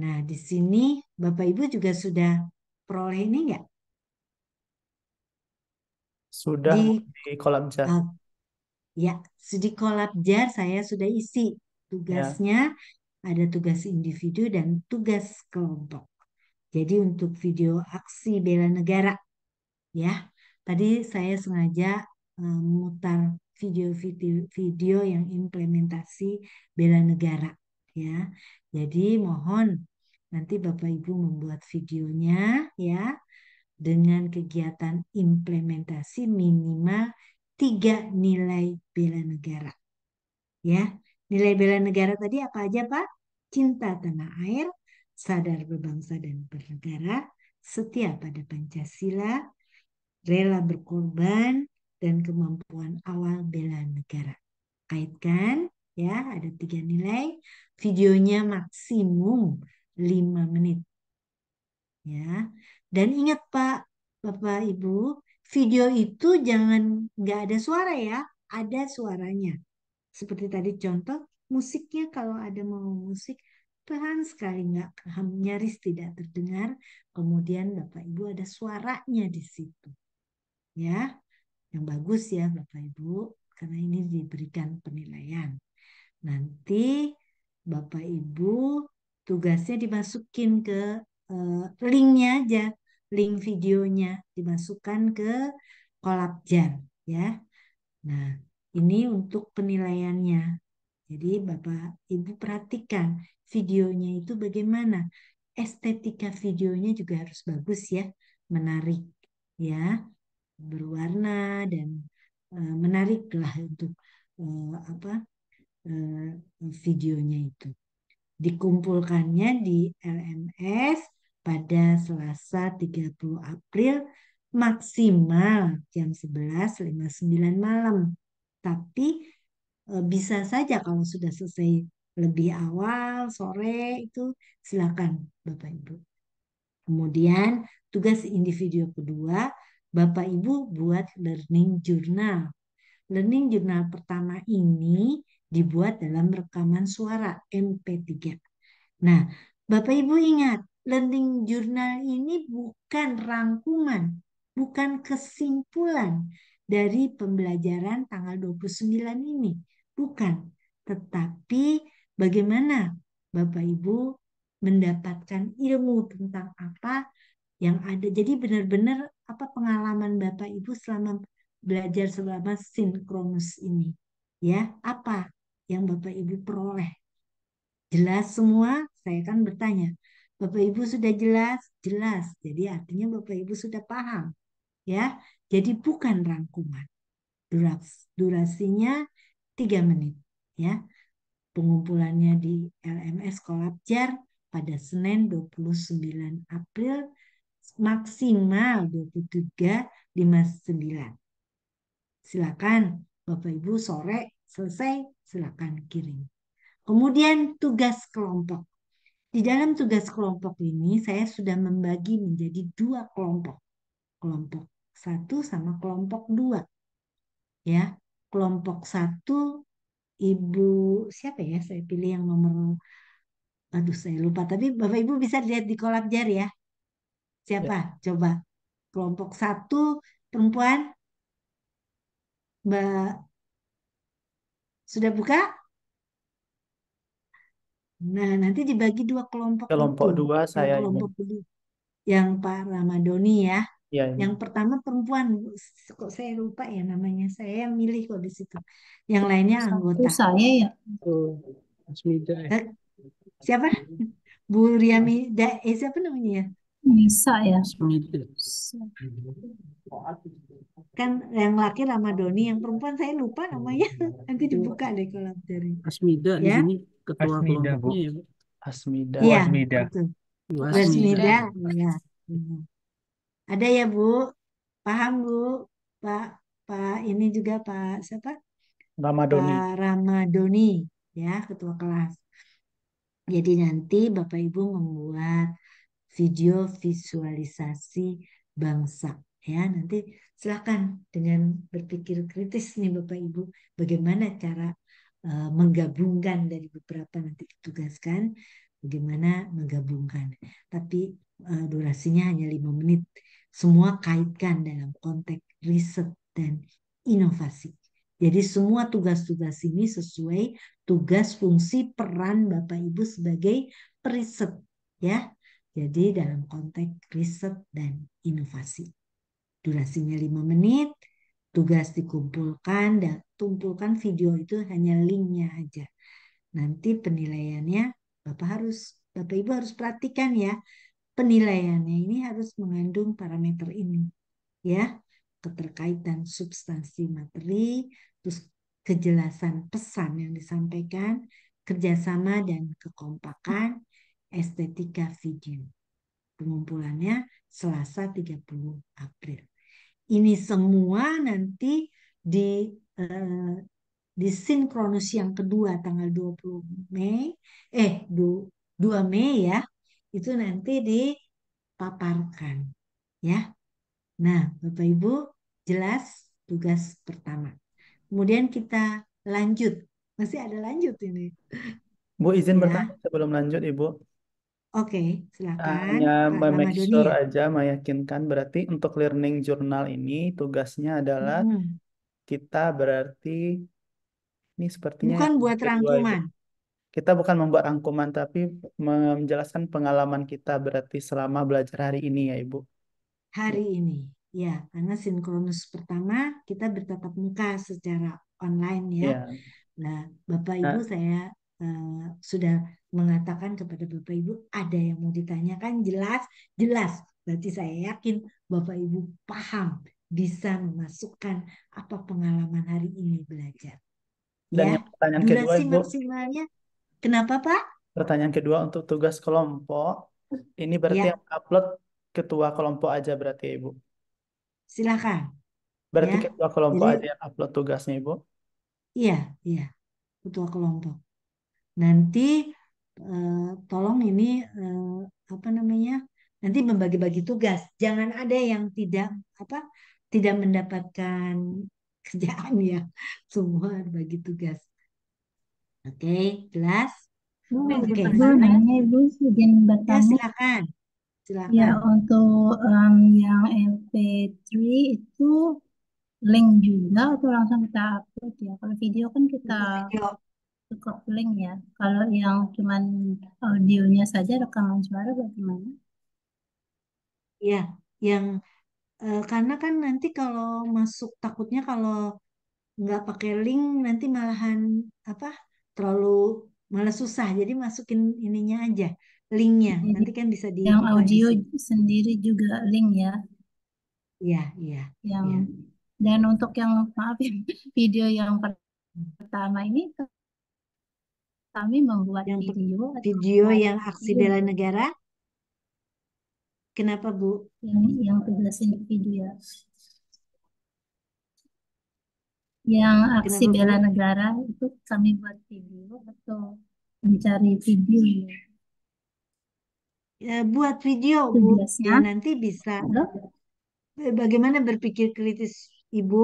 Nah, di sini Bapak Ibu juga sudah peroleh ini enggak? Sudah di, di kolab jar. Uh, ya, di kolab jar saya sudah isi tugasnya. Yeah. Ada tugas individu dan tugas kelompok. Jadi untuk video aksi bela negara, ya. Tadi saya sengaja e, memutar um, video-video yang implementasi bela negara, ya. Jadi mohon nanti Bapak Ibu membuat videonya, ya dengan kegiatan implementasi minimal tiga nilai bela negara. Ya, nilai bela negara tadi apa aja Pak? Cinta tanah air, sadar berbangsa dan bernegara, setia pada Pancasila, rela berkorban, dan kemampuan awal bela negara. Kaitkan ya, ada tiga nilai. Videonya maksimum 5 menit. Ya, dan ingat Pak, Bapak Ibu, video itu jangan nggak ada suara ya, ada suaranya. Seperti tadi contoh, musiknya kalau ada mau musik, pelan sekali nggak nyaris tidak terdengar. Kemudian Bapak Ibu ada suaranya di situ. Ya, yang bagus ya Bapak Ibu, karena ini diberikan penilaian. Nanti Bapak Ibu tugasnya dimasukin ke uh, linknya aja link videonya dimasukkan ke kolab jar ya. Nah, ini untuk penilaiannya. Jadi Bapak Ibu perhatikan videonya itu bagaimana. Estetika videonya juga harus bagus ya, menarik ya, berwarna dan e, menarik untuk e, apa e, videonya itu. Dikumpulkannya di LMS pada Selasa 30 April maksimal jam 11.59 malam. Tapi e, bisa saja kalau sudah selesai lebih awal, sore itu silakan Bapak Ibu. Kemudian tugas individu kedua, Bapak Ibu buat learning journal. Learning journal pertama ini dibuat dalam rekaman suara MP3. Nah, Bapak Ibu ingat learning journal ini bukan rangkuman, bukan kesimpulan dari pembelajaran tanggal 29 ini. Bukan, tetapi bagaimana Bapak Ibu mendapatkan ilmu tentang apa yang ada. Jadi benar-benar apa pengalaman Bapak Ibu selama belajar selama sinkronus ini. Ya, apa yang Bapak Ibu peroleh? Jelas semua, saya akan bertanya. Bapak Ibu sudah jelas, jelas. Jadi artinya Bapak Ibu sudah paham, ya. Jadi bukan rangkuman. Duras, durasinya tiga menit, ya. Pengumpulannya di LMS Kolabjar pada Senin 29 April maksimal 23.59. Silakan Bapak Ibu sore selesai silakan kirim. Kemudian tugas kelompok. Di dalam tugas kelompok ini, saya sudah membagi menjadi dua kelompok. Kelompok satu sama kelompok dua. Ya, kelompok satu ibu siapa ya? Saya pilih yang nomor, aduh saya lupa. Tapi bapak ibu bisa lihat di kolab jar ya. Siapa? Ya. Coba. Kelompok satu perempuan. Mbak sudah buka? Nah, nanti dibagi dua kelompok Kelompok itu, dua dua saya ini. kelompok dulu. Yang Pak Ramadoni ya. Ya ini. Iya. Yang pertama perempuan, kok saya lupa ya namanya. Saya yang milih kok di situ. Yang lainnya anggota. saya ya. Oh, Asmida. Ya. Eh, siapa? Bu Riami, da, eh, siapa namanya ya? Nisa ya. Kan yang laki Ramadoni, yang perempuan saya lupa namanya. Nanti dibuka deh kalau dari. Asmida di ya. sini ketua Asmida, Bu. Iya, Asmida. ya, Asmida. Asmida. Asmida. Ya. Iya. Ada ya, Bu? Paham, Bu? Pak Pak ini juga Pak siapa? Ramadoni. Pak Ramadoni ya, ketua kelas. Jadi nanti Bapak Ibu membuat video visualisasi bangsa ya nanti silahkan dengan berpikir kritis nih Bapak Ibu bagaimana cara Eh, menggabungkan dari beberapa nanti ditugaskan bagaimana menggabungkan. Tapi uh, durasinya hanya lima menit. Semua kaitkan dalam konteks riset dan inovasi. Jadi semua tugas-tugas ini sesuai tugas fungsi peran Bapak Ibu sebagai periset ya. Jadi dalam konteks riset dan inovasi. Durasinya lima menit, tugas dikumpulkan dan tumpulkan video itu hanya linknya aja. Nanti penilaiannya Bapak harus Bapak Ibu harus perhatikan ya penilaiannya ini harus mengandung parameter ini ya keterkaitan substansi materi, terus kejelasan pesan yang disampaikan, kerjasama dan kekompakan, estetika video. Pengumpulannya Selasa 30 April ini semua nanti di eh, di sinkronus yang kedua tanggal 20 Mei eh 2 Mei ya itu nanti dipaparkan ya. Nah, Bapak Ibu jelas tugas pertama. Kemudian kita lanjut. Masih ada lanjut ini. Bu izin ya. bertanya sebelum lanjut Ibu. Oke, silakan. Ah, hanya Pak make Doni sure ya. aja meyakinkan berarti untuk learning journal ini tugasnya adalah Hmm. kita berarti ini sepertinya Bukan buat ya. rangkuman. Kita bukan membuat rangkuman tapi menjelaskan pengalaman kita berarti selama belajar hari ini ya Ibu. hari ini. Ya, karena sinkronus pertama kita bertatap muka secara online ya. Ya. Nah, Bapak Ibu Nah, saya Eh, sudah mengatakan kepada Bapak Ibu ada yang mau ditanyakan jelas jelas berarti saya yakin Bapak Ibu paham bisa memasukkan apa pengalaman hari ini belajar. Dan ya, yang pertanyaan kedua Ibu, maksimalnya kenapa Pak? Pertanyaan kedua untuk tugas kelompok ini berarti ya. yang upload ketua kelompok aja berarti Ibu. Silakan. Berarti ya. ketua kelompok Jadi, aja yang upload tugasnya Ibu. Iya, iya. Ketua kelompok nanti eh, tolong ini eh, apa namanya nanti membagi-bagi tugas jangan ada yang tidak apa tidak mendapatkan (laughs) kerjaan ya semua bagi tugas oke okay, jelas oke okay. nanya Bu, Ya, silakan. Silakan. Ya, untuk um, yang MP3 itu link juga atau langsung kita upload ya? Kalau video kan kita video link ya. Kalau yang cuman audionya saja rekaman suara bagaimana? Ya, yang eh, karena kan nanti kalau masuk takutnya kalau nggak pakai link nanti malahan apa terlalu malah susah. Jadi masukin ininya aja linknya. Iya. nanti kan bisa di yang audio di sendiri juga link ya. Ya, ya. Yang ya. dan untuk yang maaf ya, (laughs) video yang pertama ini kami membuat yang video video yang aksi bela negara kenapa Bu ini yang tugas video ya yang aksi kenapa, bela negara itu kami buat video atau mencari video ya, ya buat video Bu ya, nanti bisa Halo? bagaimana berpikir kritis Ibu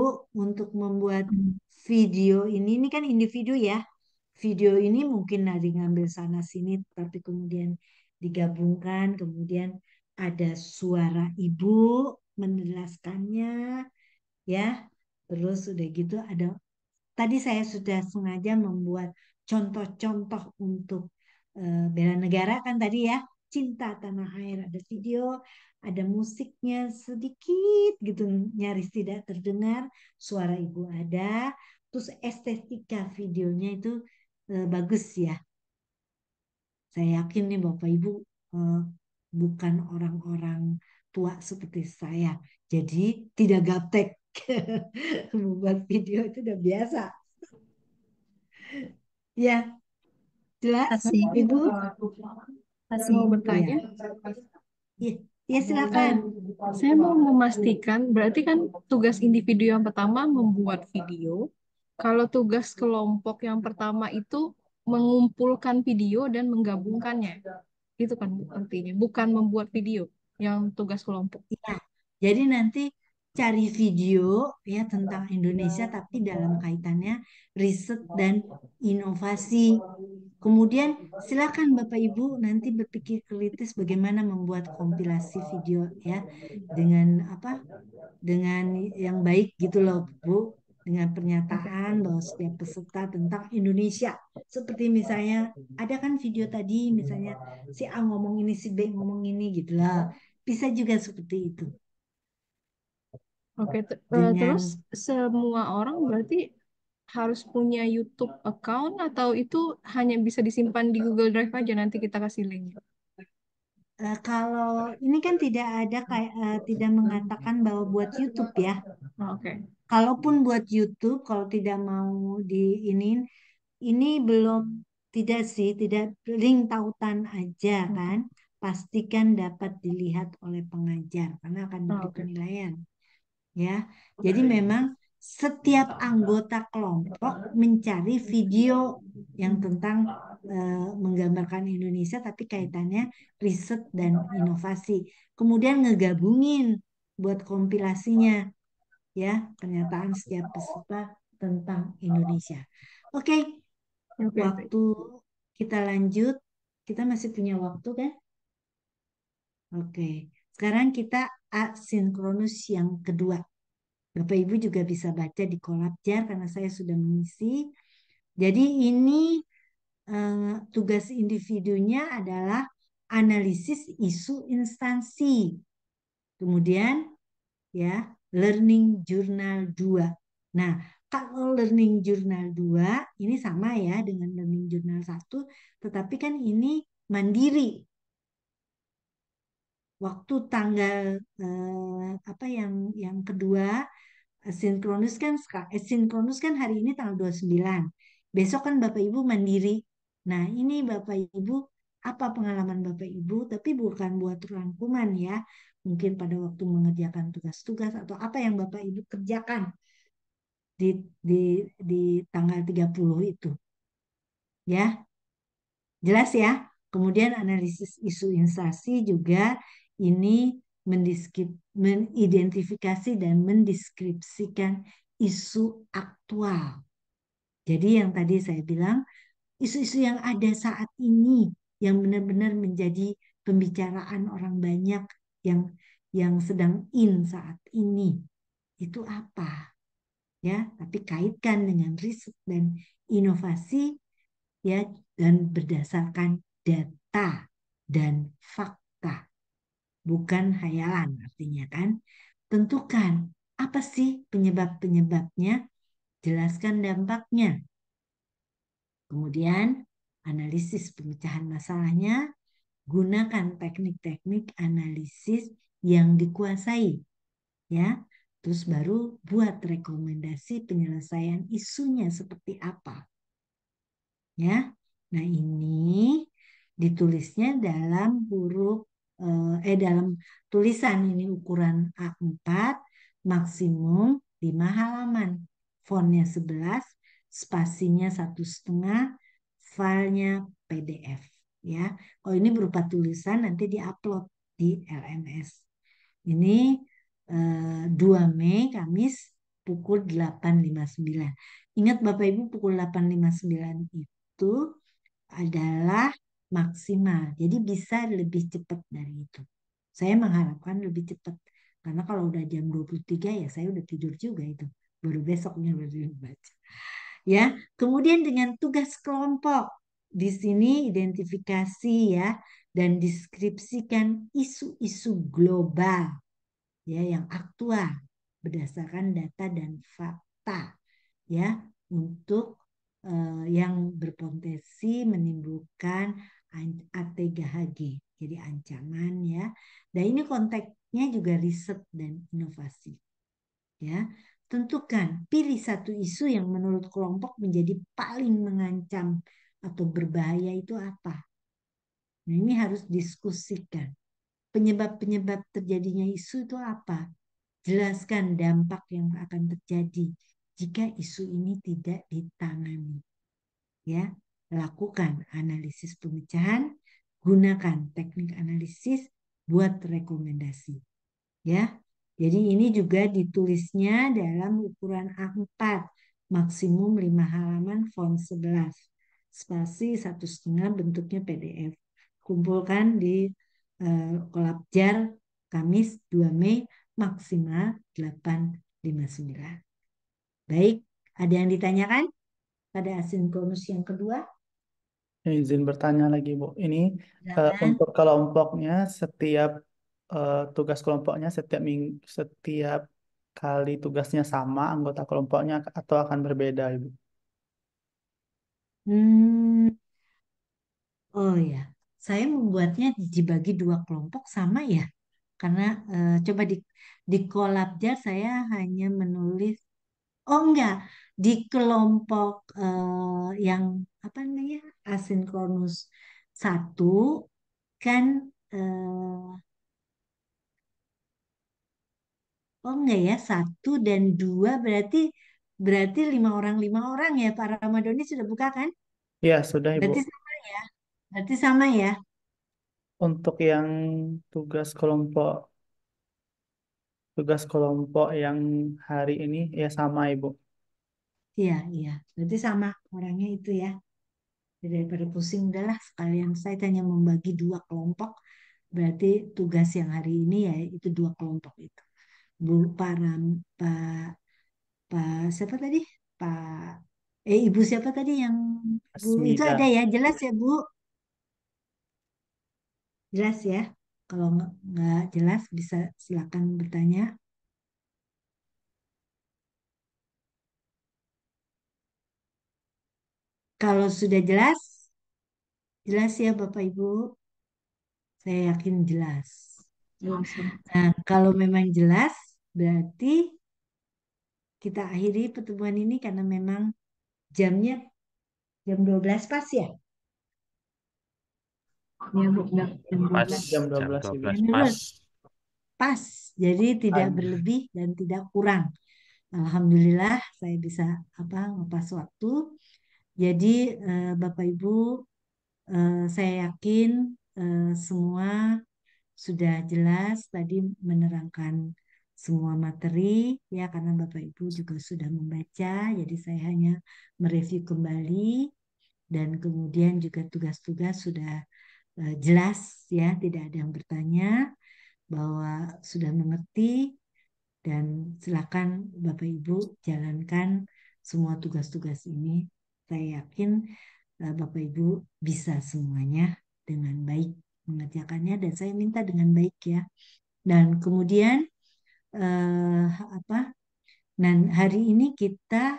untuk membuat hmm. video ini ini kan individu ya video ini mungkin nari ngambil sana sini tapi kemudian digabungkan kemudian ada suara ibu menjelaskannya ya terus udah gitu ada tadi saya sudah sengaja membuat contoh-contoh untuk e, bela negara kan tadi ya cinta tanah air ada video ada musiknya sedikit gitu nyaris tidak terdengar suara ibu ada terus estetika videonya itu Eh, bagus ya. Saya yakin nih Bapak Ibu eh, bukan orang-orang tua seperti saya. Jadi tidak gaptek. (laughs) Membuat video itu udah biasa. ya, jelas Ibu. Kasih. Mau bertanya? Ya. Ya, silakan. Saya mau memastikan, berarti kan tugas individu yang pertama membuat video, kalau tugas kelompok yang pertama itu mengumpulkan video dan menggabungkannya. Itu kan artinya, bukan membuat video yang tugas kelompok. Iya. Jadi nanti cari video ya tentang Indonesia iya. tapi dalam kaitannya riset dan inovasi. Kemudian silakan Bapak Ibu nanti berpikir kritis bagaimana membuat kompilasi video ya dengan apa? Dengan yang baik gitu loh, Bu dengan pernyataan ah. bahwa setiap peserta tentang Indonesia. Seperti misalnya ada kan video tadi misalnya si A ngomong ini si B ngomong ini gitu gitulah. Bisa juga seperti itu. Oke, eh, dengan... terus semua orang berarti harus punya YouTube account atau itu hanya bisa disimpan di Google Drive aja nanti kita kasih linknya. Uh, eh, kalau ini kan tidak ada kayak uh, tidak mengatakan bahwa buat YouTube ya. Oh, Oke. Okay kalaupun buat YouTube kalau tidak mau di ini ini belum tidak sih tidak link tautan aja hmm. kan pastikan dapat dilihat oleh pengajar karena akan memberi oh, penilaian ya jadi memang setiap anggota kelompok mencari video yang tentang uh, menggambarkan Indonesia tapi kaitannya riset dan inovasi kemudian ngegabungin buat kompilasinya ya pernyataan setiap peserta tentang Indonesia. Oke, okay. okay. waktu kita lanjut, kita masih punya waktu kan? Oke, okay. sekarang kita asinkronus yang kedua. Bapak Ibu juga bisa baca di kolabjar karena saya sudah mengisi. Jadi ini eh, tugas individunya adalah analisis isu instansi. Kemudian ya Learning Journal 2. Nah, kalau Learning Journal 2 ini sama ya dengan Learning Journal 1, tetapi kan ini mandiri. Waktu tanggal eh, apa yang yang kedua sinkronus kan eh, sinkronus kan hari ini tanggal 29. Besok kan Bapak Ibu mandiri. Nah, ini Bapak Ibu apa pengalaman Bapak Ibu, tapi bukan buat rangkuman ya. Mungkin pada waktu mengerjakan tugas-tugas atau apa yang Bapak Ibu kerjakan di di di tanggal 30 itu. Ya. Jelas ya? Kemudian analisis isu instansi juga ini mengidentifikasi dan mendeskripsikan isu aktual. Jadi yang tadi saya bilang, isu-isu yang ada saat ini yang benar-benar menjadi pembicaraan orang banyak yang yang sedang in saat ini itu apa ya tapi kaitkan dengan riset dan inovasi ya dan berdasarkan data dan fakta bukan hayalan artinya kan tentukan apa sih penyebab-penyebabnya jelaskan dampaknya kemudian analisis pemecahan masalahnya, gunakan teknik-teknik analisis yang dikuasai. Ya, terus baru buat rekomendasi penyelesaian isunya seperti apa. Ya. Nah, ini ditulisnya dalam huruf eh, eh dalam tulisan ini ukuran A4 maksimum 5 halaman. Fontnya 11, spasinya satu setengah, filenya PDF ya. Kalau ini berupa tulisan nanti diupload di LMS. Ini eh, 2 Mei Kamis pukul 8.59. Ingat Bapak Ibu pukul 8.59 itu adalah maksimal. Jadi bisa lebih cepat dari itu. Saya mengharapkan lebih cepat. Karena kalau udah jam 23 ya saya udah tidur juga itu. Baru besoknya baru baca ya. Kemudian dengan tugas kelompok. Di sini identifikasi ya dan deskripsikan isu-isu global ya yang aktual berdasarkan data dan fakta ya untuk eh, yang berpotensi menimbulkan ATGHG jadi ancaman ya. Dan ini konteksnya juga riset dan inovasi. Ya. Tentukan, pilih satu isu yang menurut kelompok menjadi paling mengancam atau berbahaya itu apa. Nah, ini harus diskusikan. Penyebab-penyebab terjadinya isu itu apa? Jelaskan dampak yang akan terjadi jika isu ini tidak ditangani. Ya, lakukan analisis pemecahan, gunakan teknik analisis, buat rekomendasi. Ya, jadi ini juga ditulisnya dalam ukuran A4, maksimum 5 halaman font 11, spasi satu setengah bentuknya PDF. Kumpulkan di eh, kolab Kamis 2 Mei maksimal 859. Baik, ada yang ditanyakan pada asin yang kedua? Izin bertanya lagi Bu, ini uh, untuk kelompoknya setiap uh, tugas kelompoknya setiap minggu, setiap kali tugasnya sama anggota kelompoknya atau akan berbeda Ibu? Hmm, oh ya, saya membuatnya dibagi dua kelompok sama ya, karena eh, coba di di kolabja saya hanya menulis, oh enggak, di kelompok eh, yang apa namanya asinkronus satu kan Oh enggak ya, satu dan dua berarti berarti lima orang lima orang ya Pak Ramadhani sudah buka kan? Ya sudah Ibu. Berarti sama ya, berarti sama ya. Untuk yang tugas kelompok tugas kelompok yang hari ini ya sama Ibu. Iya iya, berarti sama orangnya itu ya. Daripada pusing udahlah sekalian saya tanya membagi dua kelompok. Berarti tugas yang hari ini ya itu dua kelompok itu. Bu Param Pak Pak siapa tadi Pak eh Ibu siapa tadi yang Bu Asmida. itu ada ya jelas ya Bu jelas ya kalau nggak jelas bisa silakan bertanya kalau sudah jelas jelas ya Bapak Ibu saya yakin jelas. Nah, kalau memang jelas, Berarti kita akhiri pertemuan ini karena memang jamnya jam 12 pas ya? Ya, Bu. Jam 12. Pas, jam 12, jam 12 pas. Pas. Jadi tidak berlebih dan tidak kurang. Alhamdulillah saya bisa apa ngepas waktu. Jadi eh, Bapak Ibu eh, saya yakin eh, semua sudah jelas tadi menerangkan semua materi ya karena Bapak Ibu juga sudah membaca jadi saya hanya mereview kembali dan kemudian juga tugas-tugas sudah uh, jelas ya tidak ada yang bertanya bahwa sudah mengerti dan silakan Bapak Ibu jalankan semua tugas-tugas ini saya yakin uh, Bapak Ibu bisa semuanya dengan baik mengerjakannya dan saya minta dengan baik ya dan kemudian uh, apa dan hari ini kita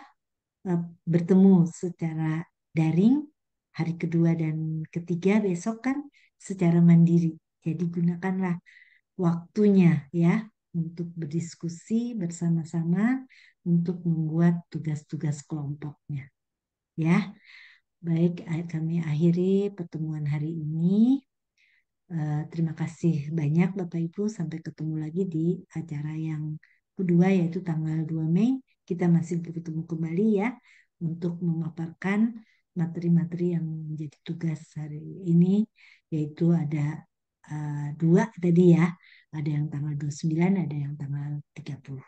uh, bertemu secara daring hari kedua dan ketiga besok kan secara mandiri jadi gunakanlah waktunya ya untuk berdiskusi bersama-sama untuk membuat tugas-tugas kelompoknya ya baik eh, kami akhiri pertemuan hari ini Eh, terima kasih banyak Bapak Ibu. Sampai ketemu lagi di acara yang kedua yaitu tanggal 2 Mei. Kita masih bertemu kembali ya untuk memaparkan materi-materi yang menjadi tugas hari ini yaitu ada uh, dua tadi ya. Ada yang tanggal 29, ada yang tanggal 30.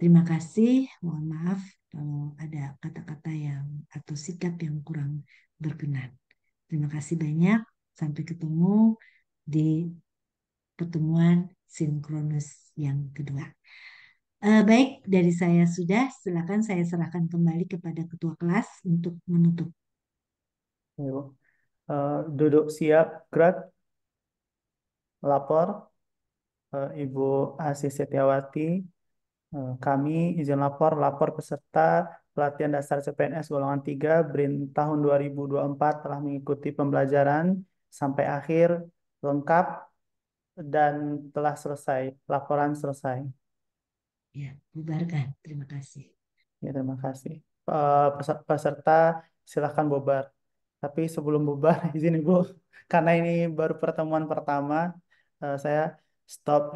Terima kasih. Mohon maaf kalau ada kata-kata yang atau sikap yang kurang berkenan. Terima kasih banyak. Sampai ketemu di pertemuan sinkronus yang kedua. Uh, baik, dari saya sudah. Silakan saya serahkan kembali kepada ketua kelas untuk menutup. Yo. Uh, eh, duduk siap, gerak, lapor, uh, Ibu asis Setiawati, uh, kami izin lapor, lapor peserta pelatihan dasar CPNS golongan 3 BRIN tahun 2024 telah mengikuti pembelajaran sampai akhir lengkap dan telah selesai, laporan selesai. Ya, bubarkan. Terima kasih. Ya, terima kasih. Eh, peserta silahkan bubar. Tapi sebelum bubar, (laughs) izin Ibu, karena ini baru pertemuan pertama, eh, saya stop